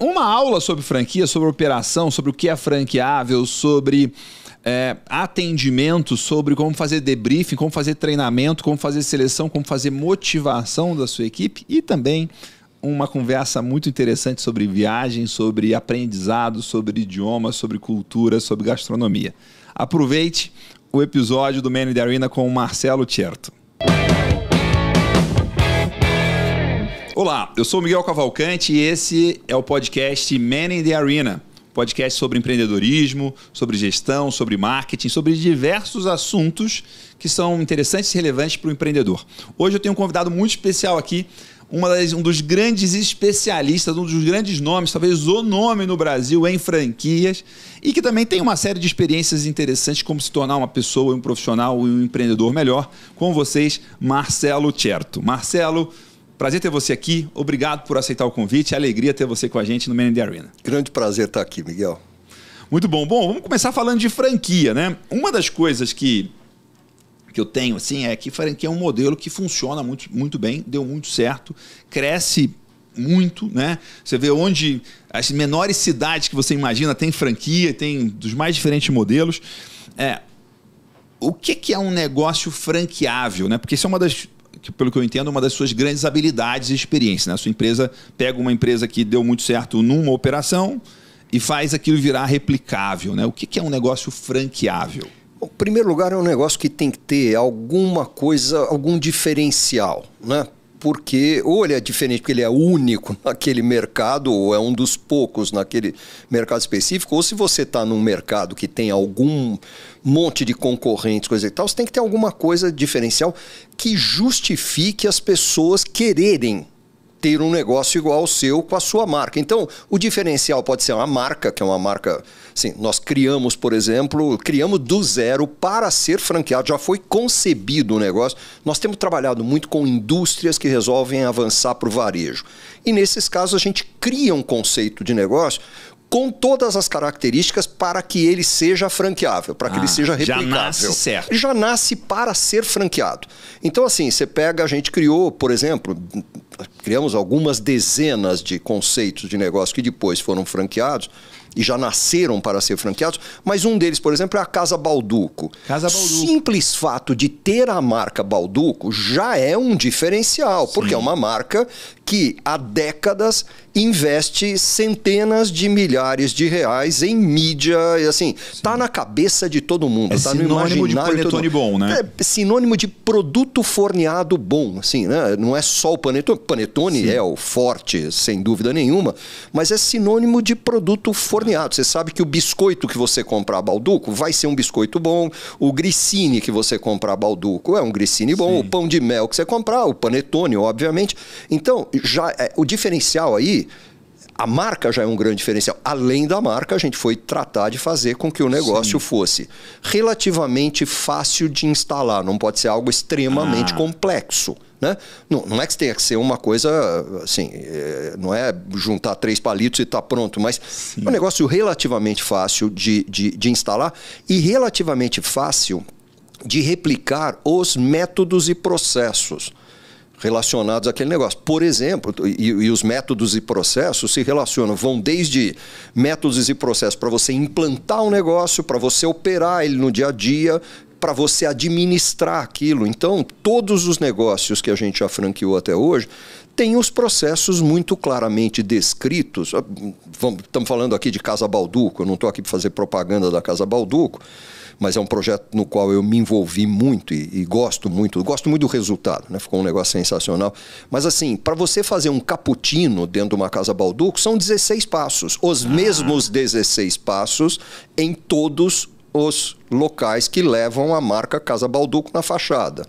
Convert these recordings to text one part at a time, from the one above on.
uma aula sobre franquia, sobre operação, sobre o que é franqueável, sobre é, atendimento, sobre como fazer debriefing, como fazer treinamento, como fazer seleção, como fazer motivação da sua equipe e também uma conversa muito interessante sobre viagem, sobre aprendizado, sobre idioma, sobre cultura, sobre gastronomia. Aproveite o episódio do Man in the Arena com o Marcelo Certo. Olá, eu sou Miguel Cavalcante e esse é o podcast Man in the Arena. Podcast sobre empreendedorismo, sobre gestão, sobre marketing, sobre diversos assuntos que são interessantes e relevantes para o empreendedor. Hoje eu tenho um convidado muito especial aqui, das, um dos grandes especialistas, um dos grandes nomes, talvez o nome no Brasil em franquias, e que também tem uma série de experiências interessantes como se tornar uma pessoa, um profissional e um empreendedor melhor, com vocês, Marcelo Certo. Marcelo, Prazer ter você aqui. Obrigado por aceitar o convite. É alegria ter você com a gente no Man in the Arena. Grande prazer estar aqui, Miguel. Muito bom. Bom, vamos começar falando de franquia, né? Uma das coisas que, que eu tenho, assim, é que franquia é um modelo que funciona muito, muito bem, deu muito certo, cresce muito, né? Você vê onde as menores cidades que você imagina tem franquia, tem dos mais diferentes modelos. É, o que, que é um negócio franqueável, né? Porque isso é uma das que, pelo que eu entendo, é uma das suas grandes habilidades e experiência. Né? A sua empresa pega uma empresa que deu muito certo numa operação e faz aquilo virar replicável. Né? O que, que é um negócio franqueável? Bom, em primeiro lugar, é um negócio que tem que ter alguma coisa, algum diferencial. Né? porque ou ele é diferente porque ele é único naquele mercado, ou é um dos poucos naquele mercado específico, ou se você está num mercado que tem algum monte de concorrentes, coisa e tal, você tem que ter alguma coisa diferencial que justifique as pessoas quererem ter um negócio igual ao seu com a sua marca. Então, o diferencial pode ser uma marca, que é uma marca Sim, nós criamos, por exemplo, criamos do zero para ser franqueado, já foi concebido o negócio. Nós temos trabalhado muito com indústrias que resolvem avançar para o varejo. E nesses casos a gente cria um conceito de negócio com todas as características para que ele seja franqueável, para que ah, ele seja replicável. Já nasce certo. Já nasce para ser franqueado. Então, assim, você pega, a gente criou, por exemplo, criamos algumas dezenas de conceitos de negócio que depois foram franqueados e já nasceram para ser franqueados, mas um deles, por exemplo, é a Casa Balduco. Casa Balduco. Simples fato de ter a marca Balduco já é um diferencial, Sim. porque é uma marca que há décadas investe centenas de milhares de reais em mídia, assim, tá Sim. tá na cabeça de todo mundo, é tá no imaginário de panetone bom, né? É sinônimo de produto forneado bom, assim, né? Não é só o panetone, panetone Sim. é o forte, sem dúvida nenhuma, mas é sinônimo de produto forneado você sabe que o biscoito que você comprar balduco vai ser um biscoito bom, o grissini que você comprar balduco é um grissini bom, Sim. o pão de mel que você comprar, o panetone, obviamente. Então, já é, o diferencial aí a marca já é um grande diferencial. Além da marca, a gente foi tratar de fazer com que o negócio Sim. fosse relativamente fácil de instalar, não pode ser algo extremamente ah. complexo. Né? Não, não, é que tenha que ser uma coisa assim, é, não é juntar três palitos e está pronto, mas Sim. é um negócio relativamente fácil de, de, de instalar e relativamente fácil de replicar os métodos e processos relacionados àquele negócio. Por exemplo, e, e, os métodos e processos se relacionam, vão desde métodos e processos para você implantar um negócio, para você operar ele no dia a dia, para você administrar aquilo. Então, todos os negócios que a gente já franqueou até hoje têm os processos muito claramente descritos. Ah, estamos falando aqui de Casa Balduco, eu não estou aqui para fazer propaganda da Casa Balduco mas é um projeto no qual eu me envolvi muito e, e gosto muito, gosto muito do resultado, né? Ficou um negócio sensacional. Mas assim, para você fazer um cappuccino dentro de uma casa balduco, são 16 passos, os ah. mesmos 16 passos em todos os locais que levam a marca Casa Balduco na fachada.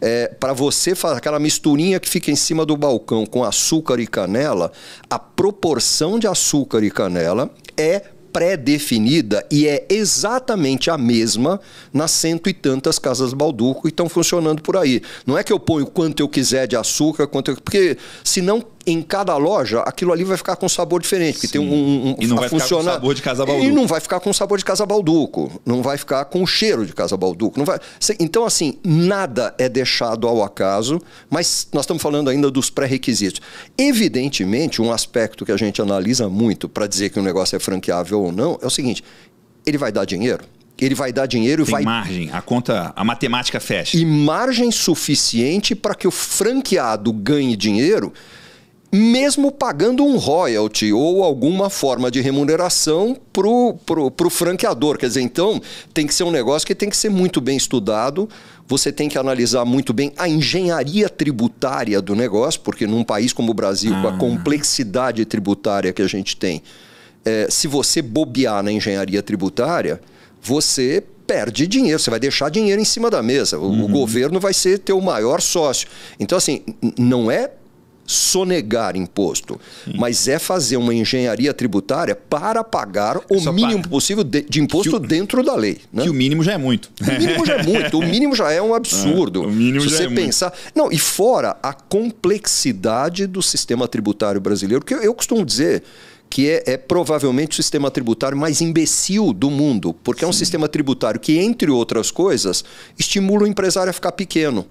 É, para você fazer aquela misturinha que fica em cima do balcão com açúcar e canela, a proporção de açúcar e canela é pré-definida e é exatamente a mesma nas cento e tantas casas Balduco que estão funcionando por aí. Não é que eu ponho quanto eu quiser de açúcar, quanto eu... porque senão em cada loja, aquilo ali vai ficar com sabor diferente. Porque tem um, um, e não vai funciona... ficar com sabor de Casa Balduco. E não vai ficar com sabor de Casa Balduco. Não vai ficar com o cheiro de Casa Balduco. Não vai... Então, assim, nada é deixado ao acaso, mas nós estamos falando ainda dos pré-requisitos. Evidentemente, um aspecto que a gente analisa muito para dizer que um negócio é franqueável ou não é o seguinte: ele vai dar dinheiro? ele vai dar dinheiro e vai. margem, a conta, a matemática fecha. E margem suficiente para que o franqueado ganhe dinheiro mesmo pagando um royalty ou alguma forma de remuneração para o pro, pro franqueador. Quer dizer, então, tem que ser um negócio que tem que ser muito bem estudado, você tem que analisar muito bem a engenharia tributária do negócio, porque num país como o Brasil, ah. com a ah. complexidade tributária que a gente tem, é, se você bobear na engenharia tributária, você perde dinheiro, você vai deixar dinheiro em cima da mesa. O, uhum. o governo vai ser teu maior sócio. Então, assim, não é sonegar imposto, mas é fazer uma engenharia tributária para pagar o é Só mínimo para. possível de, de imposto o, dentro da lei. Né? Que o mínimo já é muito. O mínimo já é muito. o mínimo já é um é, absurdo. o mínimo Se já você é pensar. Muito. Não, e fora a complexidade do sistema tributário brasileiro, que eu, eu costumo dizer que é, é, provavelmente o sistema tributário mais imbecil do mundo, porque Sim. é um sistema tributário que, entre outras coisas, estimula o empresário a ficar pequeno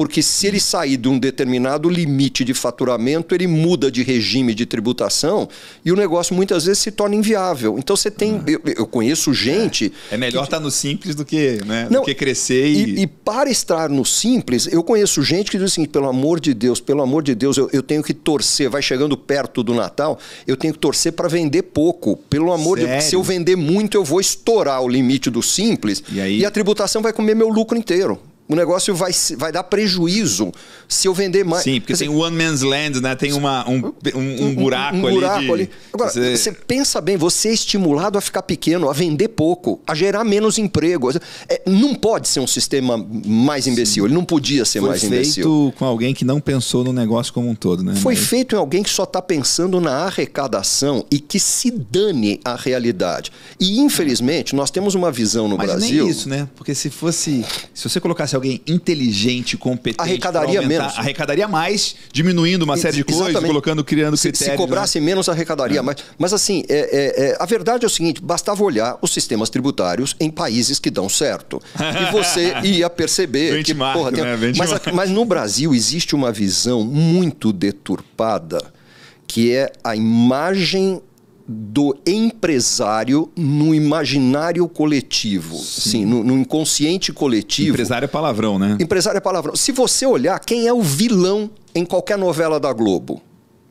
porque se ele sair de um determinado limite de faturamento, ele muda de regime de tributação e o negócio muitas vezes se torna inviável. Então você tem. Ah. Eu, eu, conheço gente. É, é melhor estar tá no simples do que, né, não, do que crescer e... e... e. para estar no simples, eu conheço gente que diz assim: pelo amor de Deus, pelo amor de Deus, eu, eu tenho que torcer, vai chegando perto do Natal, eu tenho que torcer para vender pouco. Pelo amor Sério? de Deus, se eu vender muito, eu vou estourar o limite do simples e, aí... e a tributação vai comer meu lucro inteiro o negócio vai, vai dar prejuízo se eu vender mais. Sim, porque tem one man's land, né? Tem uma, um, um, um buraco, um, um buraco ali, de... ali. Agora, você... você... pensa bem, você é estimulado a ficar pequeno, a vender pouco, a gerar menos emprego. É, não pode ser um sistema mais imbecil. Sim. Ele não podia ser Foi mais imbecil. Foi feito com alguém que não pensou no negócio como um todo, né? Foi Mas... É. feito em alguém que só está pensando na arrecadação e que se dane à realidade. E, infelizmente, nós temos uma visão no Mas Brasil... Mas nem isso, né? Porque se fosse... Se você colocasse alguém inteligente, competente. Arrecadaria aumentar, menos. Arrecadaria mais, diminuindo uma série de Exatamente. coisas, colocando, criando se, critérios. Se né? cobrasse né? menos, arrecadaria é. mais. Mas assim, é, é, é, a verdade é o seguinte: bastava olhar os sistemas tributários em países que dão certo. E você ia perceber. que, marco, porra, tem... né? mas, mas no Brasil existe uma visão muito deturpada que é a imagem do empresário no imaginário coletivo, sim, sim no, no, inconsciente coletivo. Empresário é palavrão, né? Empresário é palavrão. Se você olhar quem é o vilão em qualquer novela da Globo,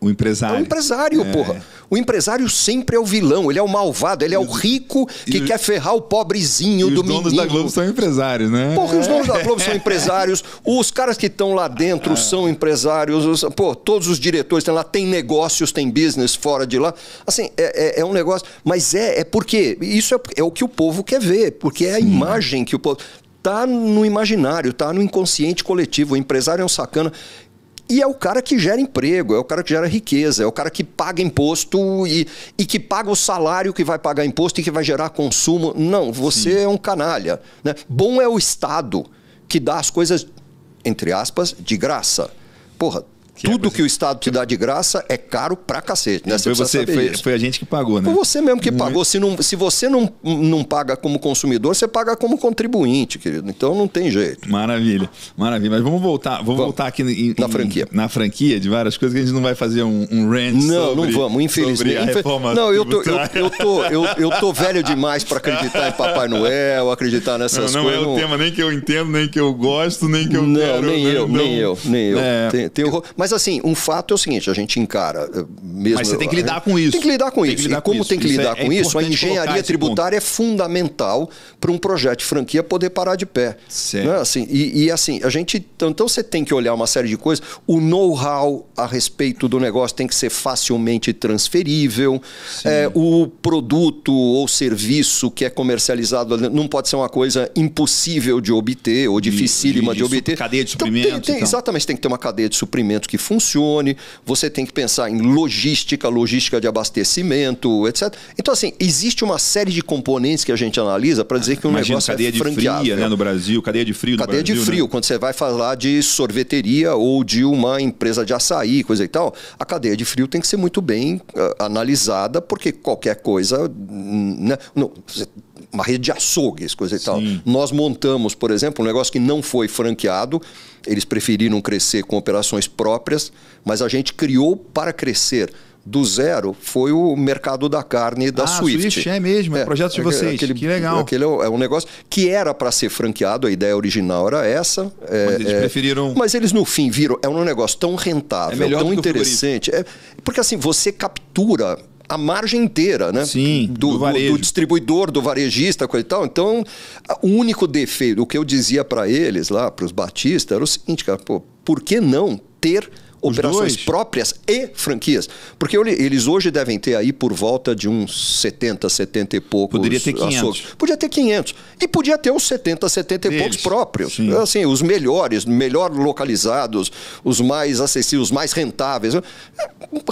o empresário. É o empresário, é. porra. O empresário sempre é o vilão, ele é o malvado, ele é o rico que quer ferrar o pobrezinho e do menino. Os donos da Globo são empresários, né? Porra, os donos da é. Globo são empresários, os caras que estão lá dentro é. são empresários, os... pô, todos os diretores lá, tem negócios, tem business fora de lá. Assim, é, é, é um negócio, mas é, é porque isso é, o que o povo quer ver, porque é a Sim. imagem que o povo tá no imaginário, tá no inconsciente coletivo. O empresário é um sacana. E é o cara que gera emprego, é o cara que gera riqueza, é o cara que paga imposto e, e que paga o salário que vai pagar imposto e que vai gerar consumo. Não, você Sim. é um canalha. Né? Bom é o Estado que dá as coisas, entre aspas, de graça. Porra, que é, Tudo é que o Estado te dá de graça é caro pra cacete, né? Você foi, você, foi, foi, a gente que pagou, né? Foi você mesmo que é? pagou. Se, não, se você não, não paga como consumidor, você paga como contribuinte, querido. Então não tem jeito. Maravilha, maravilha. Mas vamos voltar, vamos, vamos. voltar aqui em, na em, franquia. Na franquia de várias coisas que a gente não vai fazer um, um rant. Não, sobre, não vamos, infelizmente. Não, eu tô, eu, eu, tô, eu, eu tô velho demais para acreditar em Papai Noel, acreditar nessas não, não é coisas. Não é o tema nem que eu entendo, nem que eu gosto, nem que eu não, quero. Nem né? eu, nem eu, nem eu. É... Tem, tem Mas mas assim, um fato é o seguinte, a gente encara eh, mesmo. Mas você tem que lidar né? com isso. Tem que lidar com tem isso. Lidar e como isso. tem que lidar é- com é isso, a engenharia tributária é fundamental para um projeto de franquia poder parar de pé. Né? Assim, e, e, assim, a gente. Então você tem que olhar uma série de coisas. O know-how a respeito do negócio tem que ser facilmente transferível. É, o produto ou serviço que é comercializado não pode ser uma coisa impossível de obter ou dificílima de, de, de obter. Cadeia de suprimentos. Então, tem, tem, então. Exatamente, tem que ter uma cadeia de suprimentos que funcione, você tem que pensar em logística, logística de abastecimento, etc. Então, assim, existe uma série de componentes que a gente analisa para dizer que um Imagina, negócio cadeia é cadeia de fria, né, no Brasil, cadeia de frio cadeia no Brasil. Cadeia de frio, né? quando você vai falar de sorveteria ou de uma empresa de açaí, coisa e tal, a cadeia de frio tem que ser muito bem uh, analisada, porque qualquer coisa... Né, uma rede de açougues, coisa e Sim. tal. Nós montamos, por exemplo, um negócio que não foi franqueado, eles preferiram crescer com operações próprias, mas a gente criou para crescer do zero foi o mercado da carne da ah, Swift. Swift é mesmo, é, é projeto de vocês. Aquele, que legal. Aquele é, é um negócio que era para ser franqueado, a ideia original era essa. É, mas eles é, preferiram. Mas eles no fim viram, é um negócio tão rentável, é tão interessante. É, porque assim, você captura a margem inteira, né? Sim, do, do, do, do distribuidor, do varejista, coisa e tal. Então, o único defeito, o que eu dizia para eles lá, para os batistas, era o seguinte, cara, pô, por que não ter os operações dois? próprias e franquias. Porque eles hoje devem ter aí por volta de uns 70, 70 e poucos. Poderia ter 500. Açougues. Podia ter 500. E podia ter uns 70, 70 e eles. poucos próprios. Sim. Assim, os melhores, melhor localizados, os mais acessíveis, os mais rentáveis.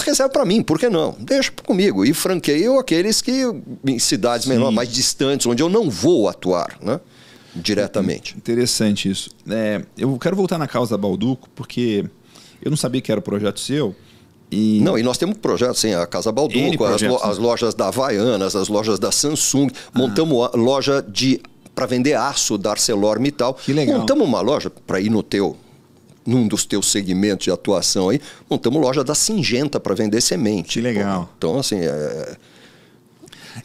Reserva para mim, por que não? Deixa comigo. E franqueio aqueles que em cidades Sim. menores, mais distantes, onde eu não vou atuar, né? diretamente. Interessante isso. É, eu quero voltar na causa da Balduco, porque eu não sabia que era o projeto seu. E... Não, e nós temos projetos, sim, a Casa Balduco, as, lo as, lojas da Havaianas, as lojas da Samsung. Ah. Montamos loja de para vender aço da ArcelorMittal. Que legal. Montamos uma loja para ir no teu num dos teus segmentos de atuação aí, montamos loja da Singenta para vender semente. Que legal. Pô. Então, assim, é...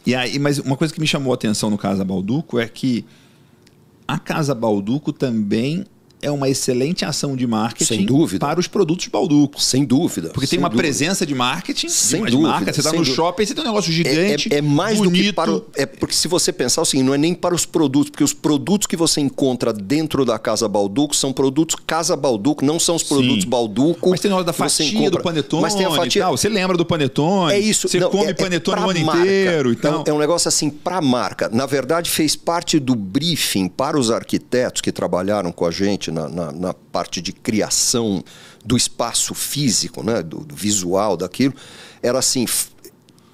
E aí, mas uma coisa que me chamou a atenção no Casa Balduco é que a Casa Balduco também é uma excelente ação de marketing para os produtos Balduco. Sem dúvida. Porque tem uma dúvida. presença de marketing, sem de, dúvida, marca. Você está no dúvida. shopping, você tem um negócio gigante. É, é, é mais bonito. do que para. O, é porque se você pensar assim, não é nem para os produtos, porque os produtos que você encontra dentro da Casa Balduco são produtos Casa Balduco, não são os produtos Sim. Balduco. Mas tem na hora da fatia do panetone. Mas tem a fatia. Você lembra do panetone? É isso. Você não, come é, é panetone o ano marca. inteiro e então. É um negócio assim para marca. Na verdade, fez parte do briefing para os arquitetos que trabalharam com a gente na, na, na parte de criação do espaço físico, né, do, do visual daquilo, era assim: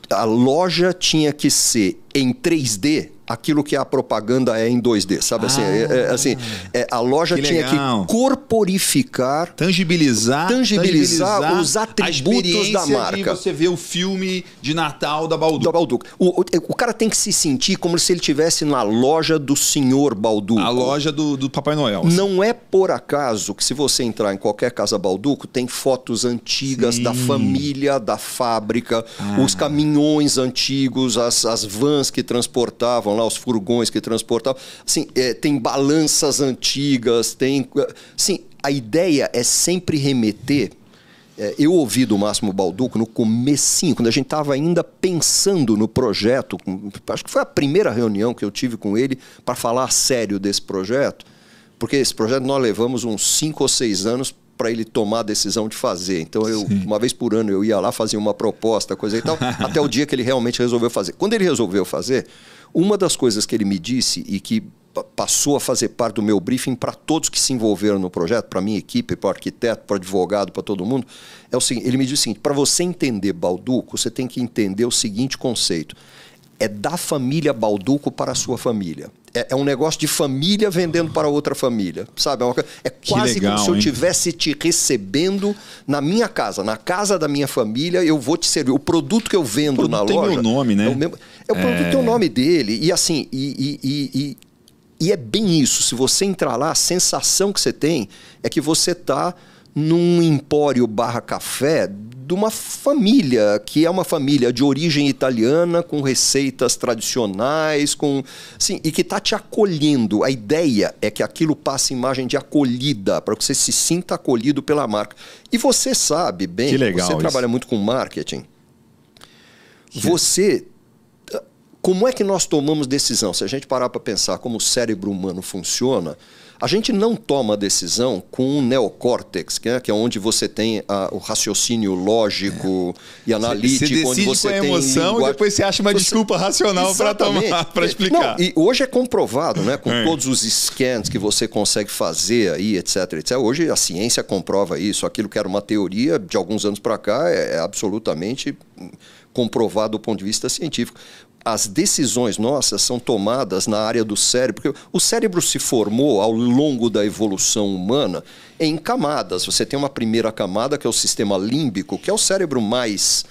a loja tinha que ser em 3D aquilo que a propaganda é em 2D, sabe? Ah, assim, é, é, é assim ah. é, a loja que tinha legal. que corporificar, tangibilizar, tangibilizar, tangibilizar os atributos da marca. você vê o filme de Natal da Balduca. Da O, o, o, cara tem que se sentir como se ele estivesse na loja do senhor Balduco. A loja do, do Papai Noel. Assim. Não é por acaso que se você entrar em qualquer casa Balduco, tem fotos antigas Sim. da família, da fábrica, ah. os caminhões antigos, as, as vans que transportavam lá os furgões que transportavam. Assim, é, tem balanças antigas, tem. Assim, a ideia é sempre remeter. É, eu ouvi do Máximo Balduco no comecinho, quando a gente estava ainda pensando no projeto, acho que foi a primeira reunião que eu tive com ele para falar sério desse projeto, porque esse projeto nós levamos uns cinco ou seis anos para ele tomar a decisão de fazer. Então, eu, uma vez por ano, eu ia lá, fazia uma proposta, coisa e tal, até o dia que ele realmente resolveu fazer. Quando ele resolveu fazer, uma das coisas que ele me disse e que passou a fazer parte do meu briefing para todos que se envolveram no projeto, para minha equipe, para o arquiteto, para o advogado, para todo mundo, é o seguinte, ele me disse o seguinte, para você entender Balduco, você tem que entender o seguinte conceito, é da família Balduco para a sua família. É, é, um negócio de família vendendo para outra família, sabe? É, é quase legal, como se eu estivesse te recebendo na minha casa, na casa da minha família, eu vou te servir. O produto que eu vendo na loja. tem o nome, né? É o, mesmo, é o produto é. tem o nome dele. E assim, e, e, e, e é bem isso. Se você entrar lá, a sensação que você tem é que você está num empório barra café de uma família, que é uma família de origem italiana, com receitas tradicionais, com sim, e que está te acolhendo. A ideia é que aquilo passe imagem de acolhida, para que você se sinta acolhido pela marca. E você sabe bem, legal, você isso. trabalha muito com marketing. Que... Você ah, como é que nós tomamos decisão? Se a gente parar para pensar como o cérebro humano funciona, a gente não toma decisão com o neocórtex, que é, que é onde você tem a, ah, o raciocínio lógico é. e analítico. Você decide onde você com a emoção linguagem. e depois você acha uma você... desculpa racional para tomar, para explicar. Não, e hoje é comprovado, né, com é. todos os scans que você consegue fazer aí, etc, etc. Hoje a ciência comprova isso. Aquilo que era uma teoria de alguns anos para cá é, é absolutamente comprovado do ponto de vista científico. As decisões nossas são tomadas na área do cérebro, porque o cérebro se formou ao longo da evolução humana em camadas. Você tem uma primeira camada, que é o sistema límbico, que é o cérebro mais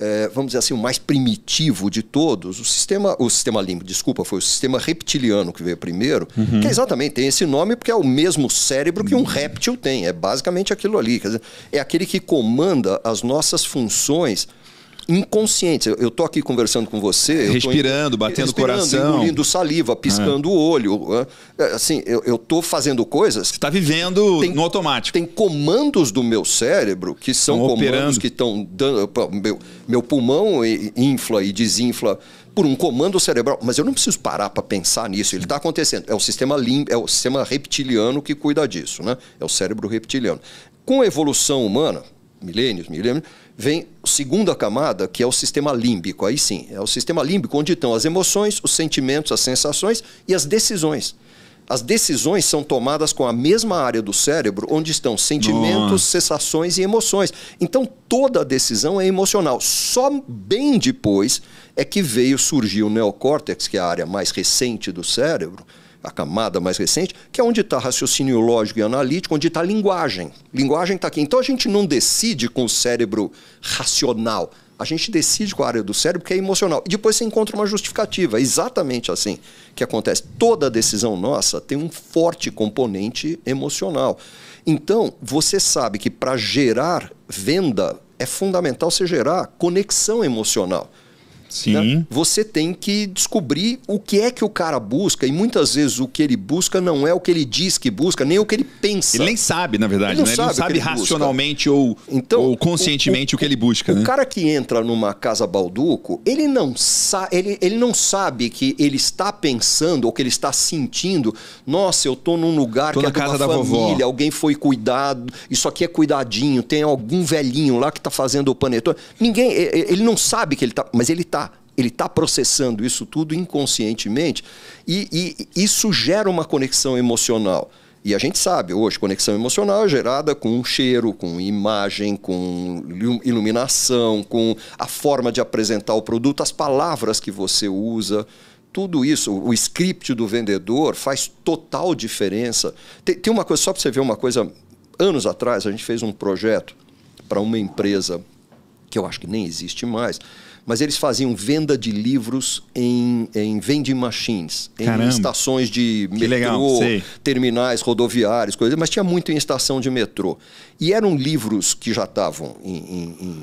é, vamos dizer assim, o mais primitivo de todos, o sistema, o sistema límbico, desculpa, foi o sistema reptiliano que veio primeiro, uhum. que exatamente tem esse nome porque é o mesmo cérebro que um uhum. réptil tem, é basicamente aquilo ali, dizer, é aquele que comanda as nossas funções inconscientes. Eu estou aqui conversando com você. Respirando, tô, batendo respirando, coração. Engolindo saliva, piscando o olho. É, assim, eu estou fazendo coisas. Você está vivendo tem, no automático. Tem comandos do meu cérebro que são estão comandos operando. que estão dando. Meu, meu pulmão infla e desinfla por um comando cerebral, mas eu não preciso parar para pensar nisso, ele está acontecendo. É o sistema lim... é o sistema reptiliano que cuida disso, né? É o cérebro reptiliano. Com a evolução humana, milênios, milênios, Vem a segunda camada, que é o sistema límbico. Aí sim, é o sistema límbico, onde estão as emoções, os sentimentos, as sensações e as decisões. As decisões são tomadas com a mesma área do cérebro, onde estão sentimentos, Nossa. sensações e emoções. Então, toda decisão é emocional. Só bem depois é que veio surgir o neocórtex, que é a área mais recente do cérebro, a camada mais recente, que é onde está raciocínio lógico e analítico, onde está linguagem. Linguagem está aqui. Então a gente não decide com o cérebro racional. A gente decide com a área do cérebro que é emocional. E depois você encontra uma justificativa. É exatamente assim que acontece. Toda decisão nossa tem um forte componente emocional. Então, você sabe que para gerar venda é fundamental você gerar conexão emocional. Sim. Né? Você tem que descobrir o que é que o cara busca e muitas vezes o que ele busca não é o que ele diz que busca, nem o que ele pensa. Ele nem sabe, na verdade, ele não, né? sabe, ele não sabe racionalmente ou, então, ou conscientemente o, o, o, que ele busca. O né? cara que entra numa casa balduco, ele não, sa ele, ele não sabe que ele está pensando ou que ele está sentindo, nossa, eu estou num lugar tô que é casa uma da família, vovó. alguém foi cuidado, isso aqui é cuidadinho, tem algum velhinho lá que está fazendo o panetone. Ninguém, ele não sabe que ele está, mas ele está ele está processando isso tudo inconscientemente e, e, isso gera uma conexão emocional. E a gente sabe hoje, conexão emocional é gerada com cheiro, com imagem, com iluminação, com a forma de apresentar o produto, as palavras que você usa. Tudo isso, o script do vendedor faz total diferença. Tem, tem uma coisa, só para você ver uma coisa, anos atrás a gente fez um projeto para uma empresa que eu acho que nem existe mais, mas eles faziam venda de livros em, em vending machines, em Caramba. estações de metrô, legal, terminais rodoviários, coisas, mas tinha muito em estação de metrô. E eram livros que já estavam em, em, em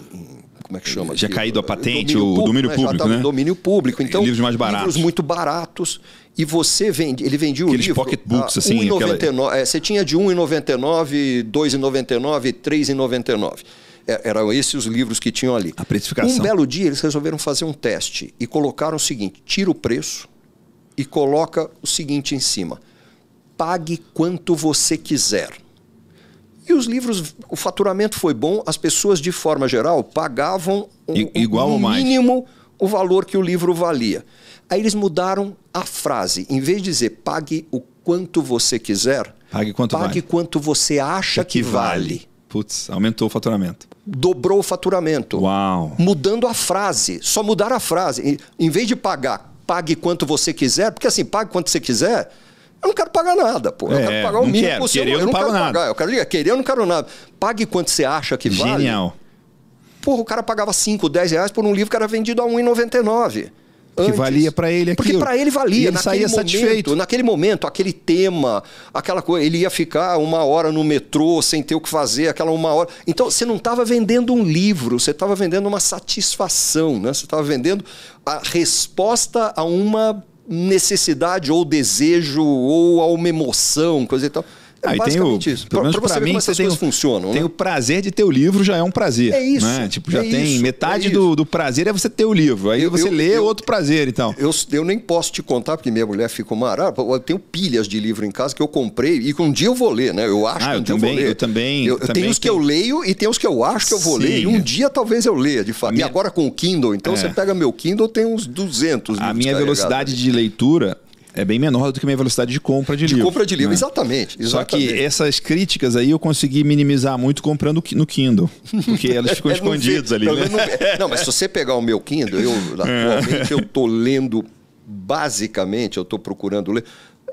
como é que chama? Já caído a patente, né, domínio o domínio público, né? Público, já né? domínio público. Então, livros mais baratos. Livros muito baratos. E você vende, ele vendia o Aqueles livro. pocketbooks, assim. 1, aquela... é, você tinha de R$ 1,99, R$ 2,99, R$ 3,99. É, eram esses os livros que tinham ali. A precificação. Um belo dia eles resolveram fazer um teste e colocaram o seguinte: tira o preço e coloca o seguinte em cima: pague quanto você quiser. E os livros, o faturamento foi bom, as pessoas de forma geral pagavam um, I, igual um mínimo o valor que o livro valia. Aí eles mudaram a frase, em vez de dizer pague o quanto você quiser, pague quanto, pague vale. quanto você acha que, que vale. vale. Putz, aumentou o faturamento dobrou o faturamento. Uau. Mudando a frase, só mudar a frase. Em vez de pagar, pague quanto você quiser, porque assim, pague quanto você quiser, eu não quero pagar nada, pô. Eu é, quero pagar o mínimo quero, possível. Querer, eu não, pago nada. Pagar. Eu quero ligar, querer, eu não quero nada. Pague quanto você acha que Genial. vale. Genial. Porra, o cara pagava 5, 10 reais por um livro que era vendido a R$1,99 antes. Que valia para ele aquilo. Porque para ele valia. E ele saía momento, satisfeito. Naquele momento, aquele tema, aquela coisa, ele ia ficar uma hora no metrô sem ter o que fazer, aquela uma hora. Então, você não estava vendendo um livro, você estava vendendo uma satisfação, né? Você estava vendendo a resposta a uma necessidade ou desejo ou a uma emoção, coisa e tal. É, basicamente o, isso. Pelo menos pra, pra mim, como tem o, funcionam. Tem né? o prazer de ter o livro, já é um prazer. É isso. Né? Tipo, já é tem isso, metade é do, do prazer é você ter o livro. Aí eu, você eu, lê eu, outro prazer, então. Eu, eu nem posso te contar, porque minha mulher ficou marada. Eu tenho pilhas de livro em casa que eu comprei e que um dia eu vou ler, né? Eu acho ah, que um dia também, eu vou ler. Eu também. Eu, também tem os que eu leio e tem os que eu acho que eu vou Sim. ler. E um dia talvez eu leia, de fato. Minha... E agora com o Kindle, então, é. você pega meu Kindle, tem uns 200 A minha velocidade de leitura é bem menor do que a minha velocidade de compra de, de livro. De compra de livro, né? exatamente, exatamente, Só que essas críticas aí eu consegui minimizar muito comprando no Kindle, porque elas ficam é, escondidas ali. Né? Não, não, mas se você pegar o meu Kindle, eu é. atualmente eu estou lendo basicamente, eu estou procurando ler.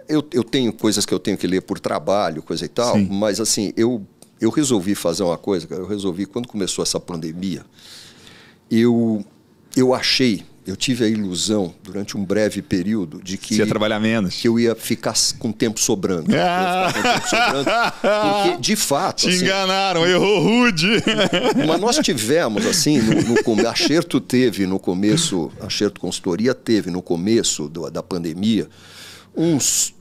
Eu, eu tenho coisas que eu tenho que ler por trabalho, coisa e tal, Sim. mas assim, eu, eu resolvi fazer uma coisa, cara, eu resolvi, quando começou essa pandemia, eu, eu achei eu tive a ilusão, durante um breve período, de que. Você ia trabalhar menos. Que eu ia ficar com tempo sobrando. Ah. Tempo sobrando porque, de fato. Te assim, enganaram, errou rude. Mas nós tivemos, assim, no, no teve no começo, Xerto Consultoria teve no começo do, da pandemia, uns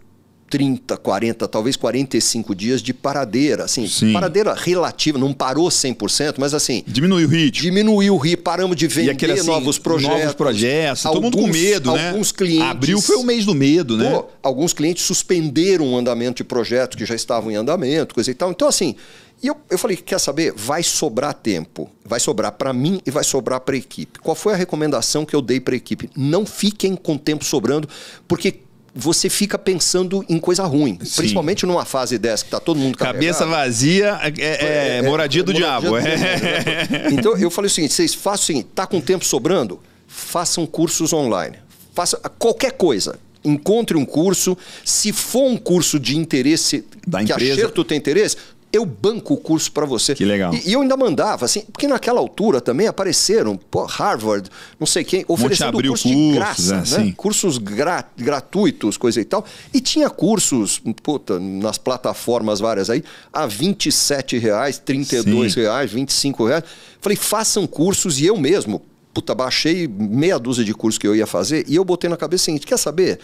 30, 40, talvez 45 dias de paradeira, assim, Sim. paradeira relativa, não parou 100%, mas assim... Diminuiu o ritmo. Diminuiu o ritmo, paramos de vender aquele, assim, novos projetos. Novos projetos, alguns, todo mundo com medo, né? Alguns clientes... Abril foi o mês do medo, né? Pô, alguns clientes suspenderam o andamento de projetos que já estavam em andamento, coisa e tal. Então, assim, e eu, eu falei, quer saber? Vai sobrar tempo. Vai sobrar para mim e vai sobrar para a equipe. Qual foi a recomendação que eu dei para a equipe? Não fiquem com tempo sobrando, porque você fica pensando em coisa ruim. Sim. Principalmente numa fase dessa que está todo mundo Cabeça vazia é é, é, é, é, moradia do moradia diabo. Do é. Então eu falei o seguinte: vocês façam o seguinte, está com tempo sobrando? Façam cursos online. Faça qualquer coisa. Encontre um curso. Se for um curso de interesse, da que empresa. a Xerto tem interesse, eu banco o curso para você. Que legal. E, e, eu ainda mandava, assim, porque naquela altura também apareceram pô, Harvard, não sei quem, oferecendo curso cursos, de graça, é, né? cursos gra gratuitos, coisa e tal. E tinha cursos, puta, nas plataformas várias aí, a 27 reais, 32 sim. reais, 25 reais. Falei, façam cursos e eu mesmo, puta, baixei meia dúzia de cursos que eu ia fazer e eu botei na cabeça o seguinte, quer saber?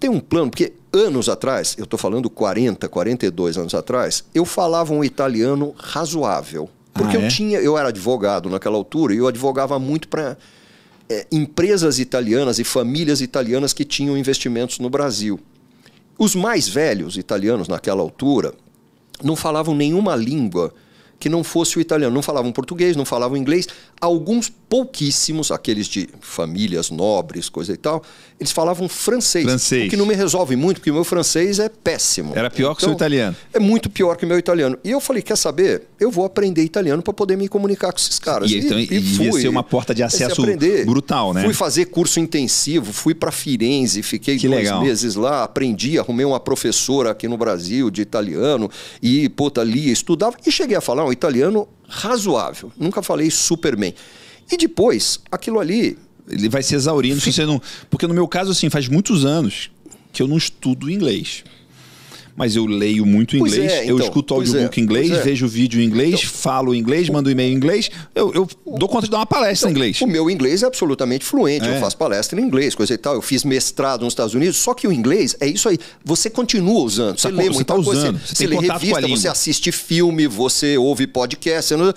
tem um plano, porque anos atrás, eu estou falando 40, 42 anos atrás, eu falava um italiano razoável. Porque ah, é? eu tinha, eu era advogado naquela altura e eu advogava muito para é, empresas italianas e famílias italianas que tinham investimentos no Brasil. Os mais velhos italianos naquela altura não falavam nenhuma língua que não fosse o italiano. Não falavam português, não falavam inglês. Alguns pouquíssimos, aqueles de famílias nobres, coisa e tal, eles falavam francês. Francês. O que não me resolve muito, porque o meu francês é péssimo. Era pior então, que o seu então, italiano. É muito pior que o meu italiano. E eu falei, quer saber? Eu vou aprender italiano para poder me comunicar com esses caras. E, e, então, e, e fui. Ia ser uma porta de acesso brutal, né? Fui fazer curso intensivo, fui para Firenze, fiquei que dois legal. meses lá, aprendi, arrumei uma professora aqui no Brasil de italiano e, puta, lia, estudava e cheguei a falar italiano razoável. Nunca falei super bem. E depois, aquilo ali. Ele vai se exaurindo Fica... se você não. Porque no meu caso, assim, faz muitos anos que eu não estudo inglês mas eu leio muito inglês, é, então, eu escuto audiobook é, em inglês, é. vejo vídeo em inglês, então, falo inglês, mando e-mail em inglês, eu, eu dou conta de dar uma palestra então, em inglês. O meu inglês é absolutamente fluente, eu é. faço palestra em inglês, coisa e tal, eu fiz mestrado nos Estados Unidos, só que o inglês é isso aí, você continua usando, você, você tá lê você muita tá usando, coisa, você, você lê revista, você assiste filme, você ouve podcast, você não...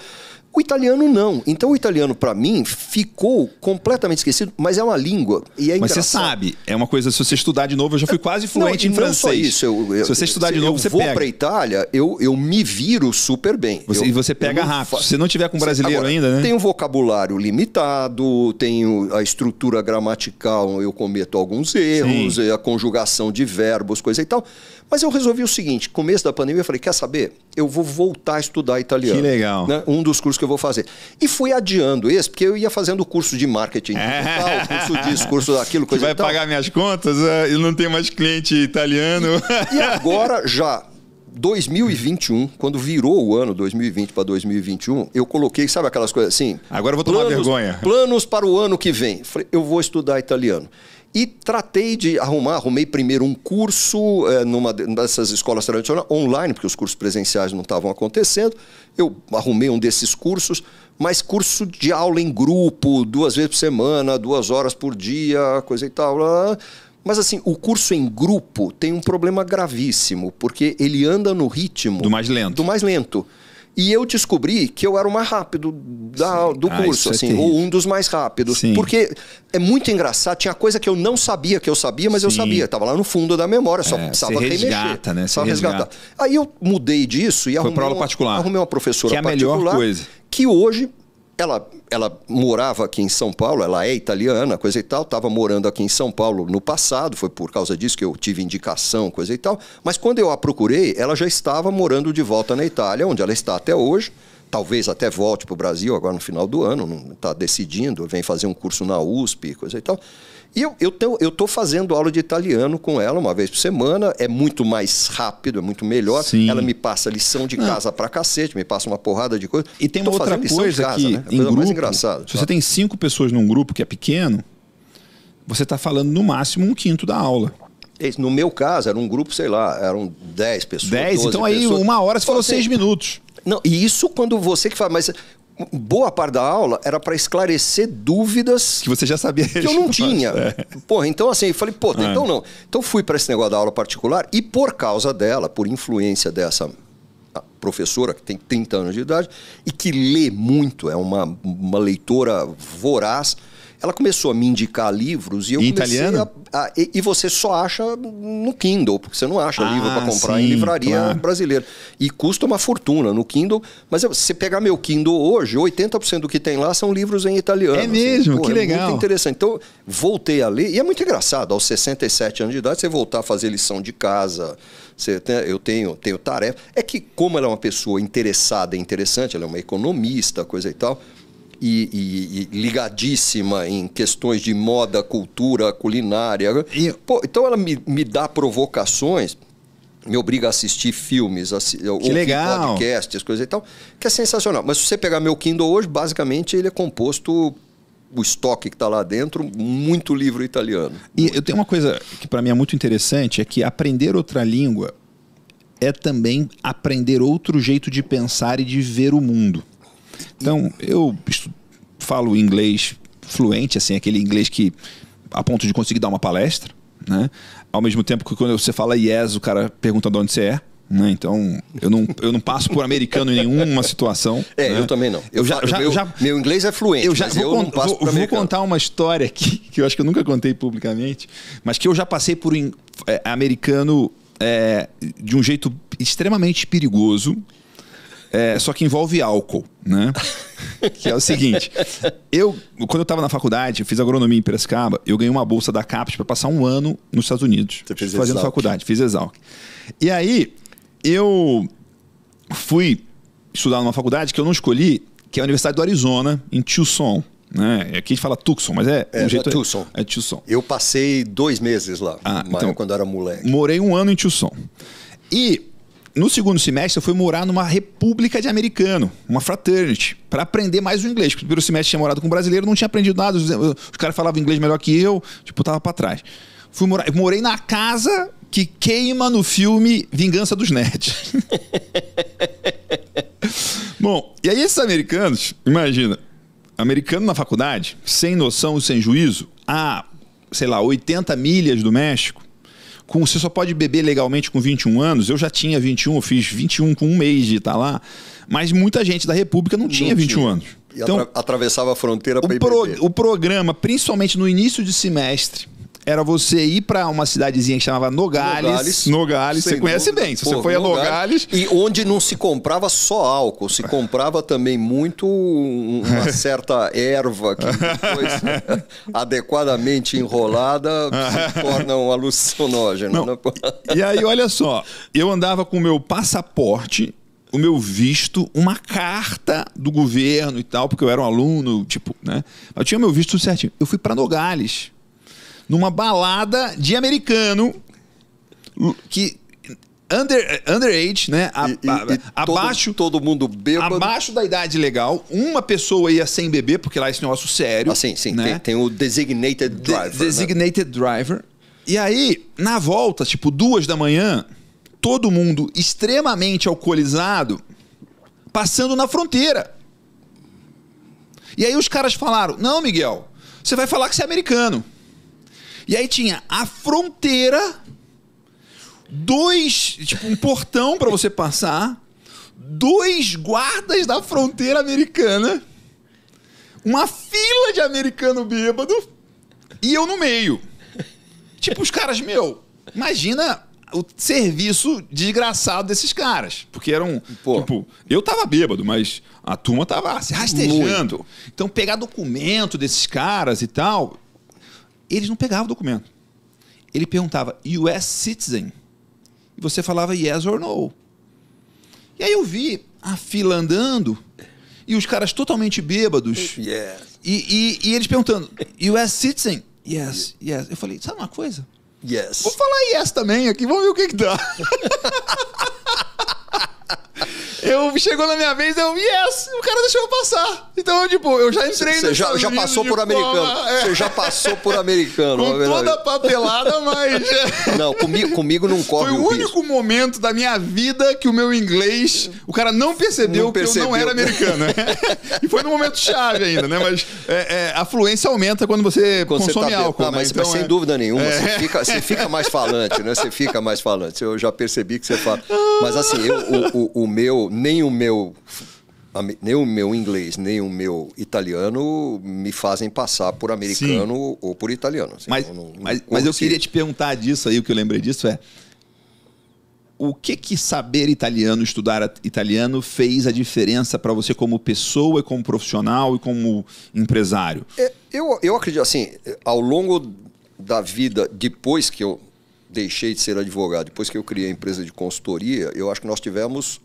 O italiano não. Então o italiano para mim ficou completamente esquecido, mas é uma língua e é Mas você sabe, é uma coisa se você estudar de novo, eu já fui quase fluente não, em não francês. Só isso, eu, eu, se você estudar se de novo, você pega. Eu vou para Itália, eu, eu me viro super bem. Você, e você pega rápido. Se você não tiver com brasileiro Agora, ainda, né? Tem um vocabulário limitado, tenho a estrutura gramatical, eu cometo alguns erros, Sim. a conjugação de verbos, coisa e tal. Mas eu resolvi o seguinte: começo da pandemia, eu falei, quer saber? Eu vou voltar a estudar italiano. Que legal. Né? Um dos cursos que eu vou fazer. E fui adiando esse, porque eu ia fazendo curso de marketing é. digital, é. curso disso, curso daquilo, coisa que vai e tal. pagar minhas contas? É, eu não tenho mais cliente italiano. e, e agora já 2021, quando virou o ano 2020 para 2021, eu coloquei, sabe aquelas coisas assim? Agora eu vou tomar vergonha. Planos para o ano que vem. Eu vou estudar italiano. E tratei de arrumar, arrumei primeiro um curso é, numa dessas escolas tradicionais, online, porque os cursos presenciais não estavam acontecendo. Eu arrumei um desses cursos, mas curso de aula em grupo, duas vezes por semana, duas horas por dia, coisa e tal. Blá, blá. Mas assim, o curso em grupo tem um problema gravíssimo, porque ele anda no ritmo. Do mais lento. Do mais lento. E eu descobri que eu era o mais rápido da, do ah, curso, é assim, é ou um dos mais rápidos. Sim. Porque é muito engraçado, tinha coisa que eu não sabia que eu sabia, mas Sim. eu sabia. Tava lá no fundo da memória, só é, precisava resgata, remexer. Né? Só resgatar. Resgata. Aí eu mudei disso e Foi arrumei, uma, particular. arrumei uma professora que é a particular. Melhor coisa. Que hoje ela, ela morava aqui em São Paulo, ela é italiana, coisa e tal, estava morando aqui em São Paulo no passado, foi por causa disso que eu tive indicação, coisa e tal. Mas quando eu a procurei, ela já estava morando de volta na Itália, onde ela está até hoje. Talvez até volte para o Brasil agora no final do ano, não está decidindo, vem fazer um curso na USP, coisa e tal. E eu, eu, tenho, eu tô fazendo aula de italiano com ela uma vez por semana, é muito mais rápido, é muito melhor. Sim. Ela me passa lição de ah. casa pra cacete, me passa uma porrada de coisa. E tem uma outra coisa casa, que né? em grupo, mais engraçada. Se você tem cinco pessoas num grupo que é pequeno, você está falando no máximo um quinto da aula. No meu caso, era um grupo, sei lá, eram dez pessoas. dez então aí pessoas. uma hora você falou seis minutos. Não, e isso quando você que fala, mas boa parte da aula era para esclarecer dúvidas que você já sabia que eu não tinha. É. Porra, então assim, eu falei, pô, é. então não. Então fui para esse negócio da aula particular e por causa dela, por influência dessa professora que tem 30 anos de idade e que lê muito, é uma, uma leitora voraz ela começou a me indicar livros e eu em comecei A, a, e, e, você só acha no Kindle, porque você não acha ah, livro para comprar sim, em livraria claro. brasileira. E custa uma fortuna no Kindle, mas se você pegar meu Kindle hoje, 80% do que tem lá são livros em italiano. É assim. mesmo, assim, pô, que é legal. Muito interessante. Então, voltei a ler e é muito engraçado, aos 67 anos de idade, você voltar a fazer lição de casa, tem, eu tenho, tenho tarefa. É que, como ela é uma pessoa interessada e interessante, ela é uma economista, coisa e tal, e, e, e, ligadíssima em questões de moda, cultura, culinária. E... Pô, então ela me, me dá provocações me obriga a assistir filmes, assi que ouvir legal. podcasts, coisas e tal, que é sensacional. Mas se você pegar meu Kindle hoje, basicamente ele é composto o estoque que está lá dentro, muito livro italiano. E eu tenho uma coisa que para mim é muito interessante, é que aprender outra língua é também aprender outro jeito de pensar e de ver o mundo. Então, eu falo inglês fluente, assim, aquele inglês que a ponto de conseguir dar uma palestra, né? Ao mesmo tempo que quando você fala yes, o cara pergunta de onde você é. Né? Então, eu não, eu não passo por americano em nenhuma situação. É, né? eu também não. Eu já, eu já, meu, já, meu, inglês é fluente, eu já, vou, eu con- não passo vou, vou contar uma história aqui, que eu acho que eu nunca contei publicamente, mas que eu já passei por é, americano é, de um jeito extremamente perigoso, é, só que envolve álcool, né? que é o seguinte: eu, quando eu estava na faculdade, eu fiz agronomia em Piracicaba, eu ganhei uma bolsa da CAPES para passar um ano nos Estados Unidos. Você fez fazendo Exalc. faculdade, fiz Exalc. E aí, eu fui estudar numa faculdade que eu não escolhi, que é a Universidade do Arizona, em Tucson. Né? É, aqui a gente fala Tucson, mas é, é um jeito. Tucson. É Tucson. Eu passei dois meses lá, ah, então, quando era moleque. Morei um ano em Tucson. E no segundo semestre, eu fui morar numa república de americano, uma fraternity, para aprender mais o inglês. Porque no primeiro semestre tinha morado com um brasileiro, não tinha aprendido nada. Os, os caras falavam inglês melhor que eu, tipo, tava para trás. Fui morar, morei na casa que queima no filme Vingança dos Nerds. Bom, e aí esses americanos, imagina, americano na faculdade, sem noção, e sem juízo, a, sei lá, 80 milhas do México, com, você só pode beber legalmente com 21 anos. Eu já tinha 21, eu fiz 21 com um mês de estar tá lá. Mas muita gente da República não, não tinha 21 tinha. anos. E então, atra atravessava a fronteira para ir pro, beber. O programa, principalmente no início de semestre, era você ir para uma cidadezinha que chamava Nogales. Nogales, Nogales você conhece dúvida. bem. Se você foi Nogales, a Nogales. E onde não se comprava só álcool, se comprava também muito uma certa erva que depois, adequadamente enrolada, se torna um alucinógeno. Né? E aí, olha só, eu andava com o meu passaporte o meu visto, uma carta do governo e tal, porque eu era um aluno, tipo, né? Eu tinha meu visto certinho. Eu fui para Nogales numa balada de americano que under, underage, né? A, e, e, e abaixo. Todo, todo, mundo bêbado. Abaixo da idade legal. Uma pessoa ia sem beber, porque lá é esse negócio sério. assim sim, sim. Né? Tem, tem, o designated driver. De né? designated né? driver. E aí, na volta, tipo, duas da manhã, todo mundo extremamente alcoolizado passando na fronteira. E aí os caras falaram: Não, Miguel, você vai falar que você é americano. E aí tinha a fronteira, dois, tipo, um portão para você passar, dois guardas da fronteira americana, uma fila de americano bêbado e eu no meio. Tipo, os caras, meu, imagina o serviço desgraçado desses caras. Porque eram. Pô. Tipo, eu tava bêbado, mas a turma tava se rastejando. Muito. Então, pegar documento desses caras e tal. Eles não pegavam o documento. Ele perguntava US citizen. E você falava yes or no. E aí eu vi a fila andando e os caras totalmente bêbados. Yes. E, e, e eles perguntando US citizen. Yes, yes. Eu falei, sabe uma coisa? Yes. Vou falar yes também aqui, vamos ver o que, que dá. Eu chegou na minha vez, eu, yes! O cara deixou eu passar. Então, tipo, eu já entrei Você já, já passou por americano. É. Você já passou por americano. Com toda a papelada, mas. É. Não, comigo, comigo não corre. Foi o, o único risco. momento da minha vida que o meu inglês. O cara não percebeu, não percebeu. que eu não era americano. e foi no momento chave ainda, né? Mas é, é, a fluência aumenta quando você quando consome você tá álcool. Ah, né? mas, então, mas sem é. dúvida nenhuma, você, fica, você fica mais falante, né? Você fica mais falante. Eu já percebi que você fala. Mas assim, eu, o, o, o meu nem o meu nem o meu inglês, nem o meu italiano me fazem passar por americano Sim. ou por italiano. Assim, mas, não, não mas, mas, eu queria te perguntar disso aí, o que eu lembrei disso é. O que que saber italiano, estudar italiano fez a diferença para você como pessoa, como profissional e como empresário? É, eu, eu acredito assim, ao longo da vida, depois que eu deixei de ser advogado, depois que eu criei a empresa de consultoria, eu acho que nós tivemos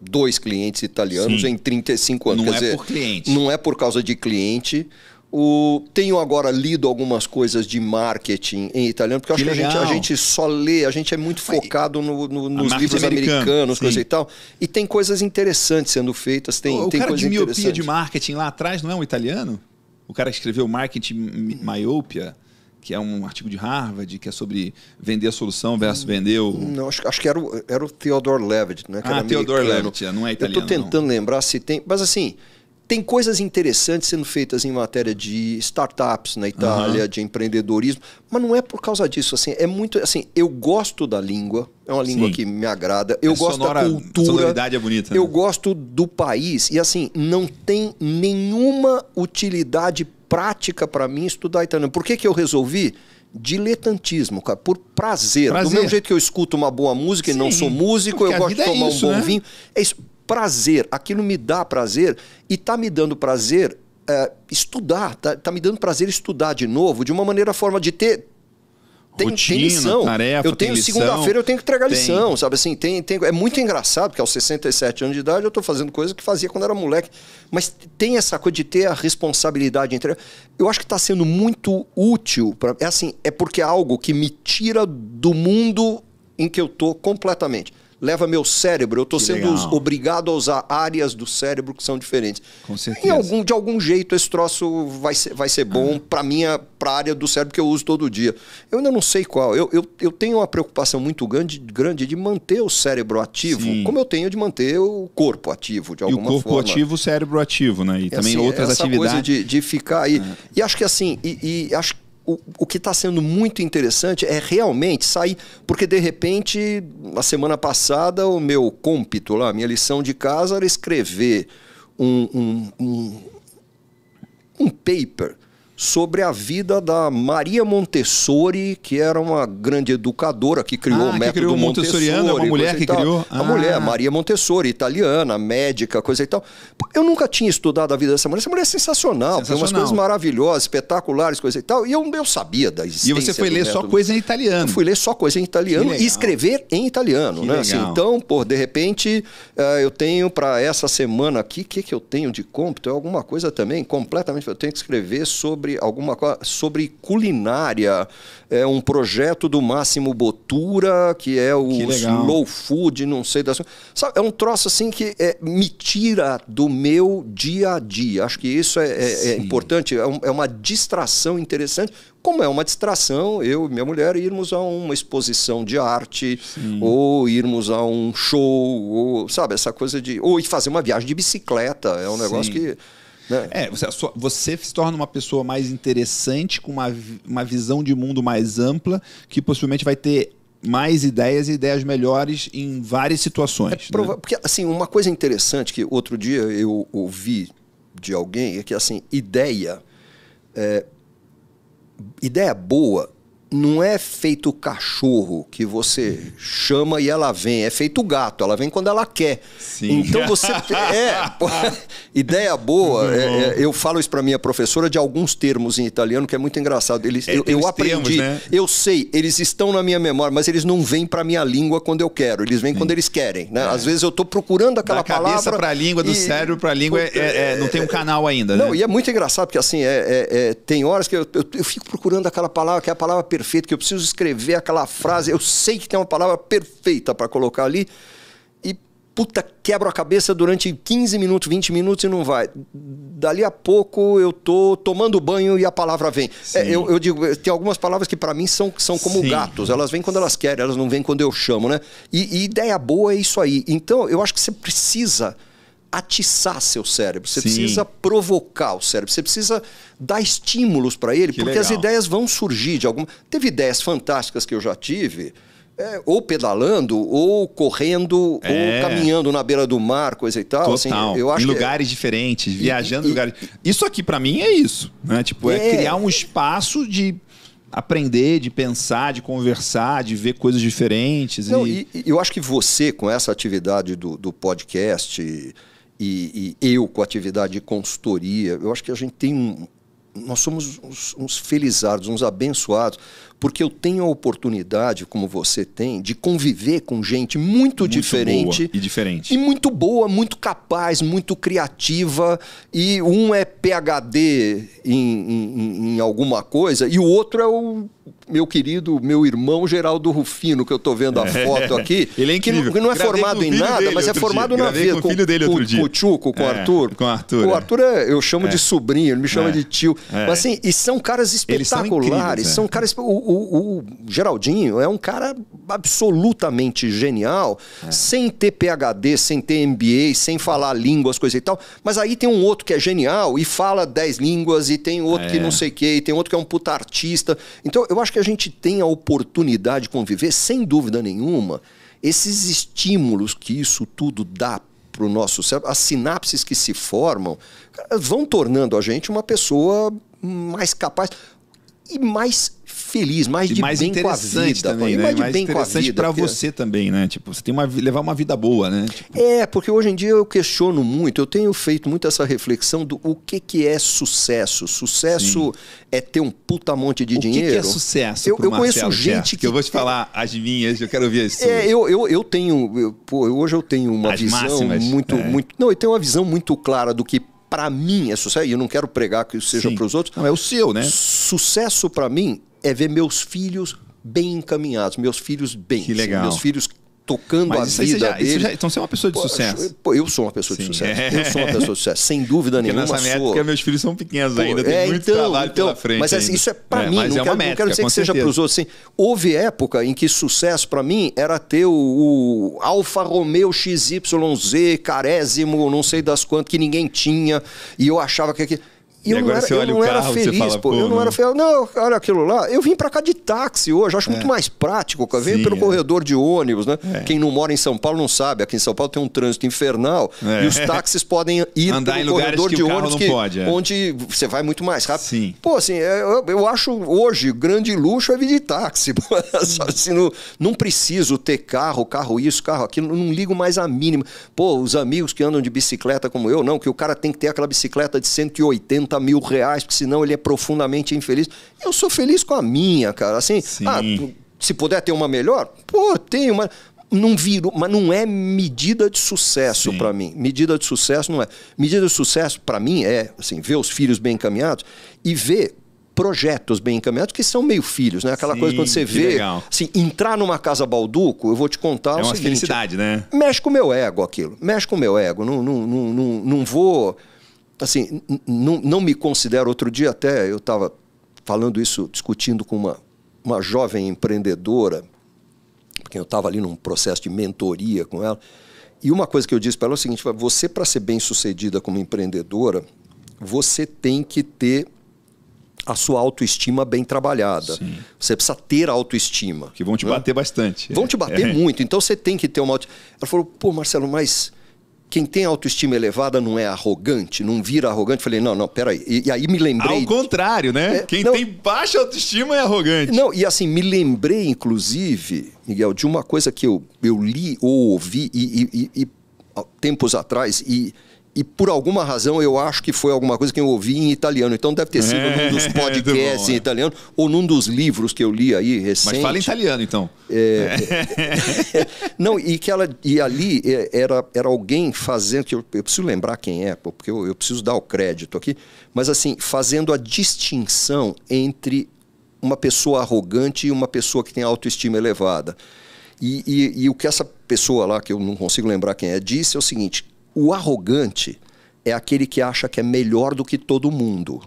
dois clientes italianos Sim. em 35 anos. Não Quer é dizer, por cliente. Não é por causa de cliente. O, tenho agora lido algumas coisas de marketing em italiano, porque que acho legal. que a gente, a gente só lê, a gente é muito focado no, no, nos livros americano, americanos, coisa e tal. E tem coisas interessantes sendo feitas. Tem, o, tem o cara de miopia de marketing lá atrás não é um italiano? O cara que escreveu marketing miopia? Hum, hum, que é um artigo de Harvard, que é sobre vender a solução versus vender o... Não, acho, acho que era o, era o Theodore Levitt, né? Que ah, Theodore Levitt, é, não é italiano. Eu estou tentando não. lembrar se tem... Mas assim, tem coisas interessantes sendo feitas em matéria de startups na Itália, uhum. de empreendedorismo, mas não é por causa disso. Assim, é muito assim. Eu gosto da língua, é uma língua Sim. que me agrada. Eu é gosto sonora, da cultura. Sonoridade é bonita. Eu né? gosto do país e assim não tem nenhuma utilidade prática para mim estudar italiano. Por que, que eu resolvi? Diletantismo, cara, por prazer. prazer. Do mesmo jeito que eu escuto uma boa música Sim, e não sou músico, eu gosto de é tomar é isso, um bom né? vinho. É isso, prazer, aquilo me dá prazer e tá me dando prazer é, estudar, tá, tá, me dando prazer estudar de novo, de uma maneira forma de ter tem, rotina, tem lição. tarefa, Eu tenho segunda-feira, eu tenho que entregar tem. lição, sabe assim? Tem, tem, é muito engraçado, porque aos 67 anos de idade eu estou fazendo coisa que fazia quando era moleque. Mas tem essa coisa de ter a responsabilidade entre. Eu acho que está sendo muito útil. para é assim, é porque é algo que me tira do mundo em que eu estou completamente leva meu cérebro. Eu estou sendo obrigado a usar áreas do cérebro que são diferentes. Com certeza. Em algum, de algum jeito esse troço vai ser, vai ser bom ah. para minha área do cérebro que eu uso todo dia. Eu ainda não sei qual. Eu, eu, eu tenho uma preocupação muito grande, grande de manter o cérebro ativo, Sim. como eu tenho de manter o corpo ativo, de alguma forma. o corpo forma. ativo, o cérebro ativo, né? E, e também assim, outras atividades. de, de ficar aí. E, é. e acho que assim, e, e acho que o, o que está sendo muito interessante é realmente sair, porque de repente, na semana passada, o meu cômpito lá, minha lição de casa era escrever um, um, um, um paper sobre a vida da Maria Montessori, que era uma grande educadora que criou ah, o método criou Montessori. É uma mulher que criou? Ah. A mulher, ah. Maria Montessori, italiana, médica, coisa e tal. Eu nunca tinha estudado a vida dessa mulher. Essa mulher é sensacional, sensacional. tem umas coisas maravilhosas, espetaculares, coisa e tal. E eu, eu sabia da existência. E você foi ler método. só coisa em italiano. Eu fui ler só coisa em italiano e escrever em italiano, que né? Assim, então, por de repente, eh, eu tenho para essa semana aqui, o que, que eu tenho de cômpito? É alguma coisa também completamente. Eu tenho que escrever sobre sobre alguma sobre culinária. É um projeto do Máximo Botura, que é o Slow Food, não sei das Sabe, É um troço assim que é, me tira do meu dia a dia. Acho que isso é, é, é importante, é um, é uma distração interessante como é uma distração, eu e minha mulher irmos a uma exposição de arte, Sim. ou irmos a um show, ou sabe, essa coisa de. Ou fazer uma viagem de bicicleta. É um negócio que né? É, você, você se torna uma pessoa mais interessante, com uma, uma visão de mundo mais ampla, que possivelmente vai ter mais ideias e ideias melhores em várias situações. É né? prova- né? Porque, assim, uma coisa interessante que outro dia eu ouvi de alguém é que, assim, ideia. É, ideia boa não é feito cachorro que você chama e ela vem, é feito gato, ela vem quando ela quer. Sim. Então você é ideia boa. É, é, eu falo isso para minha professora de alguns termos em italiano que é muito engraçado. Eles, é, eu, eu aprendi, termos, né? eu sei, eles estão na minha memória, mas eles não vêm para minha língua quando eu quero. Eles vêm Sim. quando eles querem. Né? É. Às vezes eu estou procurando aquela da palavra. cabeça para a língua, do cérebro para a língua, é, é, não tem um canal ainda. Não, né? e é muito engraçado porque assim tem horas que eu, eu, eu, fico procurando aquela palavra que é a palavra perfeita perfeito, que eu preciso escrever aquela frase, eu sei que tem uma palavra perfeita para colocar ali. E puta, quebro a cabeça durante 15 minutos, 20 minutos e não vai. Dali a pouco eu tô tomando banho e a palavra vem. É, eu, eu, digo, tem algumas palavras que para mim são, são como Sim. gatos. Elas vêm quando elas querem, elas não vêm quando eu chamo, né? E, e ideia boa é isso aí. Então, eu acho que você precisa atiçar seu cérebro, você Sim. precisa provocar o cérebro, você precisa dar estímulos para ele, que porque legal. as ideias vão surgir de alguma. Teve ideias fantásticas que eu já tive. É, ou pedalando, ou correndo, é. ou caminhando na beira do mar, coisa e tal. Assim, Total. Assim, eu acho em é lugares diferentes, viajando e, em lugares. E... Isso aqui, para mim, é isso. Né? Tipo, é, é criar um espaço de aprender, de pensar, de conversar, de ver coisas diferentes. Não, e... e eu acho que você, com essa atividade do, do podcast, e, e, eu com a atividade de consultoria, eu acho que a gente tem um. Nós somos uns, uns felizardos, uns abençoados, porque eu tenho a oportunidade, como você tem, de conviver com gente muito, muito diferente. e diferente. E muito boa, muito capaz, muito criativa. E um é PhD em, em, em alguma coisa e o outro é o meu querido, meu irmão Geraldo Rufino, que eu estou vendo a é. foto aqui. ele é incrível. Que não, é formado em nada, mas é formado dia. na vida. Com, com o filho dele outro com, dia. Com o Tchuco, com o é, Arthur. Com o Arthur. O é. Arthur eu chamo de sobrinho, ele me chama de tio. Mas assim, e são caras espetaculares. São, são, caras. O, o, o, Geraldinho é um cara absolutamente genial, sem ter PHD, sem ter MBA, sem falar línguas, coisa e tal. Mas aí tem um outro que é genial e fala dez línguas, e tem outro que não sei o quê, e tem outro que é um puta artista. Então, eu eu acho que a gente tem a oportunidade de conviver, sem dúvida nenhuma, esses estímulos que isso tudo dá para o nosso cérebro, as sinapses que se formam, vão tornando a gente uma pessoa mais capaz e mais feliz, né? mais de mais bem com a vida. Também, né? mais, mais bem interessante para você também, né? Tipo, você tem uma levar uma vida boa, né? Tipo... É, porque hoje em dia eu questiono muito, eu tenho feito muito essa reflexão do o que que é sucesso. Sucesso Sim. é ter um puta monte de o dinheiro. O que, que, é sucesso? Eu, eu Marcelo, conheço gente que, que eu vou te falar as minhas, eu quero ouvir isso. É, eu, eu, eu tenho, eu, pô, hoje eu tenho uma as visão máximas, muito, é. muito, não, eu tenho uma visão muito clara do que para mim é sucesso, e eu não quero pregar que isso seja para os outros. Não, é o seu, né? Sucesso para mim é ver meus filhos bem encaminhados, meus filhos bem, que legal. meus filhos tocando Mas a vida já, Já, então você é uma pessoa de Pô, sucesso. Eu, eu, sou uma pessoa Sim. de sucesso. Eu sou uma pessoa de sucesso, sem dúvida Porque nenhuma. Nessa métrica, sou. meus filhos são pequenos Pô, ainda, tem é, muito então, trabalho então, pela frente. Mas é assim, ainda. isso é para é, mim, não, é quero, métrica, não quero dizer que certeza. seja para os outros. Assim, houve época em que sucesso para mim era ter o, o Alfa Romeo XYZ, carésimo, não sei das quantas, que ninguém tinha, e eu achava que aquilo e, eu não era, eu não era carro, feliz, fala, pô. Eu não era feliz. Não, olha aquilo lá. Eu vim para cá de táxi hoje, acho é. muito mais prático. Eu venho Sim, pelo é. corredor de ônibus, né? É. Quem não mora em São Paulo não sabe. Aqui em São Paulo tem um trânsito infernal é. e os táxis podem ir Andar pelo corredor de ônibus que, pode, é. onde você vai muito mais rápido. Sim. Pô, assim, é, eu, eu acho hoje grande luxo é vir de táxi. Hum. assim, não, não preciso ter carro, carro isso, carro aquilo. Não ligo mais a mínima. Pô, os amigos que andam de bicicleta como eu, não, que o cara tem que ter aquela bicicleta de 180 50 mil reais, porque senão ele é profundamente infeliz. Eu sou feliz com a minha, cara. Assim, ah, se puder ter uma melhor, pô, tem uma. Não viro, mas não é medida de sucesso para mim. Medida de sucesso não é. Medida de sucesso para mim é assim, ver os filhos bem encaminhados e ver projetos bem encaminhados que são meio filhos, né? Aquela Sim, coisa quando você vê, assim, entrar numa casa balduco, eu vou te contar é o uma seguinte, felicidade, né? Mexe com o meu ego aquilo, mexe com o meu ego, não, não, não, não, não vou assim, não, não me considero. Outro dia até eu estava falando isso, discutindo com uma, uma jovem empreendedora, porque eu estava ali num processo de mentoria com ela. E uma coisa que eu disse para ela é o seguinte: você, para ser bem sucedida como empreendedora, você tem que ter a sua autoestima bem trabalhada. Sim. Você precisa ter autoestima. Que vão te né? bater bastante. Vão te é. bater é. muito. Então você tem que ter uma autoestima. Ela falou: pô, Marcelo, mas quem tem autoestima elevada não é arrogante, não vira arrogante. Falei, não, não, peraí. E, e aí me lembrei. Ao contrário, né? É, quem não, tem baixa autoestima é arrogante. Não, e assim, me lembrei, inclusive, Miguel, de uma coisa que eu, eu li ou ouvi e, e, e tempos atrás, e e por alguma razão eu acho que foi alguma coisa que eu ouvi em italiano. Então deve ter sido é, num dos é podcasts bom, em é. italiano ou num dos livros que eu li aí recente. Mas fala em italiano então. É, é. não, e que ela e ali era, era alguém fazendo que eu, eu preciso lembrar quem é, porque eu, eu preciso dar o crédito aqui, mas assim, fazendo a distinção entre uma pessoa arrogante e uma pessoa que tem autoestima elevada. E, e, e, o que essa pessoa lá, que eu não consigo lembrar quem é, disse é o seguinte: o arrogante é aquele que acha que é melhor do que todo mundo.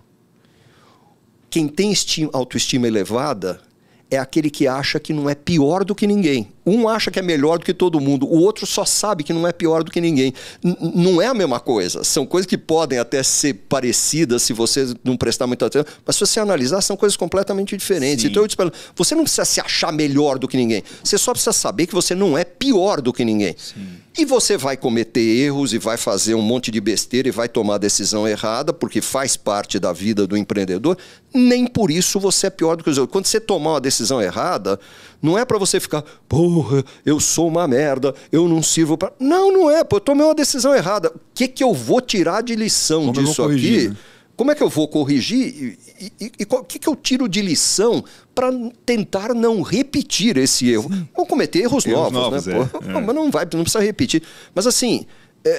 Quem tem autoestima elevada é aquele que acha que não é pior do que ninguém um acha que é melhor do que todo mundo, o outro só sabe que não é pior do que ninguém. N não é a mesma coisa. São coisas que podem até ser parecidas se você não prestar muita atenção, mas se você analisar, são coisas completamente diferentes. Sim. Então eu disse para ela, você não precisa se achar melhor do que ninguém, você só precisa saber que você não é pior do que ninguém. Sim. E você vai cometer erros e vai fazer um monte de besteira e vai tomar decisão errada, porque faz parte da vida do empreendedor. Nem por isso você é pior do que os outros. Quando você tomar uma decisão errada, não é para você ficar, porra, eu sou uma merda, eu não sirvo para. Não, não é, pô, eu tomei uma decisão errada. O que, que eu vou tirar de lição Como disso corrigir, aqui? Né? Como é que eu vou corrigir e o que, que eu tiro de lição para tentar não repetir esse erro? Sim. Vou cometer erros, erros novos, né, novos, né? É, pô, é. Mas não vai, não precisa repetir. Mas assim, é,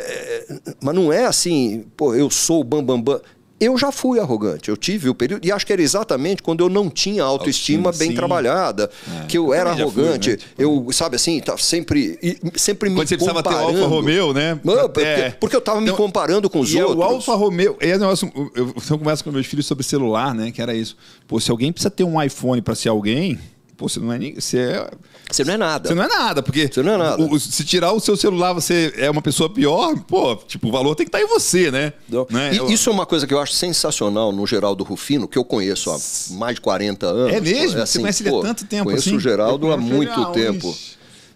é mas não é assim, pô, eu sou o bambambam. Bam, bam. Eu já fui arrogante, eu tive o período, e acho que era exatamente quando eu não tinha autoestima, autoestima bem sim. trabalhada, é, que eu, eu era né? arrogante, fui, tipo eu, sabe assim, tava tá sempre, sempre me quando você precisava ter o Alfa Romeo, né? Mano, é. Porque eu tava então, me comparando com os e é outros. o Alfa Romeo, é negócio, eu, eu, eu converso com meus filhos sobre celular, né, que era isso. Pô, se alguém precisa ter um iPhone para ser alguém, pô, você não é você é você não é nada. Você não é nada, porque você não é nada. O, se tirar o seu celular, você é uma pessoa pior, pô, tipo, o valor tem que estar tá em você, né? né? Isso é uma coisa que eu acho sensacional no Geraldo Rufino, que eu conheço há mais de 40 anos. É mesmo? É assim, você conhece ele há tanto tempo conheço assim? Conheço o Geraldo há muito tempo.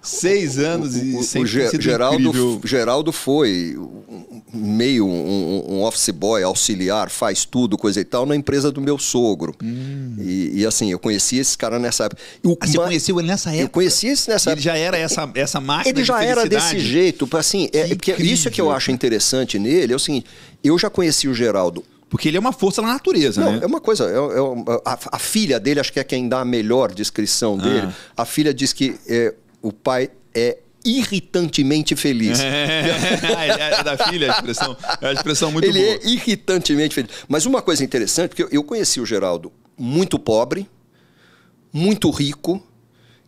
Seis anos o, o, e sem o Geraldo, Geraldo foi meio um, um, office boy, auxiliar, faz tudo, coisa e tal, na empresa do meu sogro. Hum. E, e, assim, eu conheci esse cara nessa época. O, ah, você conheceu ele nessa época? Eu conheci esse nessa Ele já era essa, essa máquina Ele já de era desse jeito. Assim, é, porque isso que eu acho interessante nele é o seguinte, eu já conheci o Geraldo porque ele é uma força na natureza, Não, né? É uma coisa. É, é, a, a, filha dele, acho que é quem dá a melhor descrição dele. Ah. A filha diz que é, o pai é irritantemente feliz. É, é, da filha a expressão. É uma expressão muito Ele é boa. é irritantemente feliz. Mas uma coisa interessante, porque eu conheci o Geraldo muito pobre, muito rico,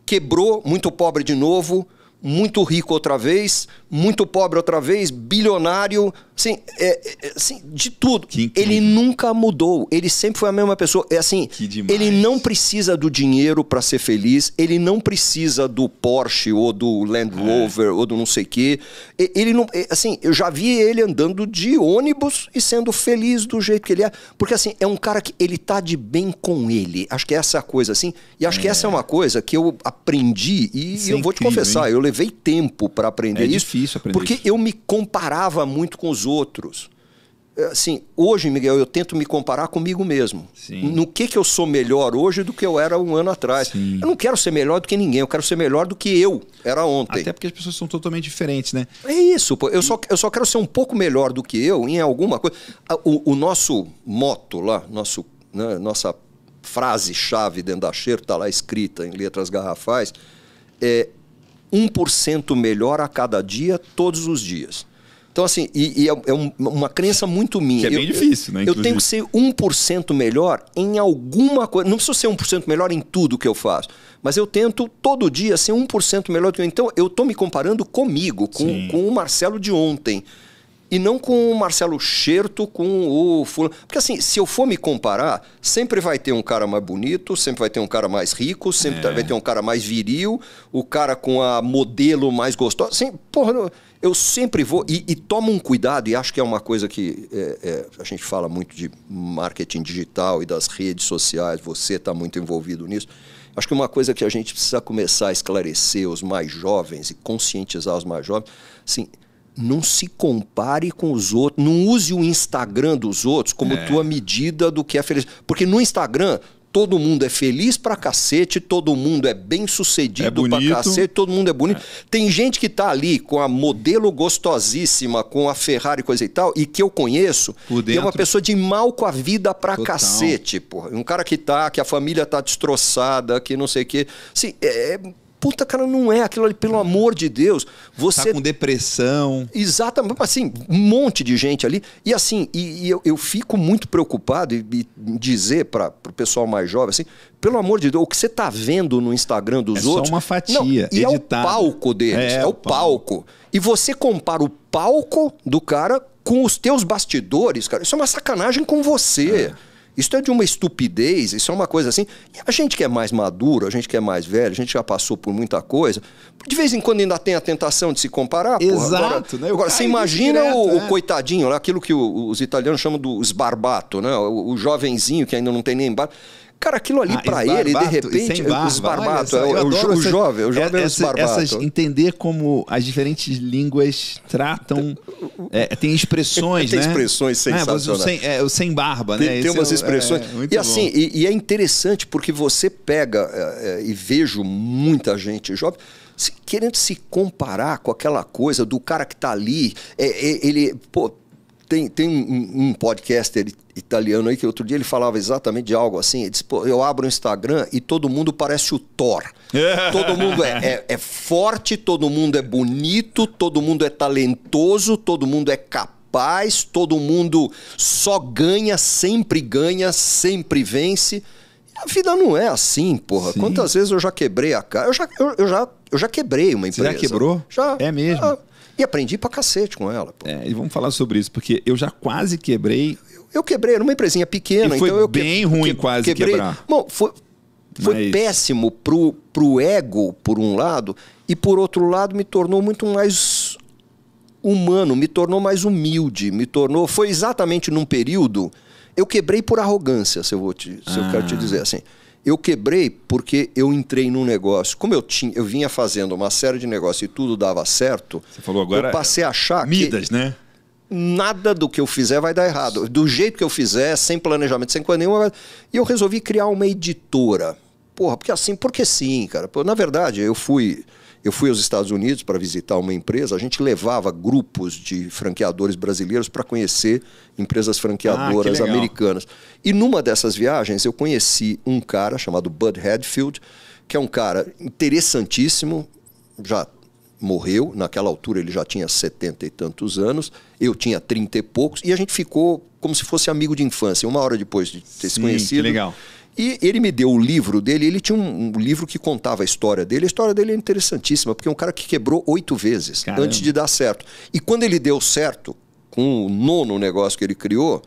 quebrou, muito pobre de novo, muito rico outra vez, muito pobre outra vez, bilionário, Sim, é, é, assim, de tudo. ele nunca mudou. Ele sempre foi a mesma pessoa. É assim, ele não precisa do dinheiro para ser feliz. Ele não precisa do Porsche ou do Land é. Rover é. ou do não sei quê. Ele não, é, assim, eu já vi ele andando de ônibus e sendo feliz do jeito que ele é, porque assim é um cara que ele tá de bem com ele. Acho que é essa é a coisa assim. E acho que essa é uma coisa que eu aprendi e eu vou incrível, te confessar, hein? eu levei tempo para aprender é isso. Difícil aprender porque isso. eu me comparava muito com os outros outros. É, assim, hoje, Miguel, eu tento me comparar comigo mesmo. Sim. No que, que eu sou melhor hoje do que eu era um ano atrás. Sim. Eu não quero ser melhor do que ninguém, eu quero ser melhor do que eu era ontem. Até porque as pessoas são totalmente diferentes, né? É isso, pô. Eu, só, eu só quero ser um pouco melhor do que eu em alguma coisa. O, o nosso moto lá, nosso, né, nossa frase-chave dentro da Xer, está lá escrita em letras garrafais, é 1% melhor a cada dia, todos os dias. Então, assim, e, e é, é uma crença muito minha. Que é bem eu, difícil, né? Inclusive. Eu tenho que ser 1% melhor em alguma coisa. Não preciso ser 1% melhor em tudo que eu faço, mas eu tento todo dia ser 1% melhor do que eu. Então, eu estou me comparando comigo, com, com o Marcelo de ontem. E não com o Marcelo Xerto, com o fulano. Porque assim, se eu for me comparar, sempre vai ter um cara mais bonito, sempre vai ter um cara mais rico, sempre é. vai ter um cara mais viril, o cara com a modelo mais gostosa. Assim, porra, eu sempre vou... E, e tomo um cuidado, e acho que é uma coisa que é, é, a gente fala muito de marketing digital e das redes sociais, você está muito envolvido nisso. Acho que uma coisa que a gente precisa começar a esclarecer os mais jovens e conscientizar os mais jovens, assim, não se compare com os outros, não use o Instagram dos outros como é. tua medida do que é feliz. Porque no Instagram, todo mundo é feliz pra cacete, todo mundo é bem é sucedido é pra cacete, todo mundo é bonito. É. Tem gente que tá ali com a modelo gostosíssima, com a Ferrari coisa e tal, e que eu conheço, e é uma pessoa de mal com a vida pra Total. cacete, porra. Um cara que tá, que a família tá destroçada, que não sei o quê. Assim, é, é puta, cara, não é aquilo ali, pelo amor de Deus. Você tá com depressão. Exatamente, assim, um monte de gente ali. E assim, e, e eu, eu, fico muito preocupado e, dizer para o pessoal mais jovem assim, pelo amor de Deus, o que você tá vendo no Instagram dos é outros. É só uma fatia. Não, e é o palco deles, é, é o palco. palco. E você compara o palco do cara com os teus bastidores, cara. Isso é uma sacanagem com você. É. Isso é de uma estupidez, isso é uma coisa assim. E a gente que é mais maduro, a gente que é mais velho, a gente já passou por muita coisa. De vez em quando ainda tem a tentação de se comparar. Exato. Porra. Agora, né? agora você imagina direto, o, né? o, coitadinho, aquilo que os italianos chamam do sbarbato, né? o, o jovenzinho que ainda não tem nem barba. Cara, aquilo ali ah, para ele, de repente, barba. os barbato, é, o, é é jo, jovem, o jovem é essa, é os essas, entender como as diferentes línguas tratam, é, tem expressões, tem né? expressões sensacionais. Ah, o, sem, é, o sem barba, né? Tem, umas expressões. e assim, e, e, é interessante porque você pega, e vejo muita gente jovem, se, querendo se comparar com aquela coisa do cara que está ali, ele, pô, tem, tem um, um podcaster italiano aí que outro dia ele falava exatamente de algo assim. Ele disse, Pô, eu abro o Instagram e todo mundo parece o Thor. todo mundo é, é, é, forte, todo mundo é bonito, todo mundo é talentoso, todo mundo é capaz, todo mundo só ganha, sempre ganha, sempre vence. A vida não é assim, porra. Sim. Quantas vezes eu já quebrei a cara? Eu já, eu, eu já, eu já quebrei uma empresa. Você já quebrou? Já. É mesmo? Já, ah, e aprendi pra cacete com ela. Pô. É, e vamos falar sobre isso, porque eu já quase quebrei eu quebrei, era uma empresinha pequena. E foi então eu bem que, ruim que, quase quebrei. quebrar. Bom, foi, foi Mas... péssimo pro, pro ego, por um lado, e por outro lado me tornou muito mais humano, me tornou mais humilde, me tornou... Foi exatamente num período... Eu quebrei por arrogância, se eu, vou te, se ah. eu quero te ah. dizer assim. Eu quebrei porque eu entrei num negócio. Como eu tinha, eu vinha fazendo uma série de negócios e tudo dava certo. Você falou agora. Eu passei a achar Midas, que, né? nada do que eu fizer vai dar errado. Do jeito que eu fizer, sem planejamento, sem coisa nenhuma. E eu resolvi criar uma editora. Porra, porque assim, porque sim, cara. na verdade, eu fui. Eu fui aos Estados Unidos para visitar uma empresa. A gente levava grupos de franqueadores brasileiros para conhecer empresas franqueadoras ah, americanas. E numa dessas viagens eu conheci um cara chamado Bud Hadfield, que é um cara interessantíssimo, já morreu. Naquela altura ele já tinha setenta e tantos anos, eu tinha trinta e poucos, e a gente ficou como se fosse amigo de infância, uma hora depois de ter Sim, se conhecido. legal. E ele me deu o livro dele, ele tinha um, um, livro que contava a história dele. A história dele é interessantíssima, porque é um cara que quebrou oito vezes Caramba. antes de dar certo. E quando ele deu certo, com o nono negócio que ele criou,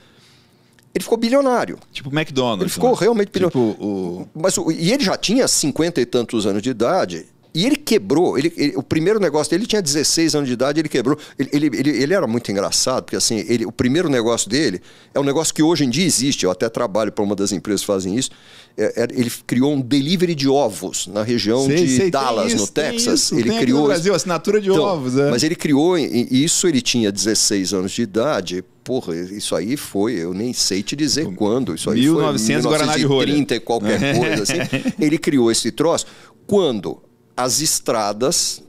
ele ficou bilionário. Tipo McDonald's. Ele ficou né? realmente bilionário. Tipo, o... Mas, e ele já tinha cinquenta e tantos anos de idade. E ele quebrou. Ele, ele, o primeiro negócio dele, ele tinha 16 anos de idade, ele quebrou. Ele, ele, ele, ele era muito engraçado, porque assim, ele, o primeiro negócio dele é um negócio que hoje em dia existe. Eu até trabalho para uma das empresas que fazem isso. É, é, ele criou um delivery de ovos na região sei, de sei, Dallas, isso, no Texas. Isso, ele criou no Brasil, assinatura de então, ovos. É. Mas ele criou isso, ele tinha 16 anos de idade. Porra, isso aí foi, eu nem sei te dizer quando. Isso aí 1900, foi 1930 Guaraná de qualquer coisa assim. ele criou esse troço quando as estradas,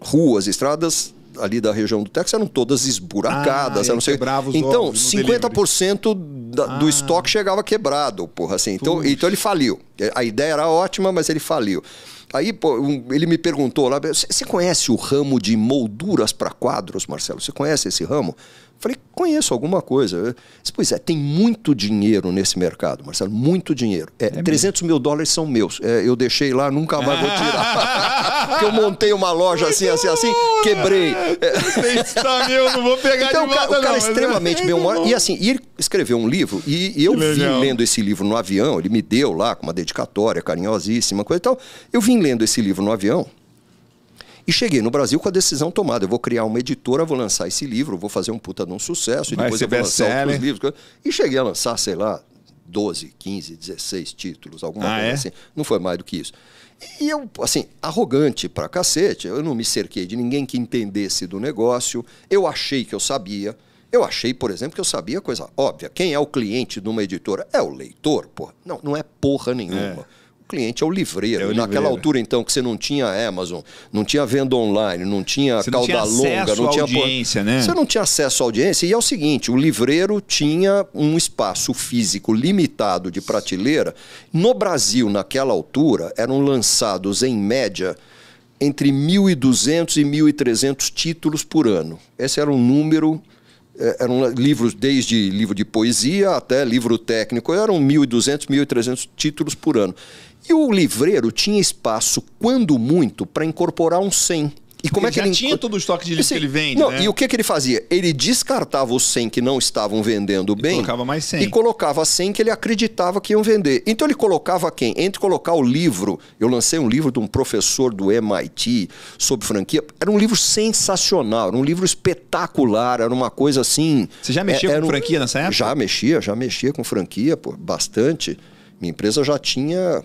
ruas, estradas ali da região do Texas eram todas esburacadas, ah, eram sei... Então, 50% da, ah. do estoque chegava quebrado, porra, assim. Então, então ele faliu. A ideia era ótima, mas ele faliu. Aí pô, ele me perguntou lá: você conhece o ramo de molduras para quadros, Marcelo? Você conhece esse ramo? Falei, conheço alguma coisa. disse, pois é, tem muito dinheiro nesse mercado, Marcelo, muito dinheiro. É, é 300 mesmo. mil dólares são meus. É, eu deixei lá, nunca mais vou tirar. Porque eu montei uma loja assim, assim, assim, quebrei. É. mil, não vou pegar então, de volta, o cara, não, o é cara é extremamente bem E assim, e ele escreveu um livro, e, e eu vim lendo esse livro no avião, ele me deu lá, com uma dedicatória carinhosíssima, coisa e tal. Eu vim lendo esse livro no avião. E cheguei no Brasil com a decisão tomada. Eu vou criar uma editora, vou lançar esse livro, vou fazer um puta de um sucesso, e depois eu vou lançar os outros livros. E cheguei a lançar, sei lá, 12, 15, 16 títulos, alguma ah, coisa é? assim. Não foi mais do que isso. E eu, assim, arrogante pra cacete, eu não me cerquei de ninguém que entendesse do negócio. Eu achei que eu sabia. Eu achei, por exemplo, que eu sabia coisa óbvia. Quem é o cliente de uma editora? É o leitor, porra. Não, não é porra nenhuma. É. O cliente é o livreiro. É o livreiro. Naquela altura, então, que você não tinha Amazon, não tinha venda online, não tinha você cauda não tinha longa, não tinha audiência, né? Você não tinha acesso à audiência. E é o seguinte: o livreiro tinha um espaço físico limitado de prateleira. No Brasil, naquela altura, eram lançados, em média, entre 1.200 e 1.300 títulos por ano. Esse era um número eh, eram livros desde livro de poesia até livro técnico, eram 1.200, 1.300 títulos por ano. E o livreiro tinha espaço, quando muito, para incorporar um 100. E como ele é que já ele tinha todo o estoque de livro assim, que ele vende, não, né? E o que, que ele fazia? Ele descartava os 100 que não estavam vendendo bem. E colocava mais 100. E colocava 100 que ele acreditava que iam vender. Então ele colocava quem? Entre colocar o livro, eu lancei um livro de um professor do MIT sobre franquia. Era um livro sensacional, era um livro espetacular, era uma coisa assim. Você já mexia é, com um, franquia nessa época? Já mexia, já mexia com franquia, pô, bastante. Minha empresa já tinha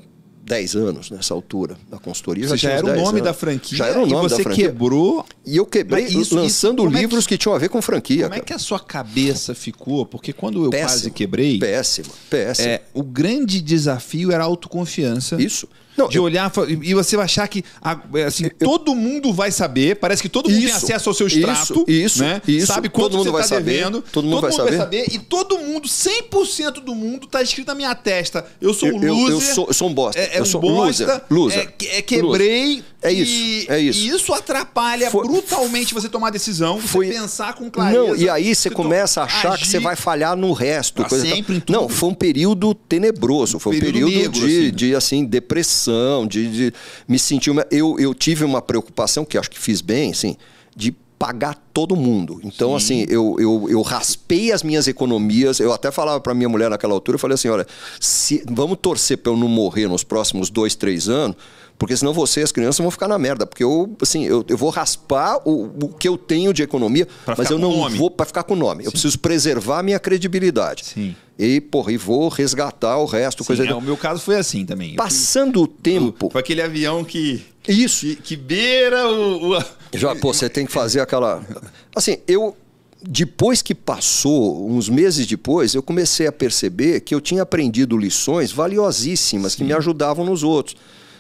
10 anos nessa altura da consultoria. Você já, já era o nome anos. da franquia. Já era o nome e você da franquia. quebrou. E eu quebrei isso, lançando isso, é livros é que, que, tinham a ver com franquia. Como é cara. é que a sua cabeça ficou? Porque quando eu péssimo, quase quebrei. Péssimo, péssimo. É, o grande desafio era a autoconfiança. Isso. Não, de eu... olhar e você achar que é, assim, eu... todo mundo vai saber, parece que todo mundo isso, tem acesso ao seu extrato, isso, né? isso, sabe quanto todo mundo você vai tá saber, devendo, todo mundo, todo vai, mundo saber. vai, saber. e todo mundo, 100% do mundo tá escrito na minha testa, eu sou um eu, loser. Eu, sou, eu sou um bosta. É, é eu um sou bosta, loser, loser. É, é quebrei. Loser. É isso, e, é isso. E isso atrapalha foi, brutalmente você tomar decisão, foi, pensar com clareza. Não, e aí você começa a achar agir, que você vai falhar no resto. coisa sempre tudo. Não, foi um período tenebroso, foi um período, período negro, de, assim. de assim depressão de, de me sentir. Uma, eu, eu tive uma preocupação, que acho que fiz bem, assim, de pagar todo mundo. Então, Sim. assim, eu, eu, eu raspei as minhas economias. Eu até falava para minha mulher naquela altura, eu falei assim, olha, se, vamos torcer para eu não morrer nos próximos dois, três anos, porque senão você e as crianças vão ficar na merda. Porque eu, assim, eu, eu vou raspar o, o que eu tenho de economia, pra mas eu não nome. vou para ficar com o nome. Sim. Eu preciso preservar a minha credibilidade. Sim. E, porra, e vou resgatar o resto, Sim, coisa é, de... O meu caso foi assim também. Passando o tempo. Foi aquele avião que. Isso. Que, que beira o. o... Já, pô, você tem que fazer aquela. Assim, eu depois que passou, uns meses depois, eu comecei a perceber que eu tinha aprendido lições valiosíssimas Sim. que me ajudavam nos outros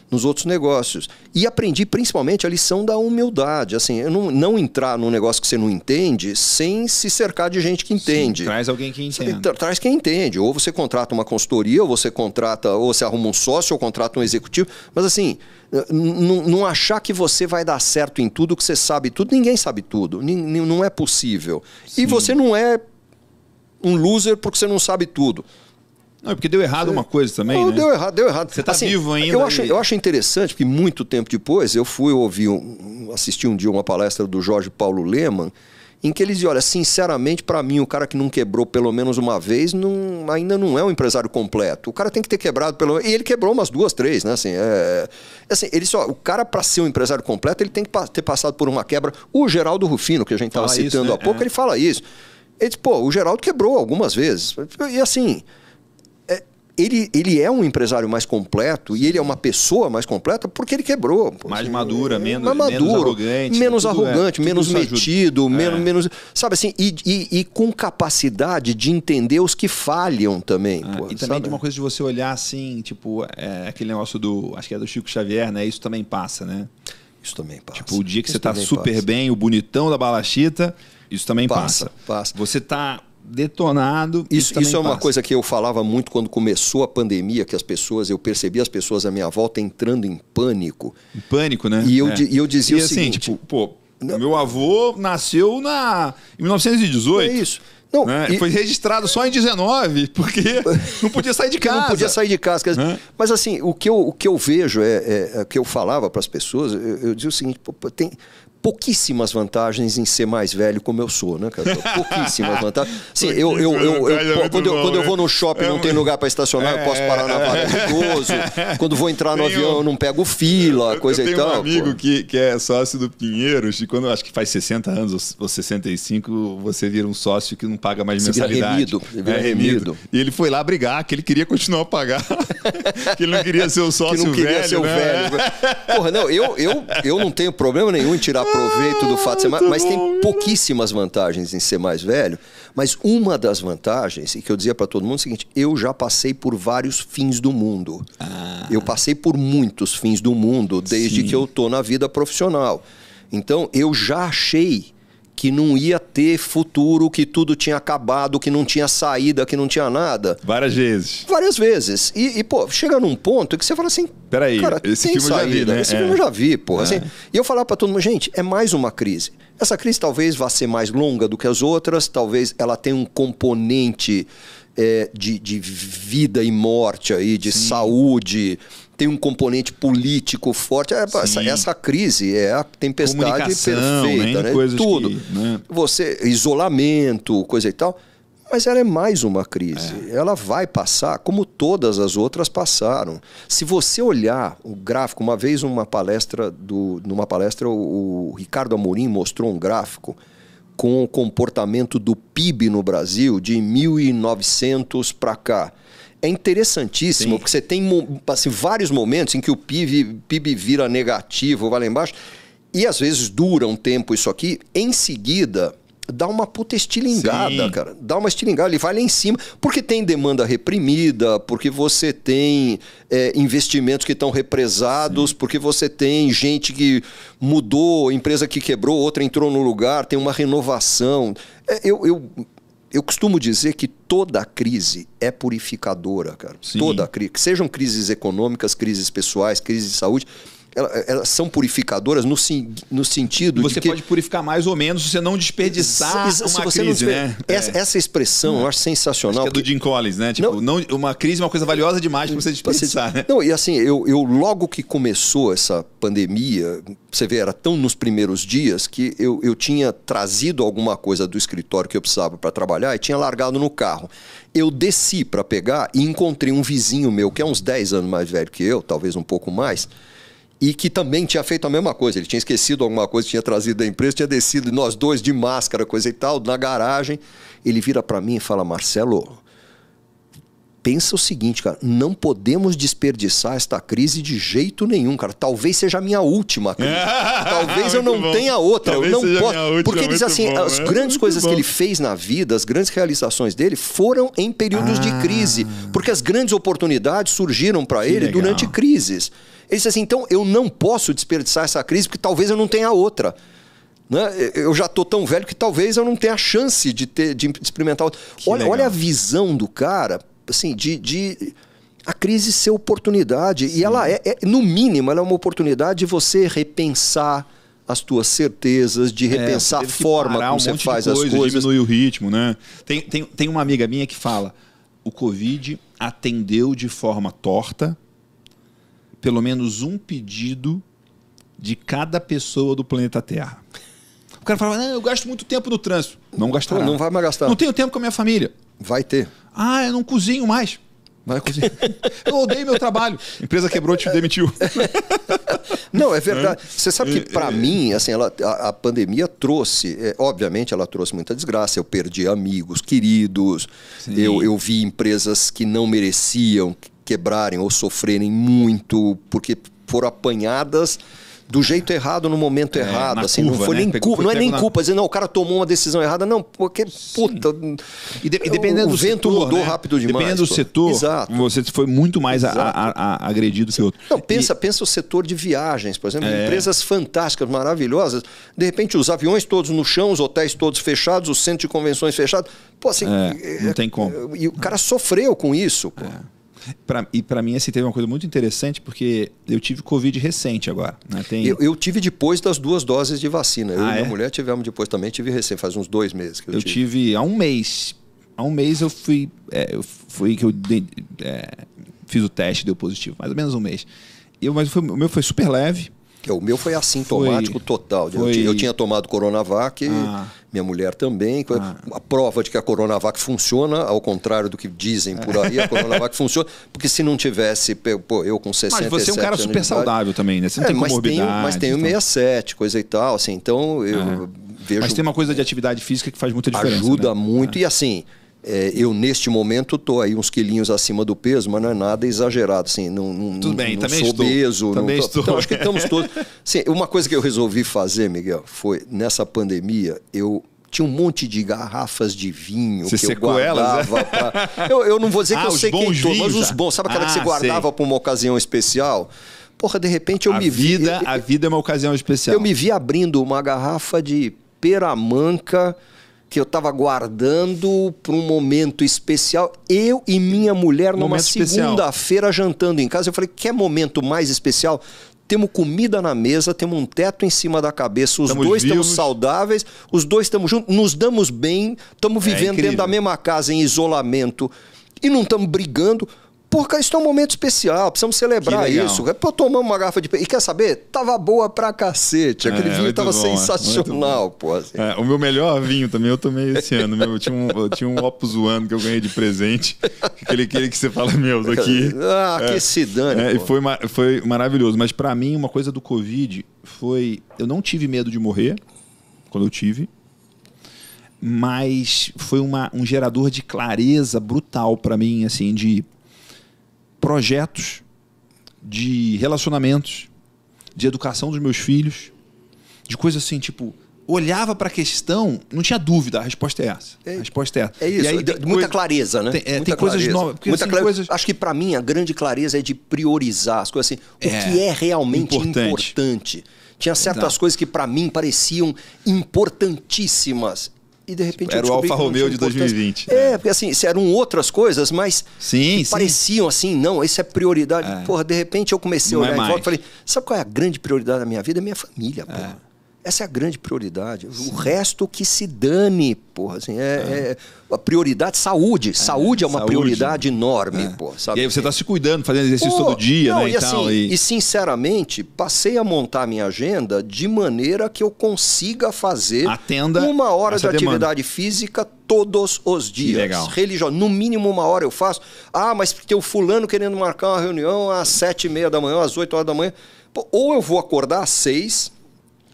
nos outros negócios. E aprendi principalmente a lição da humildade. Assim, não, não, entrar num negócio que você não entende sem se cercar de gente que entende. Sim, traz alguém que entende. traz quem entende. Ou você contrata uma consultoria, ou você contrata, ou você arruma um sócio, ou contrata um executivo. Mas assim, não achar que você vai dar certo em tudo, que você sabe tudo, ninguém sabe tudo. não é possível. Sim. E você não é um loser porque você não sabe tudo. Não, é porque deu errado uma coisa também, não, né? Deu errado, deu errado. Você está assim, vivo é ainda. Eu acho, eu acho interessante, porque muito tempo depois eu fui ouvir, um, assisti um dia uma palestra do Jorge Paulo Leman, em que ele dizia, olha, sinceramente, para mim, o cara que não quebrou pelo menos uma vez não, ainda não é um empresário completo. O cara tem que ter quebrado pelo menos... E ele quebrou umas duas, três, né? Assim, é, é assim ele só, o cara, para ser um empresário completo, ele tem que ter passado por uma quebra. O Geraldo Rufino, que a gente estava citando isso, né? há pouco, é. ele fala isso. Ele diz, pô, o Geraldo quebrou algumas vezes. E assim ele, ele é um empresário mais completo e ele é uma pessoa mais completa porque ele quebrou. mais madura, é, menos, mais maduro, menos arrogante. Menos é- arrogante, é, menos metido, menos, menos. Sabe assim, e, e, e, com capacidade de entender os que falham também. Ah, pô, e também sabe? de uma coisa de você olhar assim, tipo, é, aquele negócio do. Acho que é do Chico Xavier, né? Isso também passa, né? Isso também passa. Tipo, o dia que isso você tá super passa. bem, o bonitão da balachita, isso também passa. Passa. passa. Você tá detonado. Isso, isso, isso é passa. uma coisa que eu falava muito quando começou a pandemia, que as pessoas, eu percebi as pessoas à minha volta entrando em pânico. Em pânico, né? E eu, é. e eu dizia e o assim, seguinte, tipo, pô, não. meu avô nasceu na em 1918. É isso. Não, né? e... Foi registrado só em 19, porque não podia sair de casa. não podia sair de casa. Né? Mas assim, o que eu, o que eu vejo, é, é, é que eu falava para as pessoas, eu, eu dizia o seguinte, pô, tem, pouquíssimas vantagens em ser mais velho como eu sou, né, cara? Pouquíssimas vantagens. Sim, eu, eu, eu, eu é quando, eu, né? é é. quando eu vou no shopping e não tem lugar para estacionar, eu posso parar na vaga de idoso. Quando vou entrar no avião, eu não pego fila, coisa e tal. um amigo que, que é sócio do Pinheiros, e quando acho que faz 60 anos ou 65, você vira um sócio que não paga mais mensalidade. Vira remido, remido. E ele foi lá brigar, que ele queria continuar a pagar. que ele não queria ser o sócio que não queria Ser o né? velho. Porra, não, eu, eu, eu não tenho problema nenhum em tirar aproveito do fato de ser mais. Mas tem pouquíssimas vantagens em ser mais velho. Mas uma das vantagens, e que eu dizia para todo mundo, é o seguinte: eu já passei por vários fins do mundo. Ah. Eu passei por muitos fins do mundo desde Sim. que eu tô na vida profissional. Então, eu já achei que não ia ter futuro, que tudo tinha acabado, que não tinha saída, que não tinha nada. Várias vezes. Várias vezes. E, e pô, chega num ponto que você fala assim. Peraí, cara, esse tem filme saída. já vi, né? Esse é. filme eu já vi, pô. É. Assim, e eu falava para todo mundo, gente, é mais uma crise. Essa crise talvez vá ser mais longa do que as outras, talvez ela tenha um componente é, de, de, vida e morte aí, de Sim. saúde, tem um componente político forte. É, essa, essa crise é a tempestade perfeita, né? né? Tudo. Que, né? Você, isolamento, coisa e tal. Mas ela é mais uma crise. É. Ela vai passar como todas as outras passaram. Se você olhar o gráfico, uma vez uma palestra do, numa palestra o, o Ricardo Amorim mostrou um gráfico com o comportamento do PIB no Brasil de 1900 para cá é interessantíssimo, Sim. porque você tem assim, vários momentos em que o PIB, PIB vira negativo, vai lá embaixo, e às vezes dura um tempo isso aqui, em seguida dá uma puta estilingada, Sim. cara. Dá uma estilingada, ele vai lá em cima, porque tem demanda reprimida, porque você tem é, investimentos que estão represados, Sim. porque você tem gente que mudou, empresa que quebrou, outra entrou no lugar, tem uma renovação. É, eu, eu eu costumo dizer que toda crise é purificadora, cara. Sim. Toda crise. Sejam crises econômicas, crises pessoais, crises de saúde elas, elas são purificadoras no, no sentido você de que... pode purificar mais ou menos se você não desperdiçar se, uma se você crise, não né? Essa, é. essa expressão hum. eu acho sensacional. Acho que é do Jim Collins, né? Tipo, não, não uma crise é uma coisa valiosa demais para você desperdiçar. Né? Não, e assim, eu, eu logo que começou essa pandemia, você vê, era tão nos primeiros dias que eu, eu tinha trazido alguma coisa do escritório que eu precisava para trabalhar e tinha largado no carro. Eu desci para pegar e encontrei um vizinho meu, que é uns 10 anos mais velho que eu, talvez um pouco mais, e que também tinha feito a mesma coisa. Ele tinha esquecido alguma coisa, tinha trazido da empresa, tinha descido nós dois de máscara, coisa e tal, na garagem. Ele vira para mim e fala: Marcelo, pensa o seguinte, cara, não podemos desperdiçar esta crise de jeito nenhum, cara. Talvez seja a minha última crise. Talvez eu não bom. tenha outra. Talvez eu não posso. Última, Porque ele diz assim, bom, as né? grandes muito coisas bom. que ele fez na vida, as grandes realizações dele foram em períodos ah. de crise. Porque as grandes oportunidades surgiram para ele legal. durante crises. Ele disse assim, então eu não posso desperdiçar essa crise porque talvez eu não tenha outra. Né? Eu já estou tão velho que talvez eu não tenha a chance de, ter, de experimentar. Olha, olha, a visão do cara assim, de, de a crise ser oportunidade. Sim. E ela é, é, no mínimo, ela é uma oportunidade de você repensar as tuas certezas, de é, repensar é, a forma como um você faz coisa, as coisas. Diminui o ritmo, né? Tem, tem, tem uma amiga minha que fala: o Covid atendeu de forma torta pelo menos um pedido de cada pessoa do planeta Terra. O cara fala, ah, eu gasto muito tempo no trânsito. Não gastará. Não vai mais gastar. Não tenho tempo com a minha família. Vai ter. Ah, eu não cozinho mais. Vai cozinhar. eu odeio meu trabalho. empresa quebrou, te demitiu. não, é verdade. É. Você sabe que para é, é. mim, assim, ela, a, a pandemia trouxe, é, obviamente, ela trouxe muita desgraça. Eu perdi amigos queridos, eu, eu vi empresas que não mereciam quebrarem ou sofrerem muito porque foram apanhadas do jeito errado, no momento é, errado. Assim, curva, não foi né? nem culpa, não é nem na... culpa, dizer, não, o cara tomou uma decisão errada, não, porque, puta. E, de, e dependendo o, do vento setor, mudou né? rápido demais. Dependendo do setor, Exato. você foi muito mais a, a, a, agredido que outro. Não, pensa, e... pensa o setor de viagens, por exemplo, é. empresas fantásticas, maravilhosas. De repente, os aviões todos no chão, os hotéis todos fechados, os centros de convenções fechados. Pô, assim. É, é não tem como. E o cara sofreu com isso, pô. É. Pra, e para mim, assim, teve uma coisa muito interessante, porque eu tive Covid recente agora. Né? Tem... Eu, eu, tive depois das duas doses de vacina. Eu ah, e minha é? mulher tivemos depois também, tive recente, faz uns dois meses que eu, eu tive. tive há um mês. Há um mês eu fui. É, eu fui que eu de, é, fiz o teste, deu positivo, mais ou menos um mês. Eu, mas foi, o meu foi super leve que é, o meu foi assintomático foi, total. Foi... Eu, eu, tinha tomado Coronavac, ah. minha mulher também. Ah. A prova de que a Coronavac funciona, ao contrário do que dizem por aí, a Coronavac funciona, porque se não tivesse, pô, eu com 67 Mas você é um cara super saudável também, né? Você não é, tem mas comorbidade. Tenho, mas tenho então. 67, coisa e tal, assim, então eu... Vejo, mas tem uma coisa de atividade física que faz muita diferença. Ajuda né? muito. E assim, é, eu, neste momento, estou aí uns quilinhos acima do peso, mas não é nada exagerado. Assim, não, não, Tudo bem, não também sou estou. obeso. Também não tô, estou. Então, acho que estamos todos. Sim, uma coisa que eu resolvi fazer, Miguel, foi nessa pandemia, eu tinha um monte de garrafas de vinho você que eu né? guardava. Elas, pra... eu, eu, não vou dizer ah, que eu sei quem tô, mas os bons. Sabe aquela ah, que você ah, guardava para uma ocasião especial? Porra, de repente eu a me vida, vi. A vida é uma ocasião especial. Eu me vi abrindo uma garrafa de peramanca que eu estava guardando para um momento especial. Eu e minha mulher numa segunda-feira jantando em casa. Eu falei: quer momento mais especial? Temos comida na mesa, temos um teto em cima da cabeça, os dois estamos saudáveis, os dois estamos juntos, nos damos bem, estamos é vivendo é dentro da mesma casa em isolamento e não estamos brigando. Porque isso é um momento especial, precisamos celebrar isso. Pô, tomamos uma garrafa de. E quer saber? Tava boa pra cacete. É, aquele é, vinho tava bom, sensacional, pô. Assim. É, o meu melhor vinho também eu tomei esse ano. Meu, eu, tinha um, eu tinha um Opus One que eu ganhei de presente. Aquele, aquele que você fala, meu, aqui. Ah, que é, se dane. É, e foi, foi maravilhoso. Mas para mim, uma coisa do Covid foi. Eu não tive medo de morrer, quando eu tive mas foi uma, um gerador de clareza brutal para mim, assim, de projetos de relacionamentos, de educação dos meus filhos, de coisas assim, tipo, olhava para a questão, não tinha dúvida, a resposta é essa. É, a resposta é essa. É isso, aí, tem, muita clareza, né? Tem, é, muita tem coisas novas. Porque, muita assim, coisas... Acho que para mim a grande clareza é de priorizar as coisas assim, o é, que é realmente importante. importante. Tinha certas coisas que para mim pareciam importantíssimas e de repente era o Alfa Romeo de 2020. É, né? porque assim, eram outras coisas, mas sim, sim. pareciam assim, não, isso é prioridade. É. Porra, de repente eu comecei não a é olhar é em volta e falei, sabe qual é a grande prioridade da minha vida? É minha família, é. porra. Essa é a grande prioridade. Sim. O resto que se dane, porra. Assim, é, é. é prioridade, saúde. É. Saúde é uma saúde. prioridade enorme, é. Porra, sabe? E aí você está se cuidando, fazendo exercício todo dia, não, né? E, assim, tal, e... e sinceramente, passei a montar minha agenda de maneira que eu consiga fazer Atenda uma hora de atividade física todos os dias. Legal. Religião. No mínimo uma hora eu faço. Ah, mas tem o fulano querendo marcar uma reunião às sete e meia da manhã, às oito horas da manhã. Pô, ou eu vou acordar às seis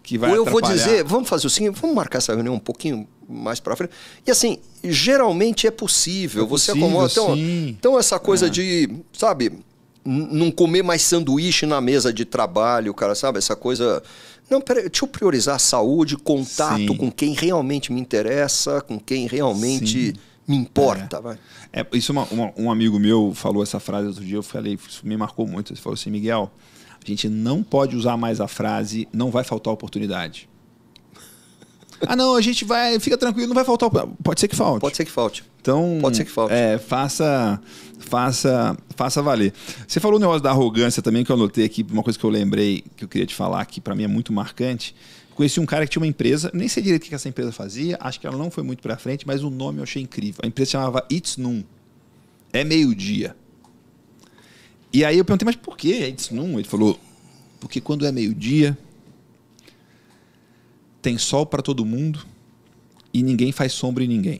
que vai Ou eu vou dizer, vamos fazer o seguinte, vamos marcar essa reunião um pouquinho mais para frente. E assim, geralmente é possível. É você possível, acomoda. Então, sim. então essa coisa é. de, sabe, não comer mais sanduíche na mesa de trabalho, cara, sabe? Essa coisa. Não, peraí, deixa eu priorizar a saúde, contato sim. com quem realmente me interessa, com quem realmente. Sim. Me importa, é. é isso uma, uma, um amigo meu falou essa frase outro dia, eu falei, isso me marcou muito. Ele falou assim, Miguel, a gente não pode usar mais a frase não vai faltar oportunidade. ah, não, a gente vai, fica tranquilo, não vai faltar. Pode ser que falte. Pode ser que falte. Então, pode ser que falte. É, faça, faça, faça valer. Você falou o negócio da arrogância também que eu anotei aqui, uma coisa que eu lembrei que eu queria te falar que para mim é muito marcante. Conheci um cara que tinha uma empresa, nem sei direito o que essa empresa fazia, acho que ela não foi muito para frente, mas o nome eu achei incrível. A empresa chamava It's Noon. É meio-dia. E aí eu perguntei, mas por quê? Ele disse, não. Ele falou, porque quando é meio-dia, tem sol para todo mundo e ninguém faz sombra em ninguém.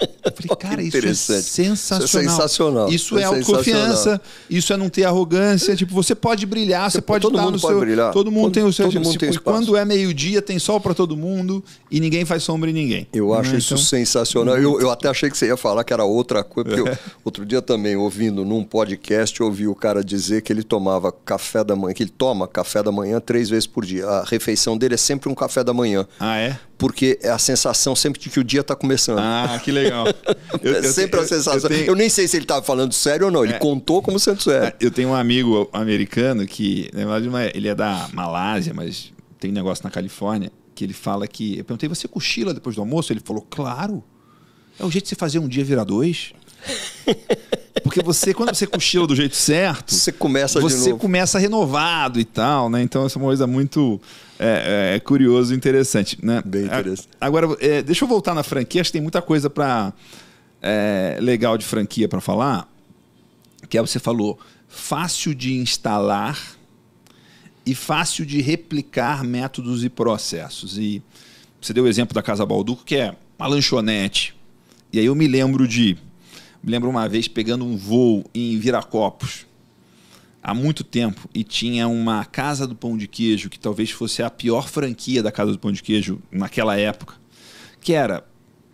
Eu falei, cara, isso é sensacional. Isso é, sensacional. Isso é, é autoconfiança, isso é não ter arrogância. Tipo, você pode brilhar, você, você tipo, pode todo estar no seu. Brilhar. Todo mundo todo, tem o seu. Todo tipo, mundo tem tipo, quando é meio-dia, tem sol para todo mundo e ninguém faz sombra em ninguém. Eu né? acho isso então, sensacional. Eu, eu até achei que você ia falar que era outra coisa, porque eu, é. outro dia também, ouvindo num podcast, eu ouvi o cara dizer que ele tomava café da manhã, que ele toma café da manhã três vezes por dia. A refeição dele é sempre um café da manhã. Ah, é? porque é a sensação sempre de que o dia está começando. Ah, que legal. Eu, é sempre eu, a sensação. Eu, tenho... eu, nem sei se ele estava tá falando sério ou não, ele é. contou como sendo sério. Eu tenho um amigo americano que, ele é da Malásia, mas tem negócio na Califórnia, que ele fala que. Eu perguntei, você cochila depois do almoço? Ele falou, claro. É o jeito de você fazer um dia virar dois. Porque você, quando você cochila do jeito certo, você começa Você começa renovado e tal, né? Então, essa é uma coisa muito. É, é, é curioso e interessante. Né? Bem interessante. Agora, é, deixa eu voltar na franquia, acho que tem muita coisa para é, legal de franquia para falar, que é você falou, fácil de instalar e fácil de replicar métodos e processos. E você deu o exemplo da Casa Balduco, que é uma lanchonete. E aí eu me lembro de. Me lembro uma vez pegando um voo em Viracopos há muito tempo e tinha uma Casa do Pão de Queijo, que talvez fosse a pior franquia da Casa do Pão de Queijo naquela época, que era.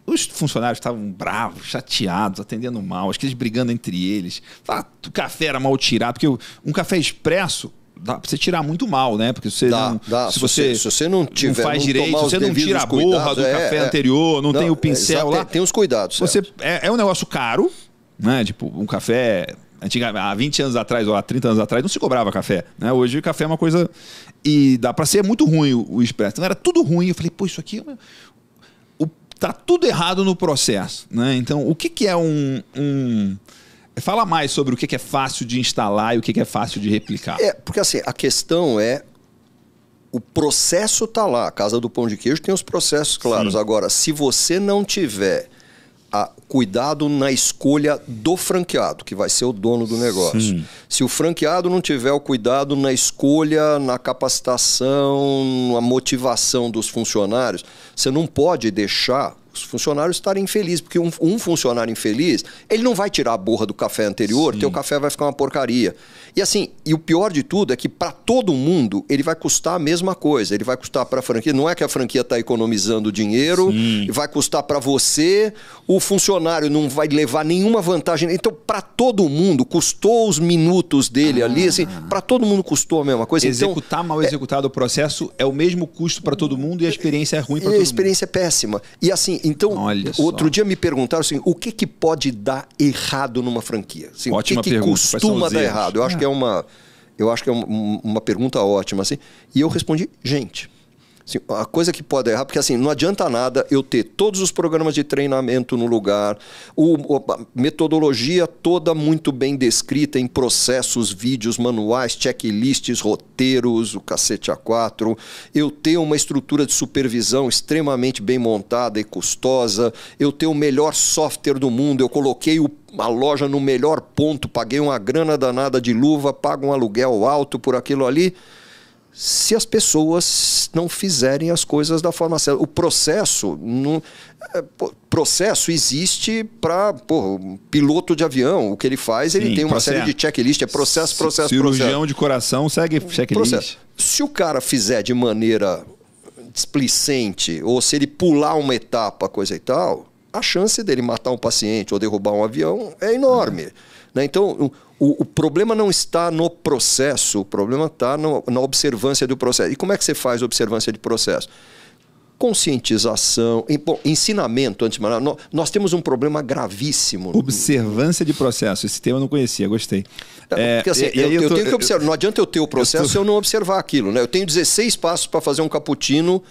Os funcionários estavam bravos, chateados, atendendo mal, acho que eles brigando entre eles. Ah, o café era mal tirado, porque um café expresso dá pra você tirar muito mal, né? Porque você dá, não, dá. Se, você, se, você, não tiver, não faz não direito, se você não tira a borra do é, café é, anterior, não, não, tem o pincel é, lá. Tem, tem os cuidados. Você, é, é um negócio caro, né? Tipo, um café Antigamente, há 20 anos atrás ou há 30 anos atrás não se cobrava café. Né? Hoje o café é uma coisa. E dá para ser muito ruim o, o expresso. Então era tudo ruim. Eu falei, pô, isso aqui é o, tá tudo errado no processo. Né? Então, o que, que é um, um. Fala mais sobre o que, é fácil de instalar e o que, é fácil de replicar. É, porque assim, a questão é o processo está lá. A Casa do Pão de Queijo tem os processos claros. Sim. Agora, se você não tiver a cuidado na escolha do franqueado, que vai ser o dono do negócio. Sim. Se o franqueado não tiver o cuidado na escolha, na capacitação, na motivação dos funcionários, você não pode deixar os funcionários estarem infelizes, porque um, um, funcionário infeliz, ele não vai tirar a borra do café anterior, Sim. teu café vai ficar uma porcaria. E assim, e o pior de tudo é que para todo mundo ele vai custar a mesma coisa, ele vai custar para a franquia, não é que a franquia está economizando dinheiro, Sim. vai custar para você, o funcionário não vai levar nenhuma vantagem. Então, para todo mundo custou os minutos dele ah. ali, assim, ah. para todo mundo custou a mesma coisa. Então, Executar então, mal é... executado o processo é o mesmo custo para todo mundo e a experiência é ruim para todo mundo. A experiência é péssima. E assim, então, Olha outro só. dia me perguntaram assim, o que, que pode dar errado numa franquia? Assim, ótima o que, que pergunta, costuma dar errado? Eu acho que é, é uma, eu acho que é uma, uma pergunta ótima assim. E eu respondi, gente Assim, a coisa que pode errar, porque assim, não adianta nada eu ter todos os programas de treinamento no lugar, o, metodologia toda muito bem descrita em processos, vídeos, manuais, checklists, roteiros, o cacete A4, eu ter uma estrutura de supervisão extremamente bem montada e custosa, eu ter o melhor software do mundo, eu coloquei o a loja no melhor ponto, paguei uma grana danada de luva, pago um aluguel alto por aquilo ali se as pessoas não fizerem as coisas da forma certa. O processo não, é, processo existe para piloto de avião. O que ele faz, ele Sim, tem uma processo. série de checklist, é processo, processo, Cirurgião processo. Cirurgião de coração segue checklist. Processo. Se o cara fizer de maneira displicente, ou se ele pular uma etapa, coisa e tal, a chance dele matar um paciente ou derrubar um avião é enorme. Uhum. Né? Então, o, o, problema não está no processo, o problema está na observância do processo. E como é que você faz observância de processo? Conscientização, ensinamento, antes de mais Nós temos um problema gravíssimo. Observância de processo. Esse tema eu não conhecia, gostei. Tá, é, porque assim, eu, eu, eu tô, tenho que observar. Não adianta eu ter o processo se eu, tô... eu não observar aquilo. Né? Eu tenho 16 passos para fazer um cappuccino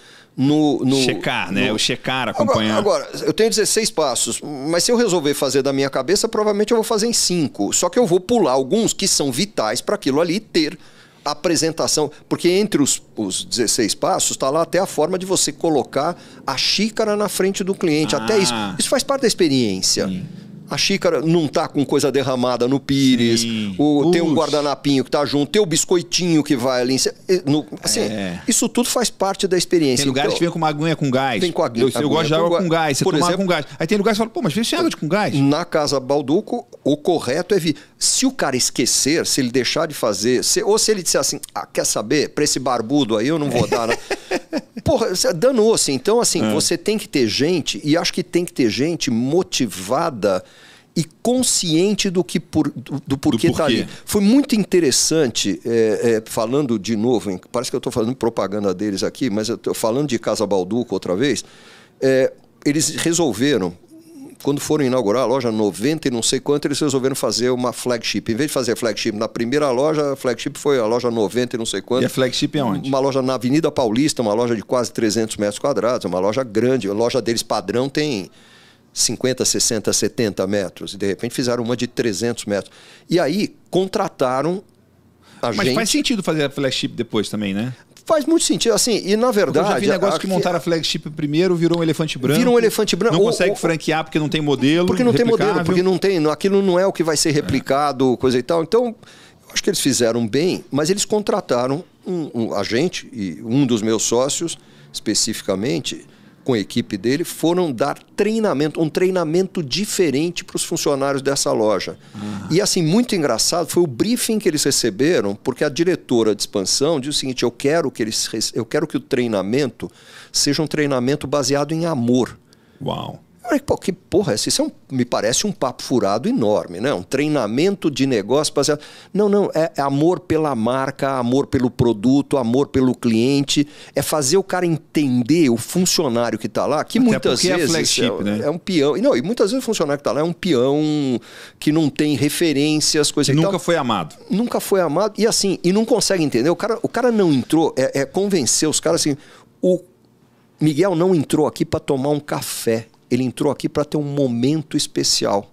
no, no, checar, né? No... O checar, acompanhar. Agora, agora, eu tenho 16 passos, mas se eu resolver fazer da minha cabeça, provavelmente eu vou fazer em 5. Só que eu vou pular alguns que são vitais para aquilo ali ter apresentação, porque entre os, os 16 passos está lá até a forma de você colocar a xícara na frente do cliente, ah. até isso. Isso faz parte da experiência. Sim. A xícara não tá com coisa derramada no pires. O, tem um guardanapinho que tá junto, tem o biscoitinho que vai ali. Eh, no, assim, é. isso tudo faz parte da experiência. Tem lugares então, que vem com uma aguinha com gás. Vem com aguinha. Eu, eu gosto de água com, com gás, você por toma exemplo, com gás. Aí tem lugares que fala, pô, mas você água com gás? Na casa Balduco, o correto é vir. Se o cara esquecer, se ele deixar de fazer, se, ou se ele disser assim, ah, quer saber, pra esse barbudo aí eu não vou dar. Né? Porra, é danou-se. Então, assim, é. você tem que ter gente, e acho que tem que ter gente motivada e consciente do que por, do, do porquê está ali. Foi muito interessante, é, é, falando de novo, hein, parece que eu estou falando propaganda deles aqui, mas eu estou falando de Casa Balduco outra vez. É, eles resolveram quando foram inaugurar a loja 90 e não sei quanto, eles resolveram fazer uma flagship. Em vez de fazer flagship na primeira loja, a flagship foi a loja 90 e não sei quanto. E a flagship é onde? Uma loja na Avenida Paulista, uma loja de quase 300 metros quadrados, uma loja grande. A loja deles padrão tem 50, 60, 70 metros. E de repente fizeram uma de 300 metros. E aí contrataram a Mas gente... faz sentido fazer a flagship depois também, né? Faz muito sentido, assim, e na verdade. eu já vi negócio que montaram a flagship primeiro, virou um elefante branco. Virou um elefante branco. Não ou, consegue ou, franquear porque não tem modelo. Porque não tem modelo, porque não tem. Aquilo não é o que vai ser replicado, é. coisa e tal. Então, acho que eles fizeram bem, mas eles contrataram um, um, a gente, e um dos meus sócios especificamente, com a equipe dele, foram dar treinamento, um treinamento diferente para os funcionários dessa loja. Uhum. E assim, muito engraçado, foi o briefing que eles receberam, porque a diretora de expansão disse o seguinte: eu quero que eles eu quero que o treinamento seja um treinamento baseado em amor. Uau porque que porra, é isso é um, me parece um papo furado enorme, né? Um treinamento de negócio baseado. Não, não, é, é, amor pela marca, amor pelo produto, amor pelo cliente. É fazer o cara entender o funcionário que está lá, que Até muitas é vezes. É, flagship, é, né? é um peão. E, não, e muitas vezes o funcionário que está lá é um peão que não tem referências, coisas e Nunca tal. foi amado. Nunca foi amado. E assim, e não consegue entender. O cara, o cara não entrou, é, é convencer os caras assim. O Miguel não entrou aqui para tomar um café. Ele entrou aqui para ter um momento especial.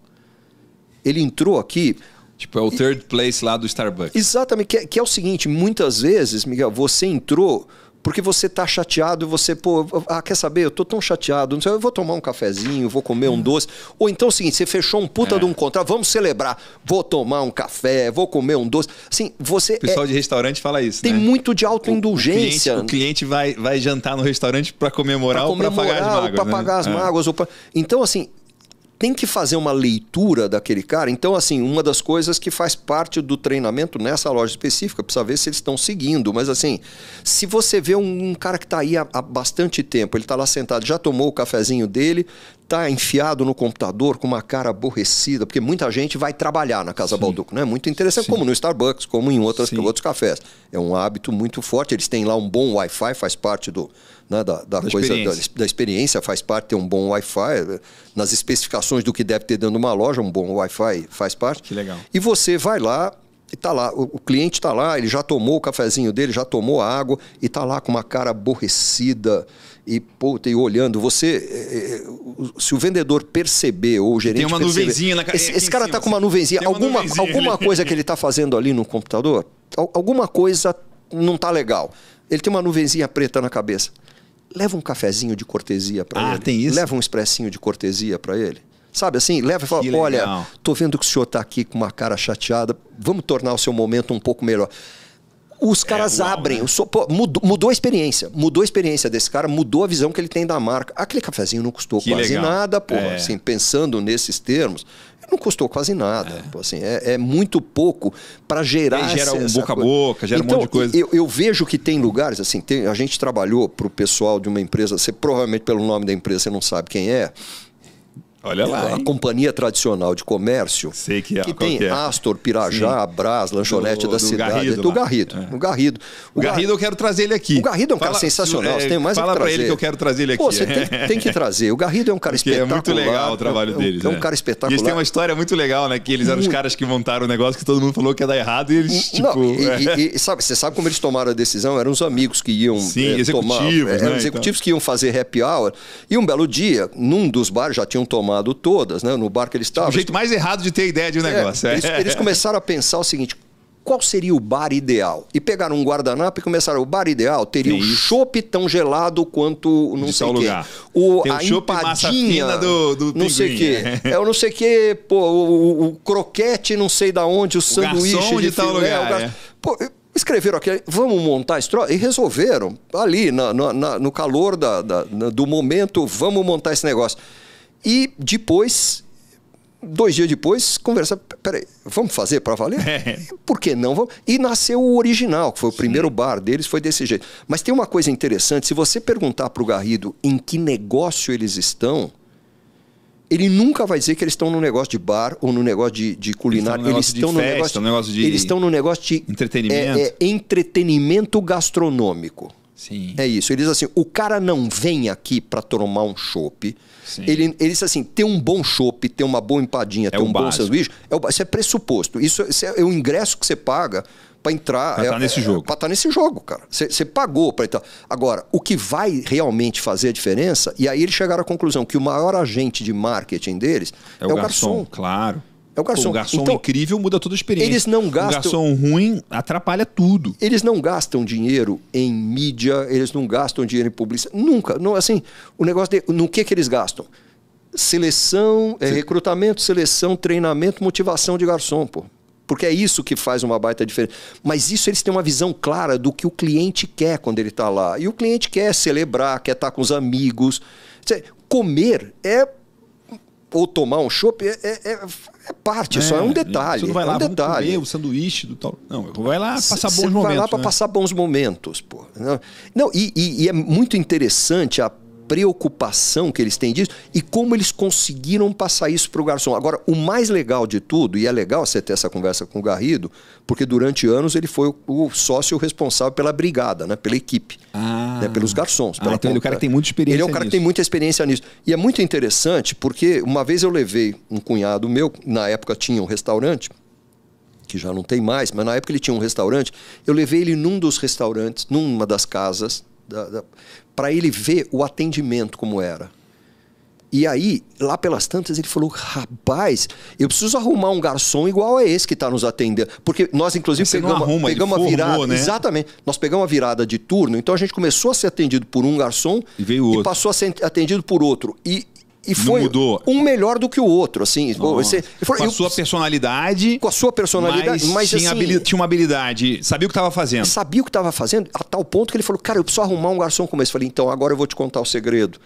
Ele entrou aqui. Tipo, é o third place lá do Starbucks. Exatamente, que é, que é o seguinte: muitas vezes, Miguel, você entrou porque você tá chateado e você, pô, ah, quer saber? Eu tô tão chateado, não sei, eu vou tomar um cafezinho, vou comer um hum. doce. Ou então é o seguinte, você fechou um puta é. de um contrato, vamos celebrar, vou tomar um café, vou comer um doce. Assim, você. O pessoal é... de restaurante fala isso. Tem né? muito de autoindulgência. O, o, cliente, vai, vai jantar no restaurante para comemorar, pra comemorar ou para pagar as mágoas. Pra né? pagar as é. mágoas ou pra... Então, assim, tem que fazer uma leitura daquele cara. Então, assim, uma das coisas que faz parte do treinamento nessa loja específica, precisa ver se eles estão seguindo. Mas, assim, se você vê um, um cara que está aí há, há, bastante tempo, ele está lá sentado, já tomou o cafezinho dele, está enfiado no computador com uma cara aborrecida, porque muita gente vai trabalhar na Casa Sim. Balduco, né? Muito interessante, Sim. como no Starbucks, como em outras, outros cafés. É um hábito muito forte, eles têm lá um bom Wi-Fi, faz parte do né, da, da, da, coisa experiência. Da, da, experiência, faz parte ter um bom Wi-Fi, eh, nas especificações do que deve ter dentro de uma loja, um bom Wi-Fi faz parte. Que legal. E você vai lá e tá lá, o, o cliente está lá, ele já tomou o cafezinho dele, já tomou a água e está lá com uma cara aborrecida e pô, e olhando, você eh, eh, se o vendedor perceber ou o gerente tem uma perceber, nuvenzinha na cabeça esse, esse cara está com assim. uma nuvenzinha, uma alguma nuvenzinha. alguma coisa que ele está fazendo ali no computador, alguma coisa não está legal. Ele tem uma nuvenzinha preta na cabeça leva um cafezinho de cortesia para ah, ele. Ah, tem isso? Leva um expressinho de cortesia para ele. Sabe assim, leva e fala, que olha, tô vendo que o senhor está aqui com uma cara chateada, vamos tornar o seu momento um pouco melhor. Os é caras é, uau, abrem, né? mudou, mudou, a experiência, mudou a experiência desse cara, mudou a visão que ele tem da marca. Aquele cafezinho não custou que quase legal. nada, pô, é. assim, pensando nesses termos, não custou quase nada. É. Assim, é, é, muito pouco para gerar. gera essa, um boca a boca, gera então, um monte de então, coisa. Eu, eu vejo que tem lugares, assim, tem, a gente trabalhou para o pessoal de uma empresa, você provavelmente pelo nome da empresa você não sabe quem é, Olha lá. A hein? companhia tradicional de comércio. Sei que é. Que tem é. Astor, Pirajá, Sim. Brás, Lanchonete do, da do cidade. Garrido, do Garrido. É. O Garrido. O, o Garrido, eu quero trazer ele aqui. O Garrido é um fala, cara sensacional. É, você tem mais Fala pra ele que eu quero trazer ele aqui. Pô, você tem, tem, que trazer. O Garrido é um cara espetacular. É muito legal o trabalho é, deles. É um é. cara espetacular. Eles têm uma história muito legal, né? Que eles eram os caras que montaram o negócio que todo mundo falou que ia dar errado e eles, tipo. Não, é. e, e, sabe, você sabe como eles tomaram a decisão? Eram os amigos que iam. Sim, executivos. Tomar, né, eram executivos que iam fazer happy hour. E um belo dia, num dos bares, já tinham tomado tomado todas, né? No bar que eles estavam. O jeito mais errado de ter ideia de um é, negócio. É, eles, eles começaram a pensar o seguinte: qual seria o bar ideal? E pegaram um guardanapo e começaram. O bar ideal teria Sim. um chope tão gelado quanto não de sei quê. Lugar. O, que. a o empadinha do, do não sei quê. É o não sei quê, pô, o, o, croquete não sei da onde, o, o sanduíche de, tal filé, lugar. Gar... É. Pô, escreveram aqui, vamos montar esse troço, e resolveram, ali, na, na, no calor da, da, na, do momento, vamos montar esse negócio. E depois, dois dias depois, conversar. Peraí, vamos fazer para valer? É. Por que não? E nasceu o original, que foi o Sim. primeiro bar deles, foi desse jeito. Mas tem uma coisa interessante: se você perguntar para o Garrido em que negócio eles estão, ele nunca vai dizer que eles estão no negócio de bar ou no negócio de, de culinária. Eles estão no negócio, de estão no negócio de. Eles estão no negócio de. Entretenimento. É, é, entretenimento gastronômico. Sim. É isso. Ele diz assim: o cara não vem aqui para tomar um chope Ele, ele diz assim: ter um bom chope ter uma boa empadinha, é ter um básico. bom sanduíche, é o, isso é pressuposto. Isso, é, isso é, é o ingresso que você paga para entrar. Para é, estar tá nesse é, jogo. Para estar tá nesse jogo, cara. Você, você pagou para entrar. Agora, o que vai realmente fazer a diferença, e aí eles chegaram à conclusão que o maior agente de marketing deles é, o, é o garçom. garçom. Claro. É o garçom. um garçom então, incrível muda toda a experiência. Eles não gastam. Um garçom ruim atrapalha tudo. Eles não gastam dinheiro em mídia, eles não gastam dinheiro em publicidade. Nunca. Não, assim, o negócio de, no que, que eles gastam? Seleção, é, recrutamento, seleção, treinamento, motivação de garçom, pô. Porque é isso que faz uma baita diferença. Mas isso eles têm uma visão clara do que o cliente quer quando ele está lá. E o cliente quer celebrar, quer estar tá com os amigos. comer é ou tomar um chopp é, é, é é parte, é, só é um é, detalhe. Você não vai é lá é um detalhe. comer o sanduíche do tal. Não, vai lá passar bons momentos. Vai lá né? para passar bons momentos, pô. Não, né? não e, e, e é muito interessante a preocupação que eles têm disso e como eles conseguiram passar isso para o garçom. Agora, o mais legal de tudo, e é legal você ter essa conversa com o Garrido, porque durante anos ele foi o, o sócio responsável pela brigada, né, pela equipe. Ah. Ah, né, pelos garçons. Ah, então ele é o cara que tem muita experiência Ele é o cara nisso. que tem muita experiência nisso. E é muito interessante porque uma vez eu levei um cunhado meu, na época tinha um restaurante, que já não tem mais, mas na época ele tinha um restaurante. Eu levei ele num dos restaurantes, numa das casas, da, da, para ele ver o atendimento como era. E aí, lá pelas tantas, ele falou: rapaz, eu preciso arrumar um garçom igual a esse que está nos atendendo. Porque nós, inclusive, Você pegamos, arruma, pegamos a virada. né? Exatamente. Nós pegamos a virada de turno, então a gente começou a ser atendido por um garçom e, veio outro. e passou a ser atendido por outro. E, e foi um melhor do que o outro, assim. Você, com a eu, sua personalidade. Com a sua personalidade, mas, mas tinha, assim, habilidade, tinha uma habilidade, sabia o que estava fazendo. Sabia o que estava fazendo, a tal ponto que ele falou, cara, eu preciso arrumar um garçom como esse. Eu falei, então, agora eu vou te contar o segredo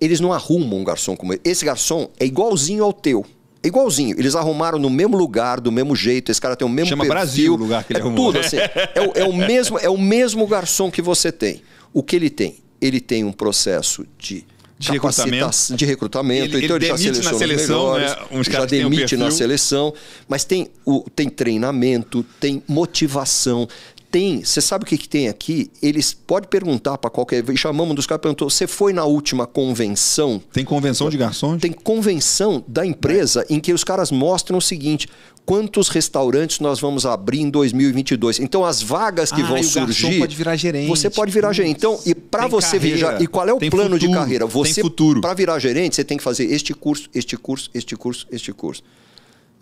eles não arrumam um garçom como esse. Esse garçom é igualzinho ao teu. É igualzinho. Eles arrumaram no mesmo lugar, do mesmo jeito. Esse cara tem o mesmo Chama perfil. Brasil o lugar que ele é arrumou. Tudo assim. É o, é, o mesmo, é o mesmo garçom que você tem. O que ele tem? Ele tem um processo de de recrutamento. de recrutamento. Ele, então ele, ele demite já seleciona na seleção, melhores, né? já demite né? um na seleção, mas tem, o, tem treinamento, tem motivação, tem, você sabe o que, que tem aqui? Eles pode perguntar para qualquer. Chamamos um dos caras perguntou: você foi na última convenção? Tem convenção de garçons? Tem convenção da empresa é. em que os caras mostram o seguinte: quantos restaurantes nós vamos abrir em 2022? Então, as vagas que ah, vão surgir. Você pode virar gerente. Você pode virar gerente. Então, e para você virar. E qual é o plano futuro, de carreira? Você, para virar gerente, você tem que fazer este curso, este curso, este curso, este curso.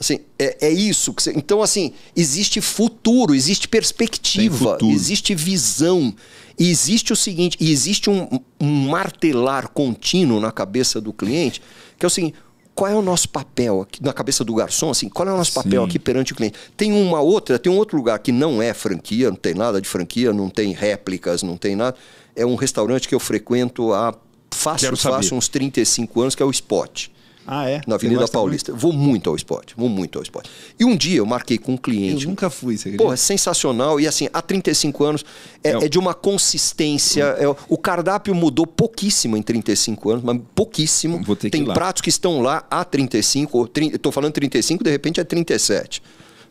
Assim, é, é isso. Você... Então, assim, existe futuro, existe perspectiva, existe visão. E existe o seguinte, existe um, um martelar contínuo na cabeça do cliente, que é assim qual é o nosso papel aqui, na cabeça do garçom, assim, qual é o nosso papel aqui perante o cliente? Tem uma outra, tem um outro lugar que não é franquia, não tem nada de franquia, não tem réplicas, não tem nada. É um restaurante que eu frequento há fácil, fácil uns 35 anos, que é o Spot. Ah, é? Na Avenida Paulista. Muito? Vou muito ao esporte, vou muito ao esporte. E um dia eu marquei com um cliente. Eu nunca fui, você Pô, é sensacional. E assim, há 35 anos é, é, é de uma consistência. Hum. É, o cardápio mudou pouquíssimo em 35 anos, mas pouquíssimo. Tem pratos que estão lá há 35, ou 30, tô falando 35, de repente é 37.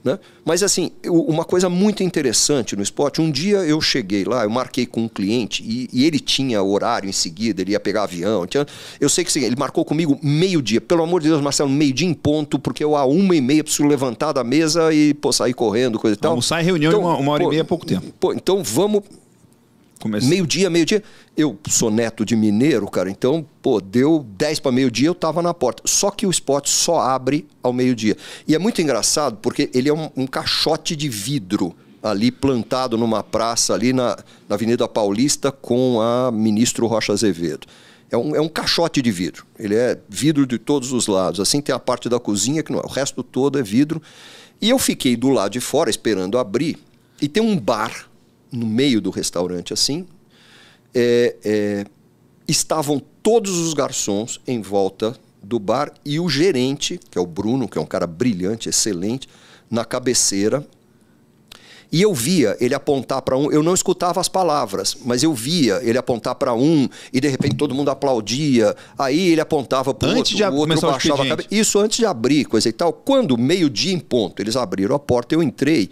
Né? Mas assim, uma coisa muito interessante no esporte, um dia eu cheguei lá, eu marquei com um cliente e, e ele tinha horário em seguida, ele ia pegar avião. Tinha, eu sei que sim, ele marcou comigo meio-dia. Pelo amor de Deus, Marcelo, meio-dia em ponto, porque eu a uma e meia preciso levantar da mesa e pô, sair correndo, coisa e tal. Almoçar reunião então, uma, uma, hora pô, e meia é pouco tempo. Pô, então vamos Meio-dia, meio-dia. Eu sou neto de mineiro, cara, então, pô, deu 10 para meio-dia, eu tava na porta. Só que o esporte só abre ao meio-dia. E é muito engraçado porque ele é um, um caixote de vidro ali plantado numa praça ali na, na Avenida Paulista com a ministro Rocha Azevedo. É um, é um caixote de vidro. Ele é vidro de todos os lados. Assim tem a parte da cozinha, que não é. O resto todo é vidro. E eu fiquei do lado de fora esperando abrir. E tem um bar no meio do restaurante assim, é, é, estavam todos os garçons em volta do bar e o gerente, que é o Bruno, que é um cara brilhante, excelente, na cabeceira. E eu via ele apontar para um, eu não escutava as palavras, mas eu via ele apontar para um e de repente todo mundo aplaudia. Aí ele apontava para o outro, o outro baixava a cabeça. Isso antes de abrir, coisa e tal. Quando meio-dia em ponto, eles abriram a porta, eu entrei.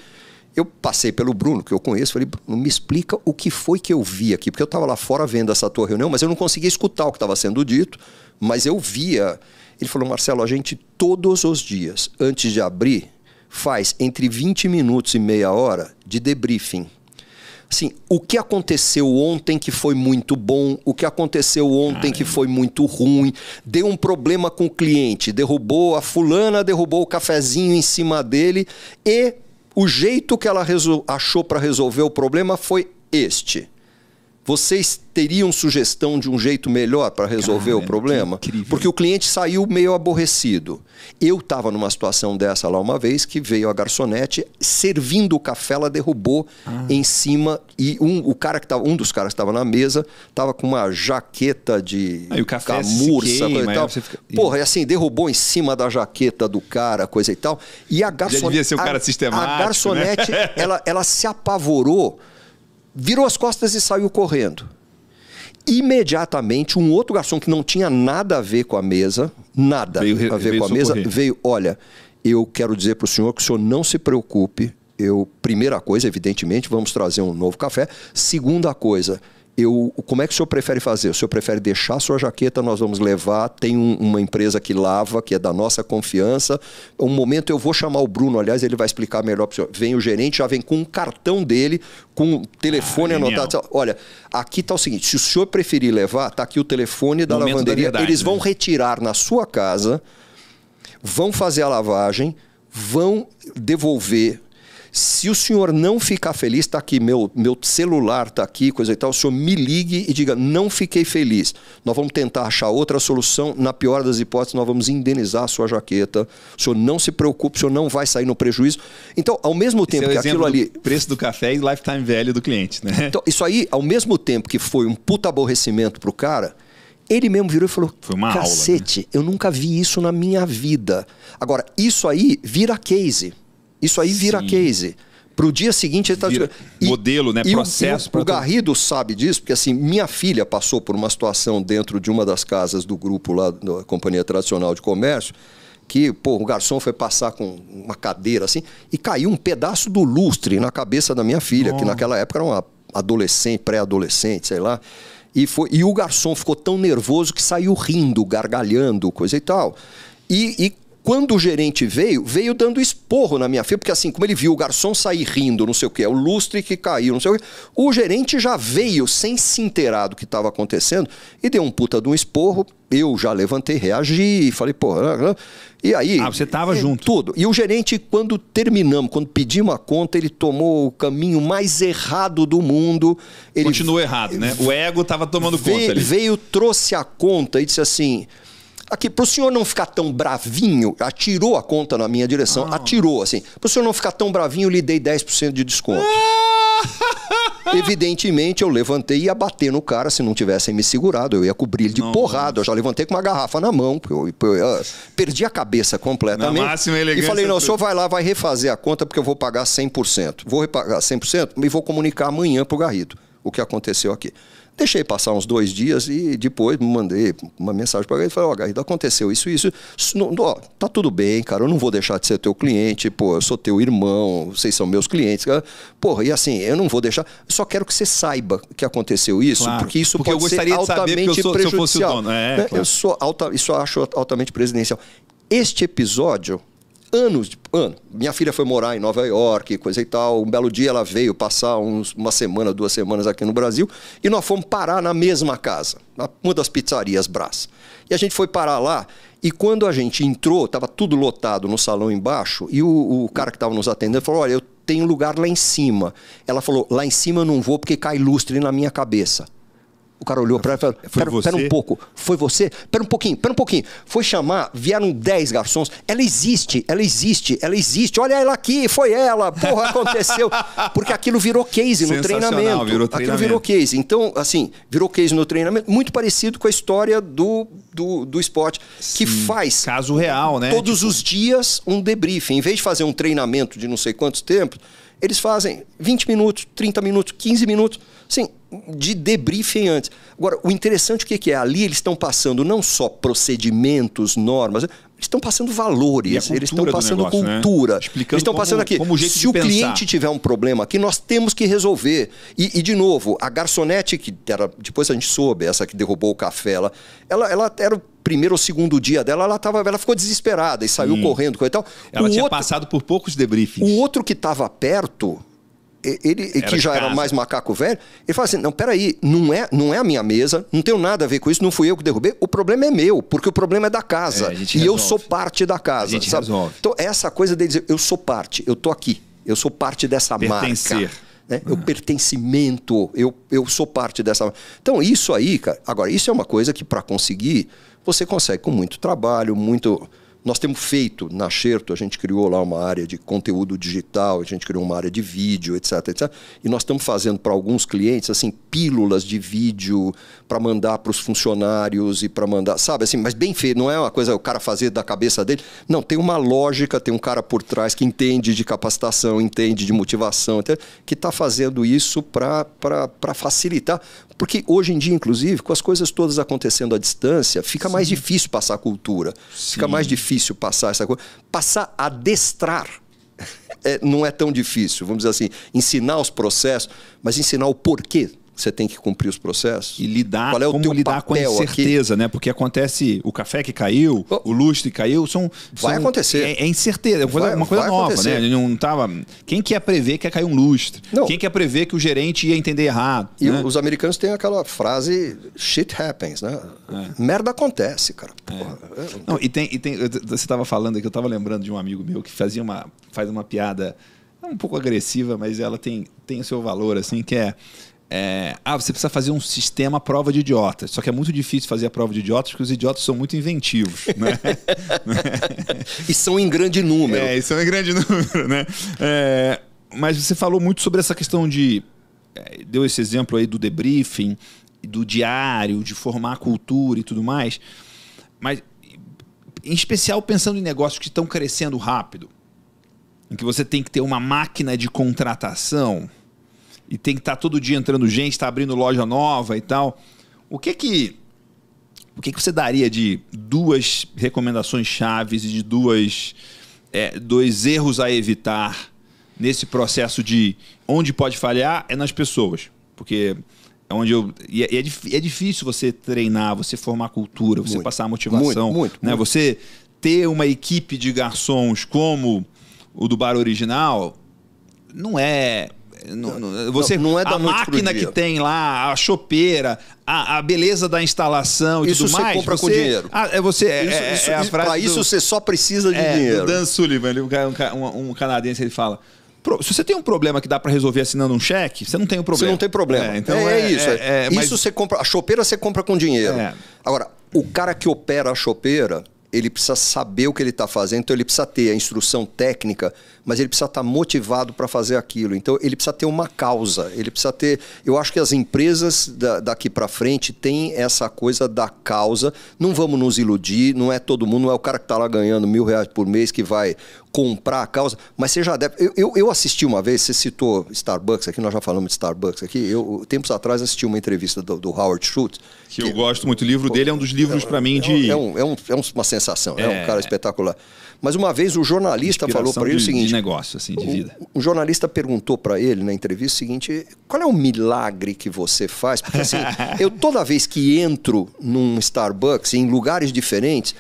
Eu passei pelo Bruno, que eu conheço, falei, Bruno, me explica o que foi que eu vi aqui, porque eu estava lá fora vendo essa tua reunião, mas eu não conseguia escutar o que estava sendo dito, mas eu via. Ele falou, Marcelo, a gente todos os dias, antes de abrir, faz entre 20 minutos e meia hora de debriefing. Assim, o que aconteceu ontem que foi muito bom, o que aconteceu ontem que foi muito ruim, deu um problema com o cliente, derrubou a fulana, derrubou o cafezinho em cima dele e o jeito que ela achou para resolver o problema foi este. Vocês teriam sugestão de um jeito melhor para resolver o problema? Porque o cliente saiu meio aborrecido. Eu estava numa situação dessa lá uma vez que veio a garçonete servindo o café, ela derrubou ah. em cima e um, o cara que tava, um dos caras que estava na mesa estava com uma jaqueta de Aí, o café camurça queima, e tal. Fica... Porra, e é assim, derrubou em cima da jaqueta do cara, coisa e tal. E a garçonete. devia ser o cara a, sistemático. A né? garçonete, né? ela, ela se apavorou virou as costas e saiu correndo. Imediatamente, um outro garçom que não tinha nada a ver com a mesa, nada veio, a ver com a mesa, socorrer. veio, olha, eu quero dizer para o senhor que o senhor não se preocupe, eu, primeira coisa, evidentemente, vamos trazer um novo café. Segunda coisa, eu, como é que o senhor prefere fazer? O senhor prefere deixar a sua jaqueta, nós vamos levar, tem um, uma empresa que lava, que é da nossa confiança. Um momento eu vou chamar o Bruno, aliás, ele vai explicar melhor para o senhor. Vem o gerente, já vem com um cartão dele, com o telefone ah, anotado. Olha, aqui está o seguinte, se o senhor preferir levar, está aqui o telefone da momento lavanderia. Da verdade, eles vão né? retirar na sua casa, vão fazer a lavagem, vão devolver se o senhor não ficar feliz, está aqui, meu, meu celular está aqui, coisa e tal, o senhor me ligue e diga, não fiquei feliz. Nós vamos tentar achar outra solução, na pior das hipóteses, nós vamos indenizar a sua jaqueta. O senhor não se preocupe, o senhor não vai sair no prejuízo. Então, ao mesmo é tempo Esse que aquilo ali. Preço do café e lifetime velho do cliente, né? Então, isso aí, ao mesmo tempo que foi um puta aborrecimento pro cara. Ele mesmo virou e falou: Foi uma Cacete, aula, né? eu nunca vi isso na minha vida. Agora, isso aí vira case. Isso aí vira Sim. case. Para o dia seguinte ele está... Modelo, né? E processo. O, o Garrido sabe disso, porque assim, minha filha passou por uma situação dentro de uma das casas do grupo lá, da Companhia Tradicional de Comércio, que pô, o garçom foi passar com uma cadeira assim e caiu um pedaço do lustre na cabeça da minha filha, oh. que naquela época era uma adolescente, pré-adolescente, sei lá. E, foi, e o garçom ficou tão nervoso que saiu rindo, gargalhando, coisa e tal. E, e quando o gerente veio, veio dando esporro na minha filha, porque assim, como ele viu o garçom sair rindo, não sei o que, o lustre que caiu, não sei o quê, o gerente já veio sem se inteirar do que estava acontecendo e deu um puta de um esporro. Eu já levantei, reagi, e falei, porra. Né, né? E aí. Ah, você tava é, junto. Tudo. E o gerente, quando terminamos, quando pedimos a conta, ele tomou o caminho mais errado do mundo. Ele Continuou errado, né? O ego tava tomando veio, conta. Ele veio, trouxe a conta e disse assim. Aqui, para o senhor não ficar tão bravinho, atirou a conta na minha direção, ah. atirou assim. Para o senhor não ficar tão bravinho, eu lhe dei 10% de desconto. Evidentemente, eu levantei e ia bater no cara se não tivessem me segurado. Eu ia cobrir ele de não, porrada. Eu já levantei com uma garrafa na mão. Eu, eu, eu perdi a cabeça completamente. Na máxima elegância. E falei: não, o senhor vai lá, vai refazer a conta porque eu vou pagar 100%. Vou repagar 100% e vou comunicar amanhã para o Garrido o que aconteceu aqui. Deixei passar uns dois dias e depois mandei uma mensagem para ele e falei, ó, oh, Garrido, aconteceu isso, isso. Não, tá tudo bem, cara, eu não vou deixar de ser teu cliente, pô, eu sou teu irmão, vocês são meus clientes. Cara. Porra, e assim, eu não vou deixar. Só quero que você saiba que aconteceu isso, claro, porque isso porque pode eu ser altamente eu sou, prejudicial. Eu, fosse o dono. É, né? claro. eu sou alta, isso eu acho altamente presidencial. Este episódio anos, tipo, ano. Minha filha foi morar em Nova York, coisa e tal. Um belo dia ela veio passar uns, uma semana, duas semanas aqui no Brasil e nós fomos parar na mesma casa, uma das pizzarias Brás. E a gente foi parar lá e quando a gente entrou, estava tudo lotado no salão embaixo e o, o cara que estava nos atendendo falou: Olha, eu tenho lugar lá em cima. Ela falou: Lá em cima eu não vou porque cai lustre na minha cabeça. O cara olhou para ela e falou: pera, pera, um pouco, foi você? Pera um pouquinho, pera um pouquinho. Foi chamar, vieram 10 garçons. Ela existe, ela existe, ela existe. Olha ela aqui, foi ela, porra, aconteceu. Porque aquilo virou case no treinamento. Virou treinamento. Aquilo virou case. Então, assim, virou case no treinamento, muito parecido com a história do, do, do esporte, que faz. Caso real, né? Todos tipo... os dias um debriefing. Em vez de fazer um treinamento de não sei quantos tempos, eles fazem 20 minutos, 30 minutos, 15 minutos. Sim, de debriefem antes. Agora, o interessante o que é? Ali eles estão passando não só procedimentos, normas, eles estão passando valores, eles estão passando negócio, né? cultura. Né? Explicando eles estão passando aqui. Como jeito Se o pensar. cliente tiver um problema aqui, nós temos que resolver. E, e, de novo, a garçonete, que era, depois a gente soube, essa que derrubou o café, ela, ela, ela era primeiro ou segundo dia dela, ela, tava, ela ficou desesperada e saiu hum. correndo. Coisa e tal. Ela o tinha outro, passado por poucos debriefings. O outro que estava perto ele era que já era mais macaco velho, ele fala assim: não, peraí, não é, não é a minha mesa, não tenho nada a ver com isso, não fui eu que derrubei, o problema é meu, porque o problema é da casa. É, e resolve. eu sou parte da casa. Então, essa coisa dele dizer, eu sou parte, eu tô aqui, eu sou parte dessa Pertencer. marca. Né? Uhum. Eu pertencimento, eu, eu sou parte dessa. Então, isso aí, cara. Agora, isso é uma coisa que para conseguir, você consegue com muito trabalho, muito nós temos feito na Xerto, a gente criou lá uma área de conteúdo digital, a gente criou uma área de vídeo, etc, etc. E nós estamos fazendo para alguns clientes, assim, pílulas de vídeo para mandar para os funcionários e para mandar, sabe assim, mas bem feito, não é uma coisa o cara fazer da cabeça dele. Não, tem uma lógica, tem um cara por trás que entende de capacitação, entende de motivação, que está fazendo isso para facilitar. Porque hoje em dia, inclusive, com as coisas todas acontecendo à distância, fica Sim. mais difícil passar a cultura, Sim. fica mais difícil passar essa coisa. Passar a destrar é, não é tão difícil, vamos dizer assim, ensinar os processos, mas ensinar o porquê você tem que cumprir os processos. E lidar, Qual é o como teu lidar com a incerteza, aqui? né? Porque acontece o café que caiu, oh. o lustre que caiu, são... são vai acontecer. É, é incerteza, é vai, uma coisa nova, acontecer. né? Não tava, quem quer prever que ia cair um lustre? Não. Quem quer prever que o gerente ia entender errado? E né? os americanos têm aquela frase, shit happens, né? É. Merda acontece, cara. é. não, e tem, e tem você estava falando aqui, eu estava lembrando de um amigo meu que fazia uma, faz uma piada é um pouco agressiva, mas ela tem, tem o seu valor, assim, que é é, ah, você precisa fazer um sistema prova de idiotas. Só que é muito difícil fazer a prova de idiotas porque os idiotas são muito inventivos. Né? e são em grande número. É, e são em grande número, né? É, mas você falou muito sobre essa questão de. É, deu esse exemplo aí do debriefing, do diário, de formar a cultura e tudo mais. Mas, em especial, pensando em negócios que estão crescendo rápido, em que você tem que ter uma máquina de contratação e tem que estar tá todo dia entrando gente, está abrindo loja nova e tal. O que que o que, que você daria de duas recomendações chaves e de duas é, dois erros a evitar nesse processo de onde pode falhar é nas pessoas, porque é onde eu e é, é, é difícil você treinar, você formar cultura, você muito, passar motivação, muito, muito, né? Muito. Você ter uma equipe de garçons como o do bar original não é né? você não, não é da a máquina que tem lá, a chopeira, a, a beleza da instalação e isso tudo mais. você compra com dinheiro. Ah, é você. É, isso, é, isso, é para isso você só precisa de é, dinheiro. Dan Sullivan, um, um, um canadense, ele fala. Se você tem um problema que dá para resolver assinando um cheque, você não tem o um problema. Você não tem problema. É, então é, é, é isso. É, é, isso mas... você compra. A chopeira você compra com dinheiro. Agora, o cara que opera a chopeira, ele precisa saber o que ele está fazendo, então ele precisa ter a instrução técnica, mas ele precisa estar tá motivado para fazer aquilo. Então ele precisa ter uma causa, ele precisa ter. Eu acho que as empresas da, daqui para frente têm essa coisa da causa. Não vamos nos iludir, não é todo mundo, não é o cara que está lá ganhando mil reais por mês que vai comprar a causa, mas você já deve. Eu, eu, eu, assisti uma vez, você citou Starbucks aqui, nós já falamos de Starbucks aqui. Eu, tempos atrás, assisti uma entrevista do, do Howard Schultz. Que, que, eu gosto muito, o livro dele é um dos livros é, para mim de. É, um, é, um, é, é uma sensação, é, é um cara espetacular. Mas uma vez o jornalista falou para ele o seguinte: de negócio, assim, de vida. um jornalista perguntou para ele na entrevista o seguinte: qual é o milagre que você faz? Porque assim, eu toda vez que entro num Starbucks, em lugares diferentes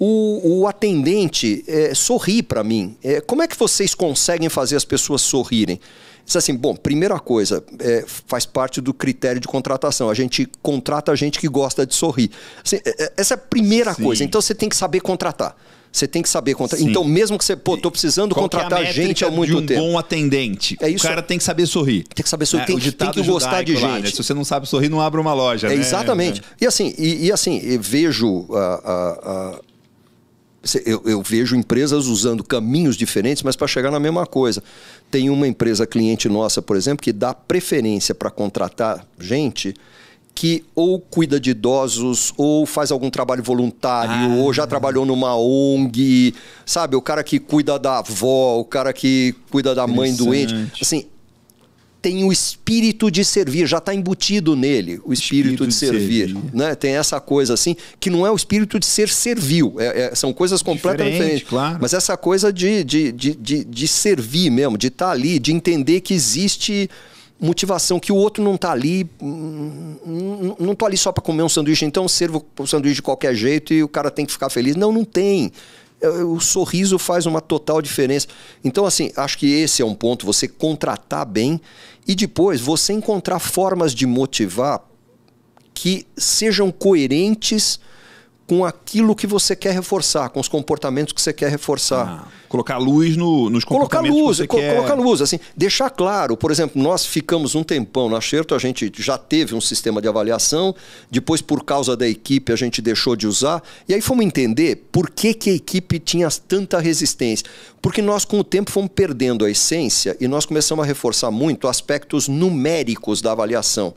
o, o atendente é, sorri para mim. É, como é que vocês conseguem fazer as pessoas sorrirem? Diz assim, bom, primeira coisa, é, faz parte do critério de contratação. A gente contrata a gente que gosta de sorrir. Assim, é, é, essa é a primeira Sim. coisa. Então você tem que saber contratar. Você tem que saber contratar. Então, mesmo que você, pô, tô precisando Qual é contratar é gente há muito de um tempo. bom atendente. É isso. O cara tem que saber sorrir. Tem que saber sorrir, é, tem, que, tem que gostar de né? gente. né? Se você não sabe sorrir, não abre uma loja. É, né? Exatamente. E assim, e, e assim vejo a, ah, ah, ah, eu, eu, vejo empresas usando caminhos diferentes, mas para chegar na mesma coisa. Tem uma empresa cliente nossa, por exemplo, que dá preferência para contratar gente que ou cuida de idosos, ou faz algum trabalho voluntário, ah. ou já trabalhou numa ONG, sabe? O cara que cuida da avó, o cara que cuida da mãe doente. Assim, tem o espírito de servir, já está embutido nele o espírito, espírito de, de, servir, servir. Né? Tem essa coisa assim, que não é o espírito de ser servil, é, é, são coisas completamente Diferente, diferentes. Claro. Mas essa coisa de, de, de, de, de servir mesmo, de estar tá ali, de entender que existe motivação que o outro não está ali, hum, hum, não estou ali só para comer um sanduíche, então servo o um sanduíche de qualquer jeito e o cara tem que ficar feliz. Não, não tem. É, o sorriso faz uma total diferença. Então, assim, acho que esse é um ponto, você contratar bem e depois você encontrar formas de motivar que sejam coerentes com aquilo que você quer reforçar, com os comportamentos que você quer reforçar. Ah, colocar luz no, nos comportamentos colocar luz, que você co quer... Colocar luz, assim, deixar claro. Por exemplo, nós ficamos um tempão na Xerto, a gente já teve um sistema de avaliação, depois por causa da equipe a gente deixou de usar, e aí fomos entender por que, que a equipe tinha tanta resistência. Porque nós com o tempo fomos perdendo a essência e nós começamos a reforçar muito aspectos numéricos da avaliação.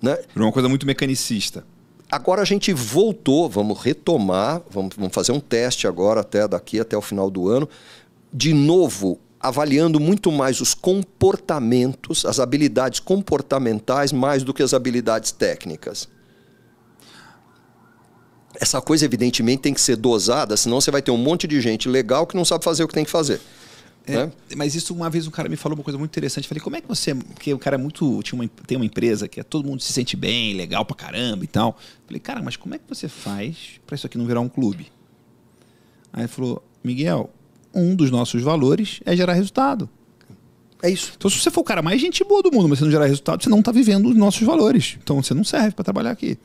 Né? Por uma coisa muito mecanicista. Agora a gente voltou, vamos retomar, vamos, vamos fazer um teste agora até daqui até o final do ano, de novo avaliando muito mais os comportamentos, as habilidades comportamentais mais do que as habilidades técnicas. Essa coisa evidentemente tem que ser dosada, senão você vai ter um monte de gente legal que não sabe fazer o que tem que fazer. É, mas isso uma vez um cara me falou uma coisa muito interessante. falei, como é que você. É? Porque o cara é muito. Tinha uma, tem uma empresa que é, todo mundo se sente bem, legal pra caramba e tal. falei, cara, mas como é que você faz para isso aqui não virar um clube? Aí ele falou, Miguel, um dos nossos valores é gerar resultado. É isso. Então, se você for o cara mais gente boa do mundo, mas você não gerar resultado, você não está vivendo os nossos valores. Então, você não serve para trabalhar aqui.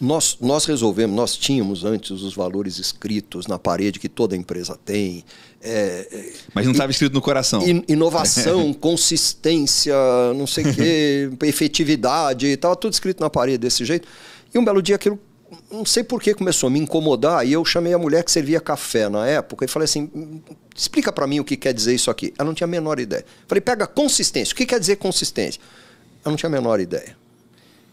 Nós, nós resolvemos, nós tínhamos antes os valores escritos na parede que toda empresa tem. É, é Mas não estava escrito no coração. In, inovação, consistência, não sei o quê, efetividade, estava tudo escrito na parede desse jeito. E um belo dia aquilo, não sei por que, começou a me incomodar e eu chamei a mulher que servia café na época e falei assim: explica para mim o que quer dizer isso aqui. Ela não tinha a menor ideia. Falei: pega consistência. O que quer dizer consistência? Ela não tinha a menor ideia.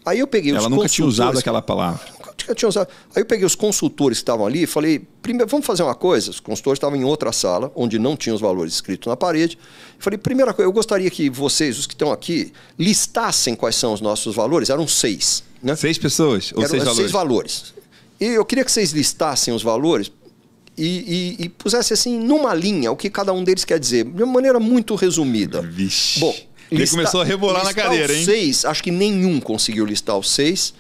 Aí eu peguei Ela nunca tinha usado aquela palavra. Nunca tinha usado. Aí eu peguei os consultores que estavam ali e falei, primeiro, vamos fazer uma coisa. Os consultores estavam em outra sala, onde não tinham os valores escritos na parede. Eu falei, primeira coisa, eu gostaria que vocês, os que estão aqui, listassem quais são os nossos valores. Eram seis. Né? Seis pessoas? Ou Eram, seis, valores. seis valores? E eu queria que vocês listassem os valores e, e, e pusesse assim, numa linha, o que cada um deles quer dizer, de uma maneira muito resumida. Vixe. Bom, ele lista, começou a rebolar na cadeira, hein? Seis, acho que nenhum conseguiu listar os seis.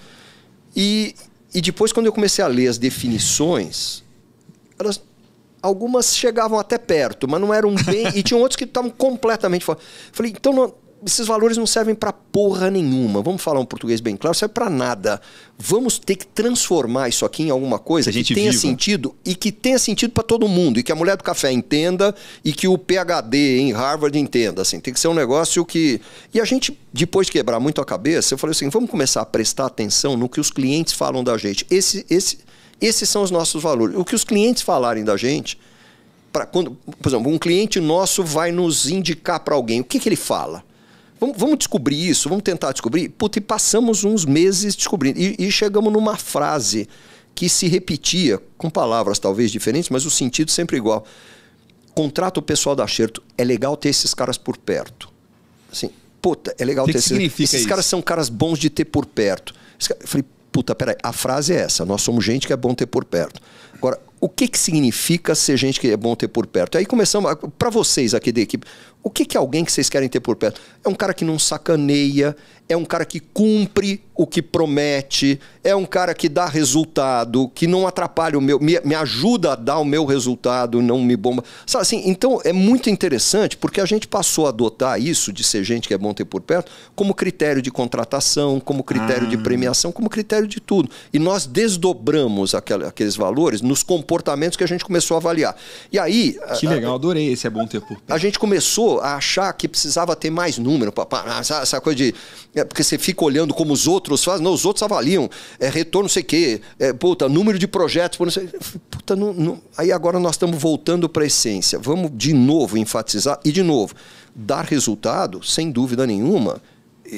E, e depois, quando eu comecei a ler as definições, elas, algumas chegavam até perto, mas não eram bem. e tinham outros que estavam completamente fora. Falei, então não, esses valores não servem para porra nenhuma. Vamos falar um português bem claro, serve para nada. Vamos ter que transformar isso aqui em alguma coisa que tenha viva. sentido e que tenha sentido para todo mundo e que a mulher do café entenda e que o PhD em Harvard entenda, assim, tem que ser um negócio que E a gente depois de quebrar muito a cabeça, eu falei assim, vamos começar a prestar atenção no que os clientes falam da gente. Esse esse esses são os nossos valores. O que os clientes falarem da gente, quando, por exemplo, um cliente nosso vai nos indicar para alguém, o que, que ele fala? Vamos, vamos, descobrir isso, vamos tentar descobrir. Puta, e passamos uns meses descobrindo. E, e chegamos numa frase que se repetia, com palavras talvez diferentes, mas o sentido sempre igual. Contrata o pessoal da Acerto. É legal ter esses caras por perto. Assim, puta, é legal que ter que esses. Esses isso? caras são caras bons de ter por perto. Eu falei, puta, peraí, a frase é essa. Nós somos gente que é bom ter por perto. Agora, o que, que significa ser gente que é bom ter por perto? Aí começamos, para vocês aqui da equipe, o que, que é alguém que vocês querem ter por perto? É um cara que não sacaneia, é um cara que cumpre o que promete, é um cara que dá resultado, que não atrapalha o meu, me, me ajuda a dar o meu resultado, não me bomba. Sabe assim, então é muito interessante porque a gente passou a adotar isso de ser gente que é bom ter por perto como critério de contratação, como critério ah. de premiação, como critério de tudo. E nós desdobramos aquel, aqueles valores nos comportamentos comportamentos que a gente começou a avaliar. E aí. Que legal, adorei esse é bom ter por perto. A gente começou a achar que precisava ter mais número, para essa coisa de. É, porque você fica olhando como os outros fazem, não, os outros avaliam, é, retorno não sei o quê, é, puta, número de projetos, por não sei, puta, não, não. aí agora nós estamos voltando para a essência. Vamos de novo enfatizar e de novo, dar resultado, sem dúvida nenhuma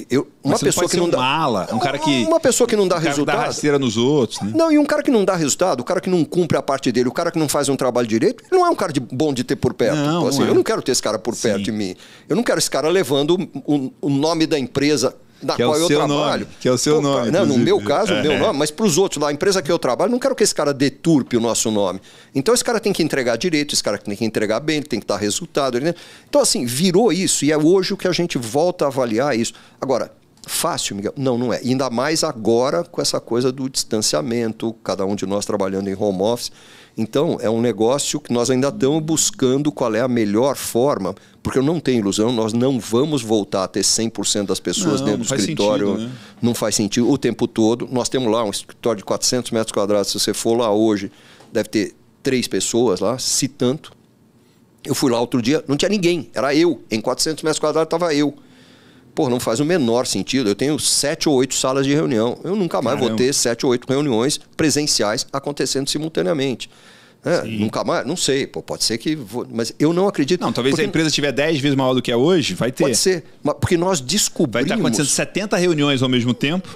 eu, uma pessoa que não dá, mala, um cara que uma pessoa que não dá um resultado, dá rasteira nos outros, né? Não, e um cara que não dá resultado, o cara que não cumpre a parte dele, o cara que não faz um trabalho direito, não é um cara de, bom de ter por perto. Não, tipo assim, não é. Eu não quero ter esse cara por Sim. perto de mim. Eu não quero esse cara levando o, o nome da empresa na que é qual é eu trabalho. Nome, que é o seu Pô, nome. Não, no meu caso, é. meu nome, mas para os outros lá, a empresa que eu trabalho, não quero que esse cara deturpe o nosso nome. Então esse cara tem que entregar direito, esse cara tem que entregar bem, ele tem que dar resultado. Ele... Né? Então, assim, virou isso e é hoje o que a gente volta a avaliar isso. Agora, Fácil, Miguel? Não, não é. Ainda mais agora com essa coisa do distanciamento, cada um de nós trabalhando em home office. Então, é um negócio que nós ainda estamos buscando qual é a melhor forma, porque eu não tenho ilusão, nós não vamos voltar a ter 100% das pessoas não, dentro não do escritório. Sentido, né? Não faz sentido o tempo todo. Nós temos lá um escritório de 400 metros quadrados, se você for lá hoje, deve ter três pessoas lá, se tanto. Eu fui lá outro dia, não tinha ninguém, era eu. Em 400 metros quadrados estava eu. Pô, não faz o menor sentido. Eu tenho sete ou oito salas de reunião. Eu nunca mais Caramba. vou ter sete ou oito reuniões presenciais acontecendo simultaneamente. É, nunca mais, não sei, pô, pode ser que. Vou, mas eu não acredito. Não, talvez porque, a empresa tiver dez vezes maior do que é hoje, vai ter. Pode ser, porque nós descobrimos. Vai estar acontecendo 70 reuniões ao mesmo tempo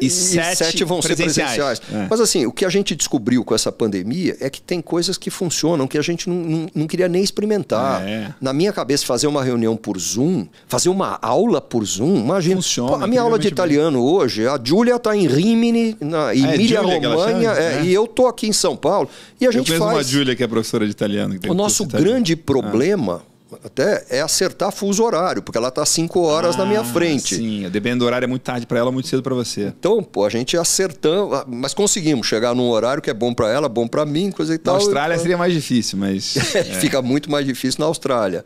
e, sete, e sete vão ser presenciais. É. Mas assim, o que a gente descobriu com essa pandemia é que tem coisas que funcionam que a gente não, não, não queria nem experimentar. É. Na minha cabeça, fazer uma reunião por Zoom, fazer uma aula por Zoom, imagina. Funciona, a minha aula de italiano bem. hoje, a Júlia está em Rimini, na Emília-Romagna, é, né? é, e eu estou aqui em São Paulo. E a gente faz... Uma Júlia, que é professora de italiano. o nosso grande italiano. problema... Ah até é acertar fuso horário, porque ela está 5 horas ah, na minha ah, frente. Sim, dependendo do horário, é muito tarde para ela, muito cedo para você. Então, pô, a gente acertando, ah, mas conseguimos chegar num horário que é bom para ela, bom para mim, coisa e tal. Na Austrália seria mais difícil, mas. É, é. Fica muito mais difícil na Austrália.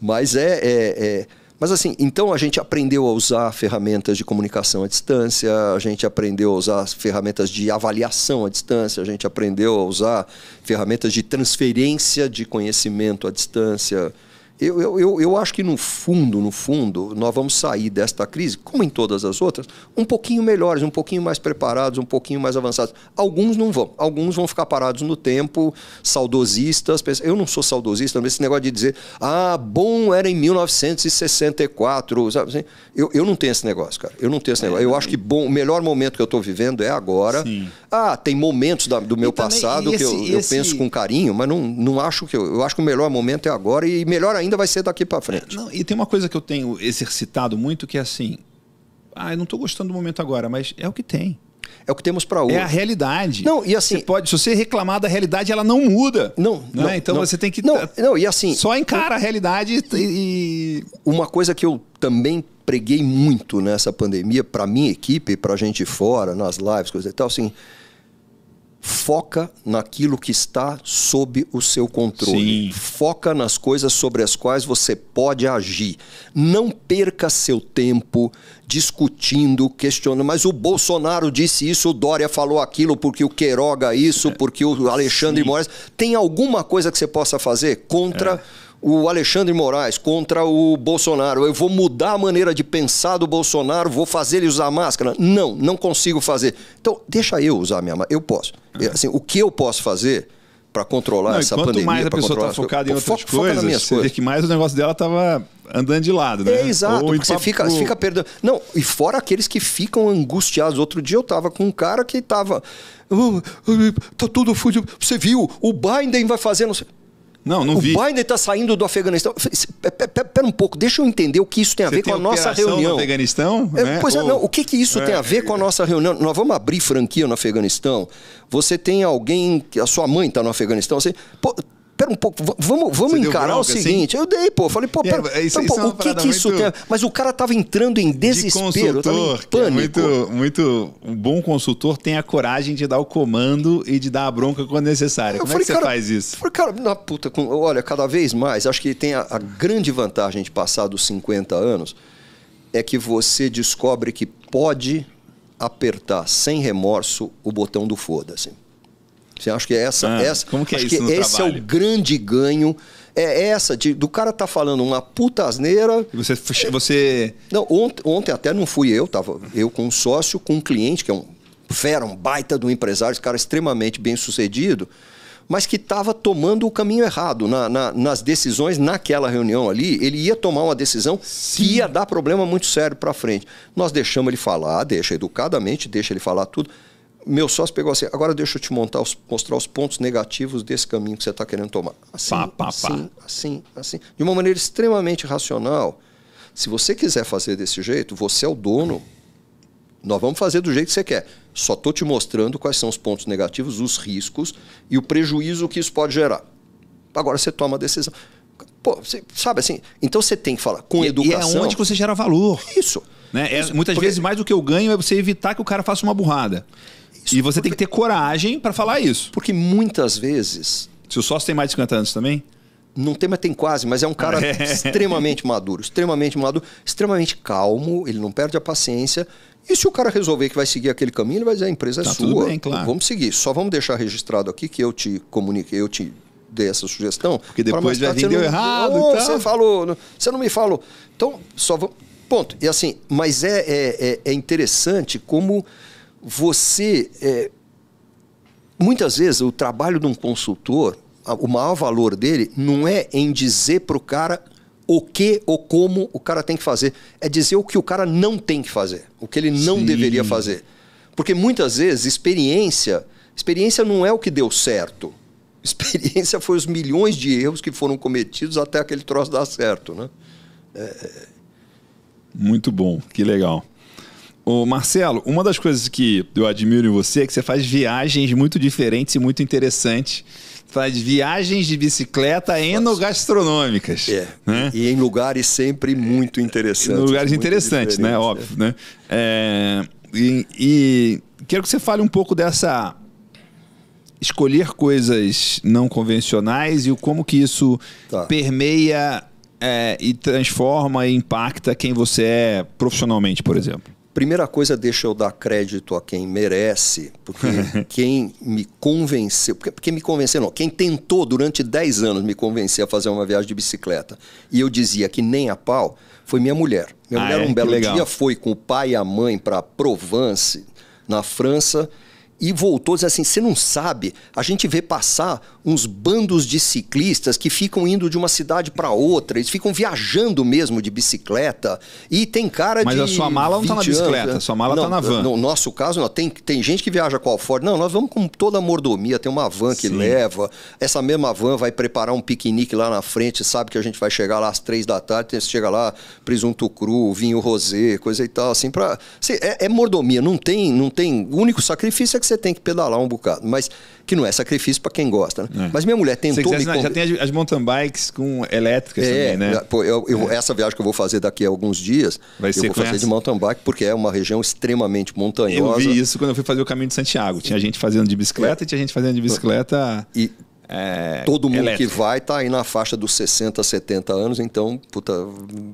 Mas é, é, é. Mas assim, então a gente aprendeu a usar ferramentas de comunicação à distância, a gente aprendeu a usar ferramentas de avaliação à distância, a gente aprendeu a usar ferramentas de transferência de conhecimento à distância. Eu, eu, eu, eu, acho que no fundo, no fundo, nós vamos sair desta crise, como em todas as outras, um pouquinho melhores, um pouquinho mais preparados, um pouquinho mais avançados. Alguns não vão, alguns vão ficar parados no tempo, saudosistas. Eu não sou saudosista, mas esse negócio de dizer, ah, bom era em 1964, sabe assim? Eu, eu não tenho esse negócio, cara. Eu não tenho esse negócio. eu acho que bom, o melhor momento que eu estou vivendo é agora. Sim. Ah, tem momentos da, do meu passado esse, que eu, esse... penso com carinho, mas não, não acho que eu, eu acho que o melhor momento é agora e melhor ainda ainda vai ser daqui para frente. É, não, e tem uma coisa que eu tenho exercitado muito que é assim, ah, eu não estou gostando do momento agora, mas é o que tem. É o que temos para hoje. É a realidade. Não, e assim. Você pode, se você reclamar da realidade, ela não muda. Não, né? não. Então não, você tem que. Não, tá não, e assim. Só encara eu, a realidade e. Uma coisa que eu também preguei muito nessa pandemia, para minha equipe, para gente fora, nas lives, coisa e tal, assim foca naquilo que está sob o seu controle. Sim. Foca nas coisas sobre as quais você pode agir. Não perca seu tempo discutindo, questionando. Mas o Bolsonaro disse isso, o Dória falou aquilo, porque o Queiroga isso, é. porque o Alexandre Moraes. Tem alguma coisa que você possa fazer contra. É o Alexandre Moraes contra o Bolsonaro, eu vou mudar a maneira de pensar do Bolsonaro, vou fazer ele usar máscara. Não, não consigo fazer. Então, deixa eu usar minha máscara. Eu posso. É. Assim, o que eu posso fazer para controlar não, essa quanto pandemia? Quanto mais a pessoa está focada em outras foca, coisas, foca você vê que mais o negócio dela estava andando de lado, né? É, exato, Ou você fica, você fica perdendo. Não, e fora aqueles que ficam angustiados. Outro dia eu estava com um cara que estava... oh, ah, tá tudo fudido. Você viu? O Biden vai fazer... Não sei não, não o vi. O Biden está saindo do Afeganistão. Espera um pouco, deixa eu entender o que isso tem a Você ver com a, nossa reunião. No Afeganistão? É, né? Pois é, Ou... é, não. O que, que isso é, tem a é, ver com a é. nossa reunião? Nós vamos abrir franquia no Afeganistão? Você tem alguém. A sua mãe está no Afeganistão? Você, pô, Pera um pouco, vamos, vamos encarar bronca, o assim? seguinte. Assim? Eu dei, pô. Falei, pô, pera, é, isso, pera, é o que, que isso tem? Mas o cara tava entrando em desespero, de consultor, em é pânico. É muito, muito um bom consultor tem a coragem de dar o comando e de dar a bronca quando necessário. Eu Como é falei, é que você faz isso? Eu falei, cara, na puta, olha, cada vez mais, acho que tem a, a grande vantagem de passar dos 50 anos é que você descobre que pode apertar sem remorso o botão do foda-se. Você acha que é essa, ah, essa como que é isso que esse trabalho? é o grande ganho é essa de, do cara tá falando uma puta asneira. E você você Não, ontem, ontem até não fui eu, tava eu com um sócio, com um cliente que é um fera, um baita de um empresário, esse cara extremamente bem-sucedido, mas que estava tomando o caminho errado na, na, nas decisões naquela reunião ali. Ele ia tomar uma decisão Sim. que ia dar problema muito sério para frente. Nós deixamos ele falar, deixa educadamente, deixa ele falar tudo meu sócio pegou assim, agora deixa eu te montar os, mostrar os pontos negativos desse caminho que você está querendo tomar. Assim, pá, pá, assim, pá. assim, assim. De uma maneira extremamente racional. Se você quiser fazer desse jeito, você é o dono. Nós vamos fazer do jeito que você quer. Só estou te mostrando quais são os pontos negativos, os riscos e o prejuízo que isso pode gerar. Agora você toma a decisão. Pô, você, sabe assim? Então você tem que falar com e, educação. E é onde você gera valor. Isso. Né? É, muitas Porque... vezes mais do que eu ganho é você evitar que o cara faça uma burrada isso. E você porque... tem que ter coragem para falar isso. Porque muitas vezes. Se o sócio tem mais de 50 anos também? Não tem, mas tem quase, mas é um cara é. extremamente maduro, extremamente maduro, extremamente calmo, ele não perde a paciência. E se o cara resolver que vai seguir aquele caminho, ele vai dizer, a empresa é tá sua. Bem, claro. Vamos seguir. Só vamos deixar registrado aqui que eu te comuniquei, eu te dei essa sugestão. Porque depois já vendeu não... errado. Oh, Você falou, você não me falou. Então, só vamos. Ponto. E assim, mas é, é, é, é interessante como você. É, muitas vezes o trabalho de um consultor, o maior valor dele não é em dizer para o cara o que ou como o cara tem que fazer, é dizer o que o cara não tem que fazer, o que ele não Sim. deveria fazer. Porque muitas vezes experiência, experiência não é o que deu certo. Experiência foi os milhões de erros que foram cometidos até aquele troço dar certo, né? É... é. Muito bom, que legal. Ô Marcelo, uma das coisas que eu admiro em você é que você faz viagens muito diferentes e muito interessantes. Faz viagens de bicicleta enogastronômicas. É. Né? E em lugares sempre muito interessantes. Em lugares interessantes, né? Óbvio, é. né? É, e, e quero que você fale um pouco dessa escolher coisas não convencionais e o como que isso tá. permeia é, e transforma e impacta quem você é profissionalmente, por exemplo. Primeira coisa, deixa eu dar crédito a quem merece, porque quem me convenceu, porque, porque me convenceu não, quem tentou durante 10 anos me convencer a fazer uma viagem de bicicleta e eu dizia que nem a pau, foi minha mulher. Minha ah, mulher é? um belo dia foi com o pai e a mãe para Provence, na França, e voltou dizendo assim, você não sabe, a gente vê passar uns bandos de ciclistas que ficam indo de uma cidade para outra, eles ficam viajando mesmo de bicicleta e tem cara Mas de. Mas a sua mala não está na bicicleta, anos. a né? sua mala está na van. No nosso caso, não. Tem, tem gente que viaja com a Ford. Não, nós vamos com toda a mordomia, tem uma van que Sim. leva, essa mesma van vai preparar um piquenique lá na frente, sabe que a gente vai chegar lá às três da tarde, chega lá presunto cru, vinho rosé, coisa e tal, assim, para assim, é, é mordomia, não tem, não tem. O único sacrifício é que você tem que pedalar um bocado, mas que não é sacrifício para quem gosta. Né? É. Mas minha mulher tentou quiser, me né, Já tem as mountain bikes com elétricas é, também, né? Pô, eu, eu, é. Essa viagem que eu vou fazer daqui a alguns dias, Vai ser eu vou fazer essa? de mountain bike, porque é uma região extremamente montanhosa. Eu vi isso quando eu fui fazer o caminho de Santiago. Tinha gente fazendo de bicicleta e é. tinha gente fazendo de bicicleta... E... É, Todo mundo elétrico. que vai está aí na faixa dos 60, 70 anos, então, puta,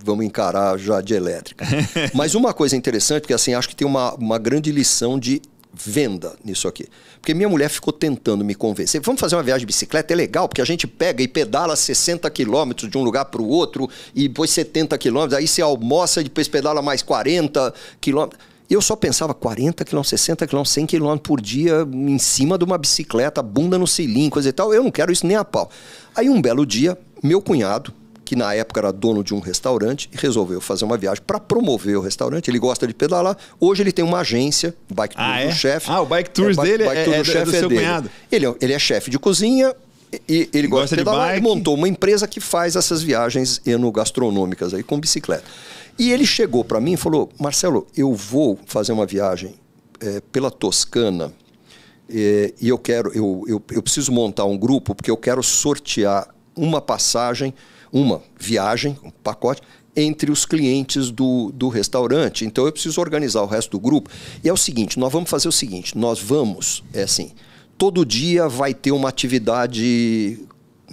vamos encarar já de elétrica. Mas uma coisa interessante, porque assim, acho que tem uma, uma grande lição de venda nisso aqui. Porque minha mulher ficou tentando me convencer. Vamos fazer uma viagem de bicicleta? É legal, porque a gente pega e pedala 60 quilômetros de um lugar para o outro, e depois 70 quilômetros, aí você almoça, depois pedala mais 40 quilômetros. Eu só pensava 40 quilômetros 60 quilômetros 100 quilômetros por dia em cima de uma bicicleta, bunda no cilindro, coisa e tal. Eu não quero isso nem a pau. Aí um belo dia, meu cunhado, que na época era dono de um restaurante, e resolveu fazer uma viagem para promover o restaurante. Ele gosta de pedalar. Hoje ele tem uma agência, Bike Tours ah, é? do Chefe. Ah, o Bike Tours é, dele bike, é, tour do chef do seu é dele. cunhado. Ele, é ele é chefe de cozinha, e ele gosta, gosta de pedalar e montou uma empresa que faz essas viagens enogastronômicas aí com bicicleta. E ele chegou para mim e falou: Marcelo, eu vou fazer uma viagem é, pela Toscana é, e eu quero, eu, eu, eu preciso montar um grupo porque eu quero sortear uma passagem uma viagem, um pacote, entre os clientes do, do restaurante. Então eu preciso organizar o resto do grupo. E é o seguinte: nós vamos fazer o seguinte: nós vamos, é assim, todo dia vai ter uma atividade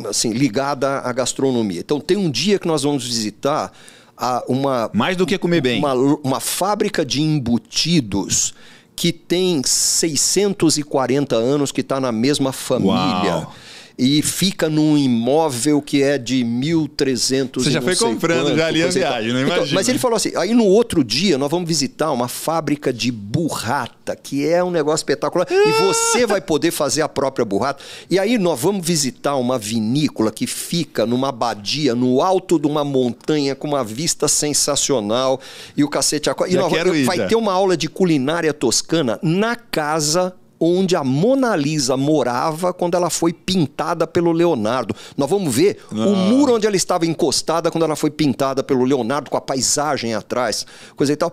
assim ligada à gastronomia. Então tem um dia que nós vamos visitar a, uma. Mais do que comer bem. Uma, uma fábrica de embutidos que tem 640 anos, que está na mesma família. Uau e fica num imóvel que é de 1.300 Você já foi comprando quanto, já ali a viagem, não imagina. Então, mas ele falou assim, aí no outro dia nós vamos visitar uma fábrica de burrata, que é um negócio espetacular, e ah! você vai poder fazer a própria burrata. E aí nós vamos visitar uma vinícola que fica numa abadia, no alto de uma montanha, com uma vista sensacional, e o cacete... A... E nós, ir, vai já. ter uma aula de culinária toscana na casa onde a Mona Lisa morava quando ela foi pintada pelo Leonardo. Nós vamos ver ah. o muro onde ela estava encostada quando ela foi pintada pelo Leonardo, com a paisagem atrás, coisa e tal.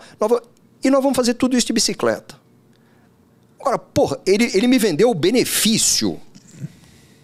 E nós vamos fazer tudo isso de bicicleta. Agora, porra, ele, ele me vendeu o benefício.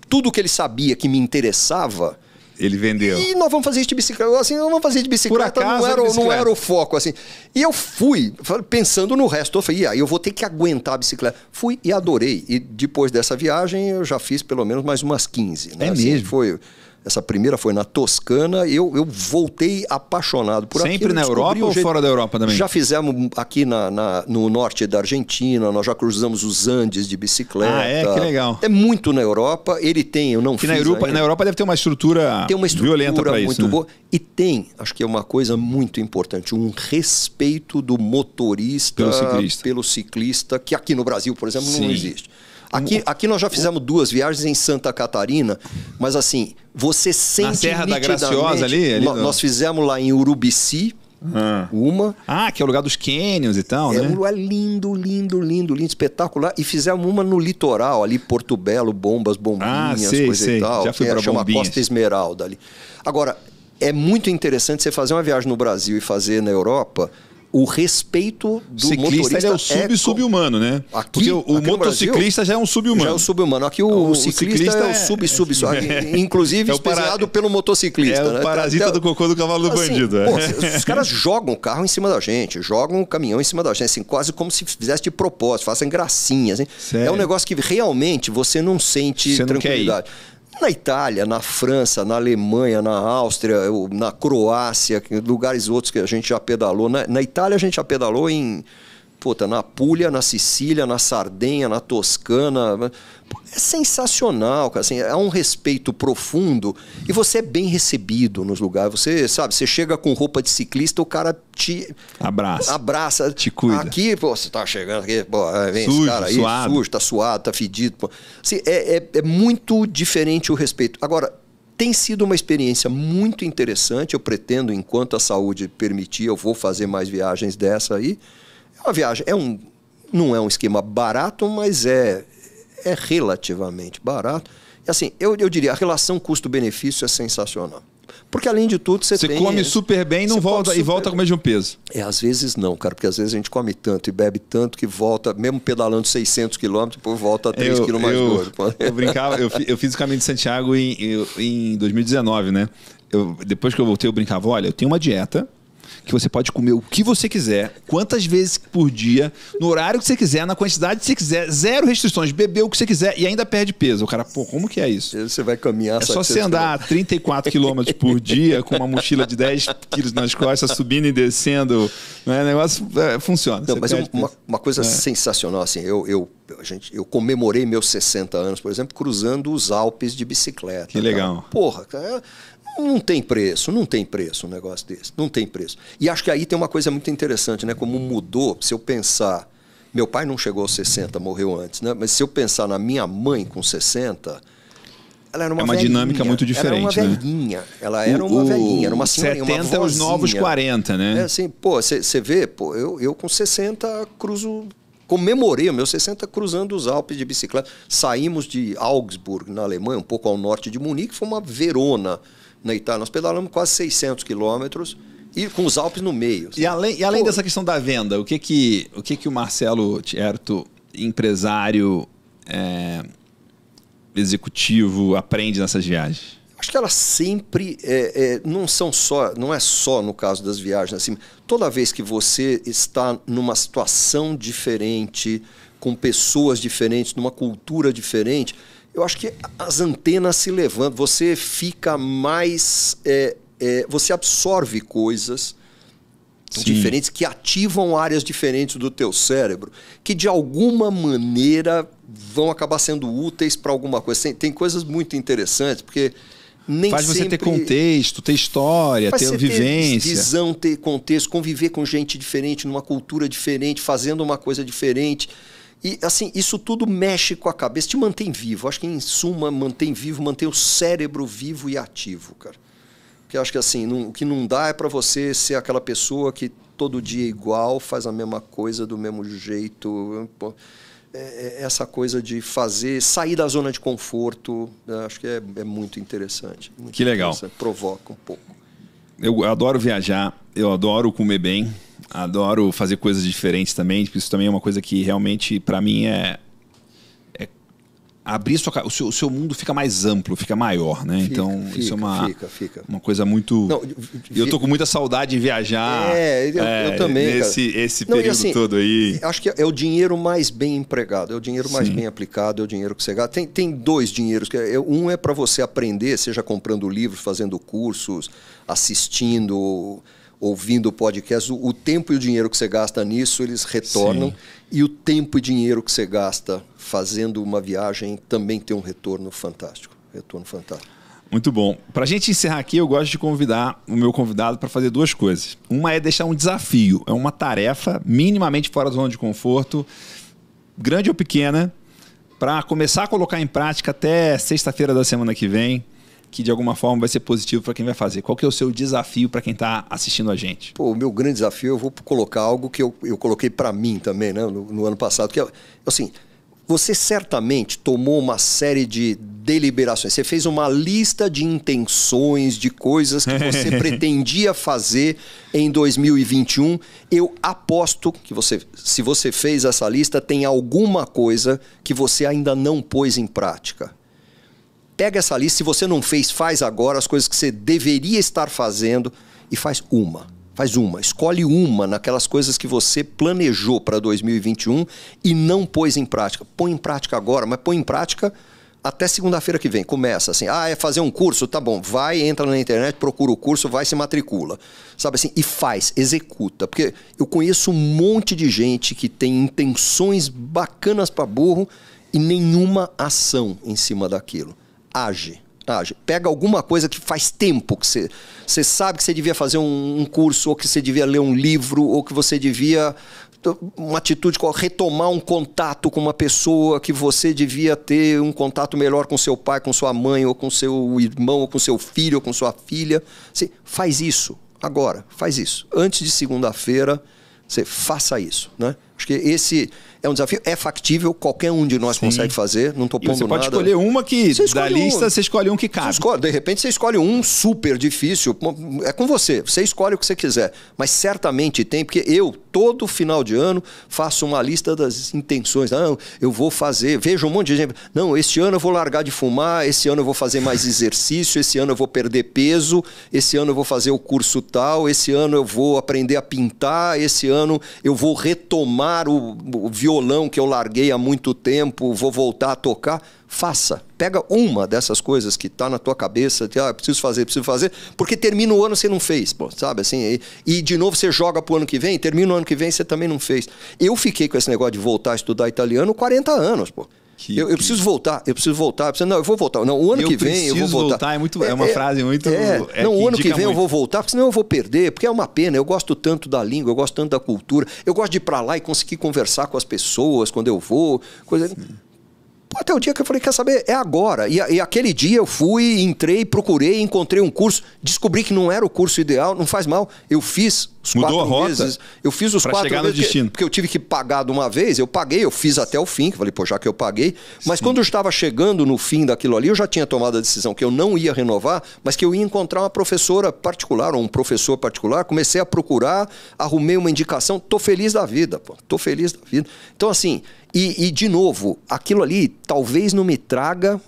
Tudo que ele sabia que me interessava, ele vendeu. E nós vamos fazer isso de bicicleta. Assim, nós vamos fazer de bicicleta. Por acaso, não, é era, bicicleta. não era o foco, assim. E eu fui, pensando no resto. Eu falei, ah, eu vou ter que aguentar a bicicleta. Fui e adorei. E depois dessa viagem, eu já fiz pelo menos mais umas 15. Né? É assim, mesmo? Foi... Essa primeira foi na Toscana. Eu, eu voltei apaixonado por Sempre aquilo. Sempre na Europa ou fora da Europa também? Já fizemos aqui na, na, no norte da Argentina, nós já cruzamos os Andes de bicicleta. Ah, é? Que legal. É muito na Europa. Ele tem, eu não que fiz na Europa, na Europa deve ter uma estrutura, tem uma estrutura violenta para isso. muito né? boa. E tem, acho que é uma coisa muito importante, um respeito do motorista pelo ciclista, pelo ciclista que aqui no Brasil, por exemplo, Sim. não existe. Aqui, hum. aqui nós já fizemos duas viagens em Santa Catarina, mas assim, você sente. Na Serra da Graciosa ali? ali nós, nós fizemos lá em Urubici, Uhum. Uma. Ah, que é o lugar dos cânions e tal, é né? É lindo, lindo, lindo, lindo, espetacular. E fizemos uma no litoral ali, Porto Belo, bombas, bombinhas, ah, sei, coisa sei. e tal. Já fui que era, chama bombinhas. Costa Esmeralda ali. Agora, é muito interessante você fazer uma viagem no Brasil e fazer na Europa o respeito do ciclista, é motorista é o sub sub-humano, né? Aqui, Porque o, o motociclista Brasil, já é um sub-humano. Já é um sub-humano. Aqui o, o, então, o ciclista, é ciclista, é-, é o sub sub, só, é, inclusive é para... pelo motociclista. É né? o parasita do cocô do cavalo do assim, bandido. Pô, os caras jogam o carro em cima da gente, jogam o caminhão em cima da gente, assim, quase como se fizesse de propósito, fazem gracinhas. Assim. É um negócio que realmente você não sente você tranquilidade. Não na Itália, na França, na Alemanha, na Áustria, na Croácia, lugares outros que a gente já pedalou. Na, na Itália a gente já pedalou em puta, na Puglia, na Sicília, na Sardenha, na Toscana. É sensacional, cara. Assim, é um respeito profundo e você é bem recebido nos lugares. Você, sabe, você chega com roupa de ciclista, o cara te. Abraça. Abraça. Te cuida. Aqui, pô, você tá chegando aqui, pô, é, vem sujo, esse cara aí, suado. sujo, tá suado, tá fedido. Pô. Assim, é, é, é muito diferente o respeito. Agora, tem sido uma experiência muito interessante. Eu pretendo, enquanto a saúde permitir, eu vou fazer mais viagens dessa aí. É uma viagem, é um, não é um esquema barato, mas é, é relativamente barato. E assim, eu, eu diria, a relação custo-benefício é sensacional. Porque além de tudo, você, você tem, come super bem não volta, e volta com o mesmo peso. É, às vezes não, cara, porque às vezes a gente come tanto e bebe tanto que volta, mesmo pedalando 600 quilômetros, por volta 3 quilos mais gordo. Eu brincava, eu, eu, fiz o caminho de Santiago em, em 2019, né? Eu, depois que eu voltei, eu brincava, olha, eu tenho uma dieta, que você pode comer o que você quiser, quantas vezes por dia, no horário que você quiser, na quantidade que você quiser, zero restrições, beber o que você quiser e ainda perde peso. O cara, pô, como que é isso? Você vai caminhar É só você andar 34 quilômetros por dia com uma mochila de 10 quilos nas costas, subindo e descendo. Né? O negócio é, funciona. Não, mas uma, uma, coisa é. sensacional, assim, eu, eu a gente, eu comemorei meus 60 anos, por exemplo, cruzando os Alpes de bicicleta. Que legal. Cara. Porra, cara, não tem preço, não tem preço um negócio desse, não tem preço. E acho que aí tem uma coisa muito interessante, né? Como mudou, se eu pensar, meu pai não chegou aos 60, morreu antes, né? Mas se eu pensar na minha mãe com 60, ela era uma, é uma velhinha, dinâmica muito diferente, ela era uma né? velhinha, né? ela era o, uma velhinha, era uma senhora, 70 uma é os novos 40, né? É assim, pô, você vê, pô, eu, eu com 60 cruzo comemorei o meu 60 cruzando os Alpes de bicicleta. Saímos de Augsburg, na Alemanha, um pouco ao norte de Munique, foi uma Verona na né, Itália. Nós pedalamos quase 600 quilômetros e com os Alpes no meio. Assim. E além, e além dessa questão da venda, o que que o, que que o Marcelo Tierto, empresário é, executivo, aprende nessas viagens? Acho que elas sempre é, é, não são só, não é só no caso das viagens assim. Toda vez que você está numa situação diferente, com pessoas diferentes, numa cultura diferente, eu acho que as antenas se levantam, você fica mais. É, é, você absorve coisas Sim. diferentes que ativam áreas diferentes do teu cérebro, que de alguma maneira vão acabar sendo úteis para alguma coisa. Tem, tem, coisas muito interessantes, porque. Nem faz você ter contexto, ter história, ter vivência. Ter visão, ter contexto, conviver com gente diferente, numa cultura diferente, fazendo uma coisa diferente. E assim, isso tudo mexe com a cabeça, te mantém vivo. Acho que em suma mantém vivo, mantém o cérebro vivo e ativo, cara. Porque acho que assim, não, o que não dá é para você ser aquela pessoa que todo dia é igual, faz a mesma coisa do mesmo jeito. Pô, é, é, essa coisa de fazer, sair da zona de conforto, né, acho que é, é muito interessante. Muito que legal. Provoca um pouco. Eu adoro viajar, eu adoro comer bem Adoro fazer coisas diferentes também, porque tipo, isso também é uma coisa que realmente, para mim, é, é abrir sua, o seu, o, seu, mundo fica mais amplo, fica maior, né? Fica, então, fica, isso é uma, fica, fica. uma coisa muito. Não, eu tô com muita saudade de viajar. É, eu, é, eu também. Nesse cara. esse período Não, assim, todo aí. Acho que é, é o dinheiro mais bem empregado, é o dinheiro mais Sim. bem aplicado, é o dinheiro que você gasta. Tem, tem dois dinheiros. que é, Um é para você aprender, seja comprando livros, fazendo cursos, assistindo ouvindo o podcast, o, o, tempo e o dinheiro que você gasta nisso, eles retornam. Sim. E o tempo e dinheiro que você gasta fazendo uma viagem também tem um retorno fantástico. Retorno fantástico. Muito bom. Para a gente encerrar aqui, eu gosto de convidar o meu convidado para fazer duas coisas. Uma é deixar um desafio, é uma tarefa minimamente fora da zona de conforto, grande ou pequena, para começar a colocar em prática até sexta-feira da semana que vem que de alguma forma vai ser positivo para quem vai fazer? Qual que é o seu desafio para quem está assistindo a gente? Pô, o meu grande desafio, eu vou colocar algo que eu, eu coloquei para mim também, né, no, no ano passado, que é, assim, você certamente tomou uma série de deliberações, você fez uma lista de intenções, de coisas que você pretendia fazer em 2021. Eu aposto que você, se você fez essa lista, tem alguma coisa que você ainda não pôs em prática pega essa lista, se você não fez, faz agora as coisas que você deveria estar fazendo e faz uma. Faz uma, escolhe uma naquelas coisas que você planejou para 2021 e não pôs em prática. Põe em prática agora, mas põe em prática até segunda-feira que vem. Começa assim: ah, é fazer um curso? Tá bom, vai, entra na internet, procura o curso, vai, se matricula. Sabe assim? E faz, executa. Porque eu conheço um monte de gente que tem intenções bacanas para burro e nenhuma ação em cima daquilo age. age. Pega alguma coisa que faz tempo que você, você sabe que você devia fazer um, um curso, ou que você devia ler um livro, ou que você devia uma atitude, retomar um contato com uma pessoa que você devia ter um contato melhor com seu pai, com sua mãe, ou com seu irmão, ou com seu filho, ou com sua filha. Você faz isso agora, faz isso. Antes de segunda-feira, você faça isso. Né? Acho que esse é um desafio, é factível, qualquer um de nós Sim. consegue fazer, não estou pondo nada. Você pode escolher uma que, da lista, você escolhe um que cabe. Escolhe, de repente você escolhe um super difícil, é com você, você escolhe o que você quiser. Mas certamente tem, porque eu, todo final de ano, faço uma lista das intenções. Não, eu vou fazer, vejo um monte de gente. Não, este ano eu vou largar de fumar, esse ano eu vou fazer mais exercício, esse ano eu vou perder peso, esse ano eu vou fazer o curso tal, esse ano eu vou aprender a pintar, esse ano eu vou retomar o, o violão violão que eu larguei há muito tempo, vou voltar a tocar. Faça. Pega uma dessas coisas que está na tua cabeça, que, ah, preciso fazer, preciso fazer, porque termina o ano você não fez, pô, sabe assim? E, e de novo você joga para o ano que vem, termina o ano que vem você também não fez. Eu fiquei com esse negócio de voltar a estudar italiano 40 anos, pô. Que, eu, eu preciso voltar, eu preciso voltar. Eu preciso... não, eu vou voltar. Não, o ano que vem eu vou voltar. voltar é, muito, é, é uma é, frase muito. É, é não, o ano que vem muito. eu vou voltar, porque senão eu vou perder, porque é uma pena. Eu gosto tanto da língua, eu gosto tanto da cultura, eu gosto de ir para lá e conseguir conversar com as pessoas quando eu vou. Coisa... Até o dia que eu falei, quer saber, é agora. E, e, aquele dia eu fui, entrei, procurei, encontrei um curso, descobri que não era o curso ideal, não faz mal. Eu fiz, os Mudou a rota? Meses, eu fiz os quatro chegar meses, no destino. Porque, eu tive que pagar de uma vez, eu paguei, eu fiz até o fim, que falei, pô, já que eu paguei. Mas Sim. quando eu estava chegando no fim daquilo ali, eu já tinha tomado a decisão que eu não ia renovar, mas que eu ia encontrar uma professora particular, ou um professor particular. Comecei a procurar, arrumei uma indicação, tô feliz da vida, pô, tô feliz da vida. Então, assim, e, e de novo, aquilo ali talvez não me traga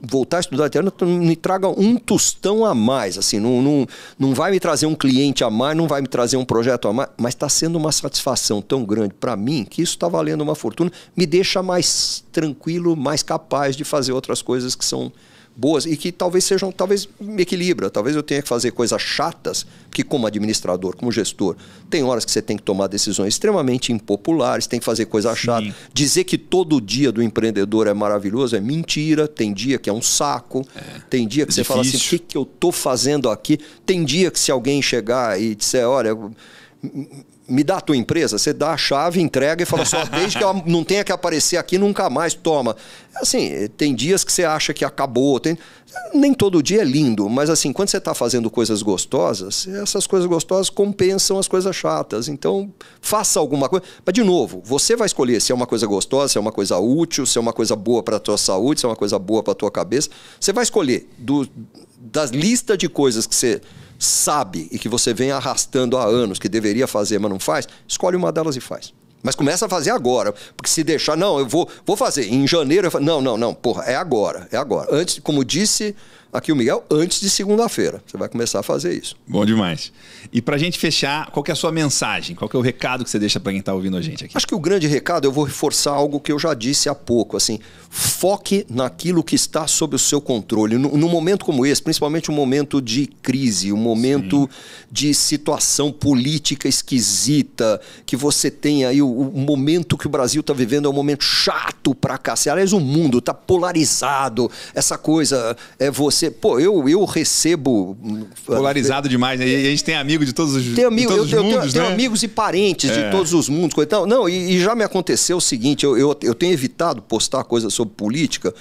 voltar a estudar italiano, então me traga um tostão a mais. Assim, não, não, não vai me trazer um cliente a mais, não vai me trazer um projeto a mais, mas está sendo uma satisfação tão grande para mim que isso está valendo uma fortuna, me deixa mais tranquilo, mais capaz de fazer outras coisas que são boas e que talvez sejam, talvez me equilibra, talvez eu tenha que fazer coisas chatas, porque como administrador, como gestor, tem horas que você tem que tomar decisões extremamente impopulares, tem que fazer coisa chata. Dizer que todo dia do empreendedor é maravilhoso é mentira, tem dia que é um saco, é. tem dia que é você difícil. fala assim, o que, que eu estou fazendo aqui? Tem dia que se alguém chegar e disser, olha me dá a tua empresa, você dá a chave, entrega e fala só, desde que ela não tenha que aparecer aqui, nunca mais, toma. É assim, tem dias que você acha que acabou, tem... nem todo dia é lindo, mas assim, quando você está fazendo coisas gostosas, essas coisas gostosas compensam as coisas chatas. Então, faça alguma coisa. Mas, de novo, você vai escolher se é uma coisa gostosa, se é uma coisa útil, se é uma coisa boa para a tua saúde, se é uma coisa boa para a tua cabeça. Você vai escolher do, da lista de coisas que você sabe e que você vem arrastando há anos, que deveria fazer, mas não faz, escolhe uma delas e faz. Mas começa a fazer agora, porque se deixar, não, eu vou, vou fazer em janeiro, eu, não, não, não, porra, é agora, é agora. Antes, como disse aqui o Miguel antes de segunda-feira. Você vai começar a fazer isso. Bom demais. E para a gente fechar, qual é a sua mensagem? Qual é o recado que você deixa para quem está ouvindo a gente aqui? Acho que o grande recado, eu vou reforçar algo que eu já disse há pouco. assim, Foque naquilo que está sob o seu controle. No, momento como esse, principalmente um momento de crise, um momento Sim. de situação política esquisita, que você tem aí o, o momento que o Brasil está vivendo é um momento chato para cá. Aliás, o mundo está polarizado. Essa coisa é você recebo. Pô, eu, eu recebo. Hum, Polarizado demais, né? E a gente tem amigo de todos os, tem amigo, eu, os eu, mundos. Eu tenho, né? tenho, amigos e parentes é. de todos os mundos. Então, não, e, e já me aconteceu o seguinte: eu, eu, eu tenho evitado postar coisas sobre política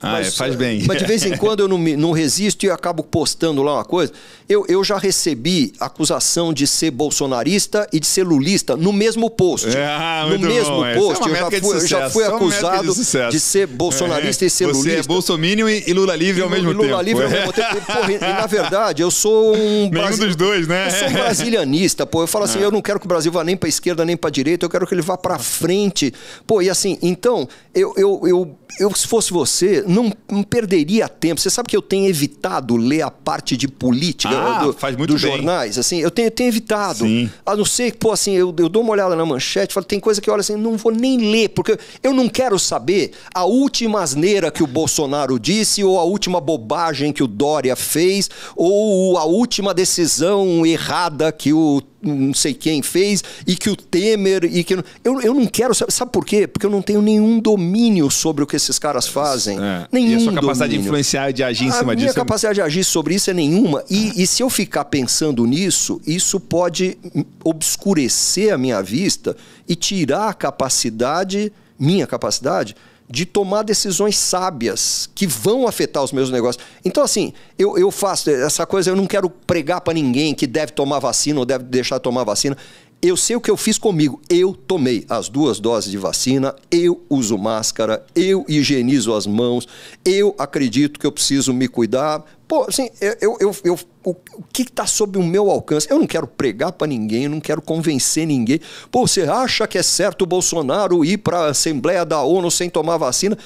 ah, é, mas, é, faz bem. Mas de vez em quando eu não, me, não resisto e acabo postando lá uma coisa. Eu, eu já recebi acusação de ser bolsonarista e de ser lulista no mesmo post. É, ah, no mesmo bom, é post, é eu, já fui, eu já fui acusado de, de, ser bolsonarista é, e ser Você lulista. Você é bolsominion e, e Lula livre e, ao mesmo e Lula tempo. Lula livre ao mesmo tempo. Porra, e, na verdade, eu sou um... Brasi... dos dois, né? Eu sou um brasilianista, pô. Eu falo assim, eu não quero que o Brasil vá nem para esquerda nem para direita, eu quero que ele vá para frente. Pô, e assim, então, eu, eu, eu eu, se fosse você, não, não, perderia tempo. Você sabe que eu tenho evitado ler a parte de política ah, do, faz muito dos bem. jornais, assim. Eu tenho, tenho evitado. Sim. A não ser que, pô, assim, eu, eu, dou uma olhada na manchete, falo, tem coisa que eu olho assim, não vou nem ler, porque eu não quero saber a última asneira que o Bolsonaro disse, ou a última bobagem que o Dória fez, ou a última decisão errada que o não sei quem fez e que o Temer e que eu, eu não quero saber. sabe por quê? Porque eu não tenho nenhum domínio sobre o que que esses caras é, fazem? É. Nenhum. E a sua capacidade domínio. de influenciar e de agir em a cima disso? A é minha capacidade de agir sobre isso é nenhuma. E, e se eu ficar pensando nisso, isso pode obscurecer a minha vista e tirar a capacidade, minha capacidade, de tomar decisões sábias que vão afetar os meus negócios. Então, assim, eu, eu faço essa coisa, eu não quero pregar para ninguém que deve tomar vacina ou deve deixar de tomar vacina. Eu sei o que eu fiz comigo. Eu tomei as duas doses de vacina, eu uso máscara, eu higienizo as mãos, eu acredito que eu preciso me cuidar. Pô, assim, eu, eu, eu o, o que está sob o meu alcance? Eu não quero pregar para ninguém, eu não quero convencer ninguém. Pô, você acha que é certo o Bolsonaro ir para a Assembleia da ONU sem tomar vacina?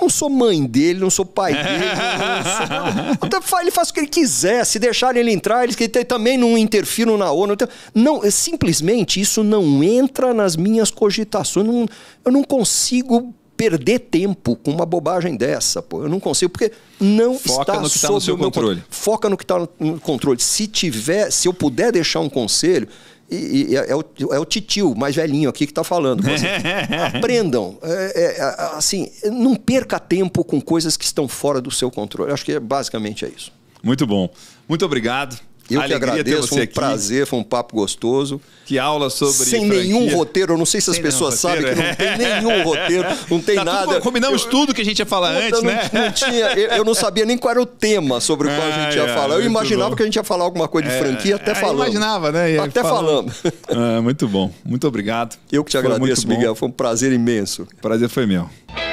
não sou mãe dele, não sou pai dele. Não sou... Ele faz o que ele quiser. Se deixarem ele entrar, eles também não interfiram na ONU. Não, é simplesmente isso não entra nas minhas cogitações. Não, eu não consigo perder tempo com uma bobagem dessa. Pô. Eu não consigo, porque não Foca está no que sob tá no seu controle. controle. Foca no que está no controle. Se tiver, se eu puder deixar um conselho, e, e é, é, o, é o titio mais velhinho aqui que está falando. Assim, aprendam. É, é, é, assim, não perca tempo com coisas que estão fora do seu controle. acho que é, basicamente é isso. Muito bom. Muito obrigado. Eu Alegria que agradeço, foi um aqui. prazer, foi um papo gostoso. Que aula sobre. Sem franquia. nenhum roteiro, eu não sei se as Sem pessoas sabem que não é. tem nenhum roteiro, não tem tá nada. Tudo, combinamos eu, tudo que a gente ia falar antes, não, né? Não tinha, eu, eu, não sabia nem qual era o tema sobre o qual ah, a gente ia falar. Eu imaginava bom. que a gente ia falar alguma coisa de é, franquia, até é, falando. imaginava, né? Ia até falando. falando. muito bom, muito obrigado. Eu que te foi agradeço, Miguel, foi um prazer imenso. Prazer foi meu.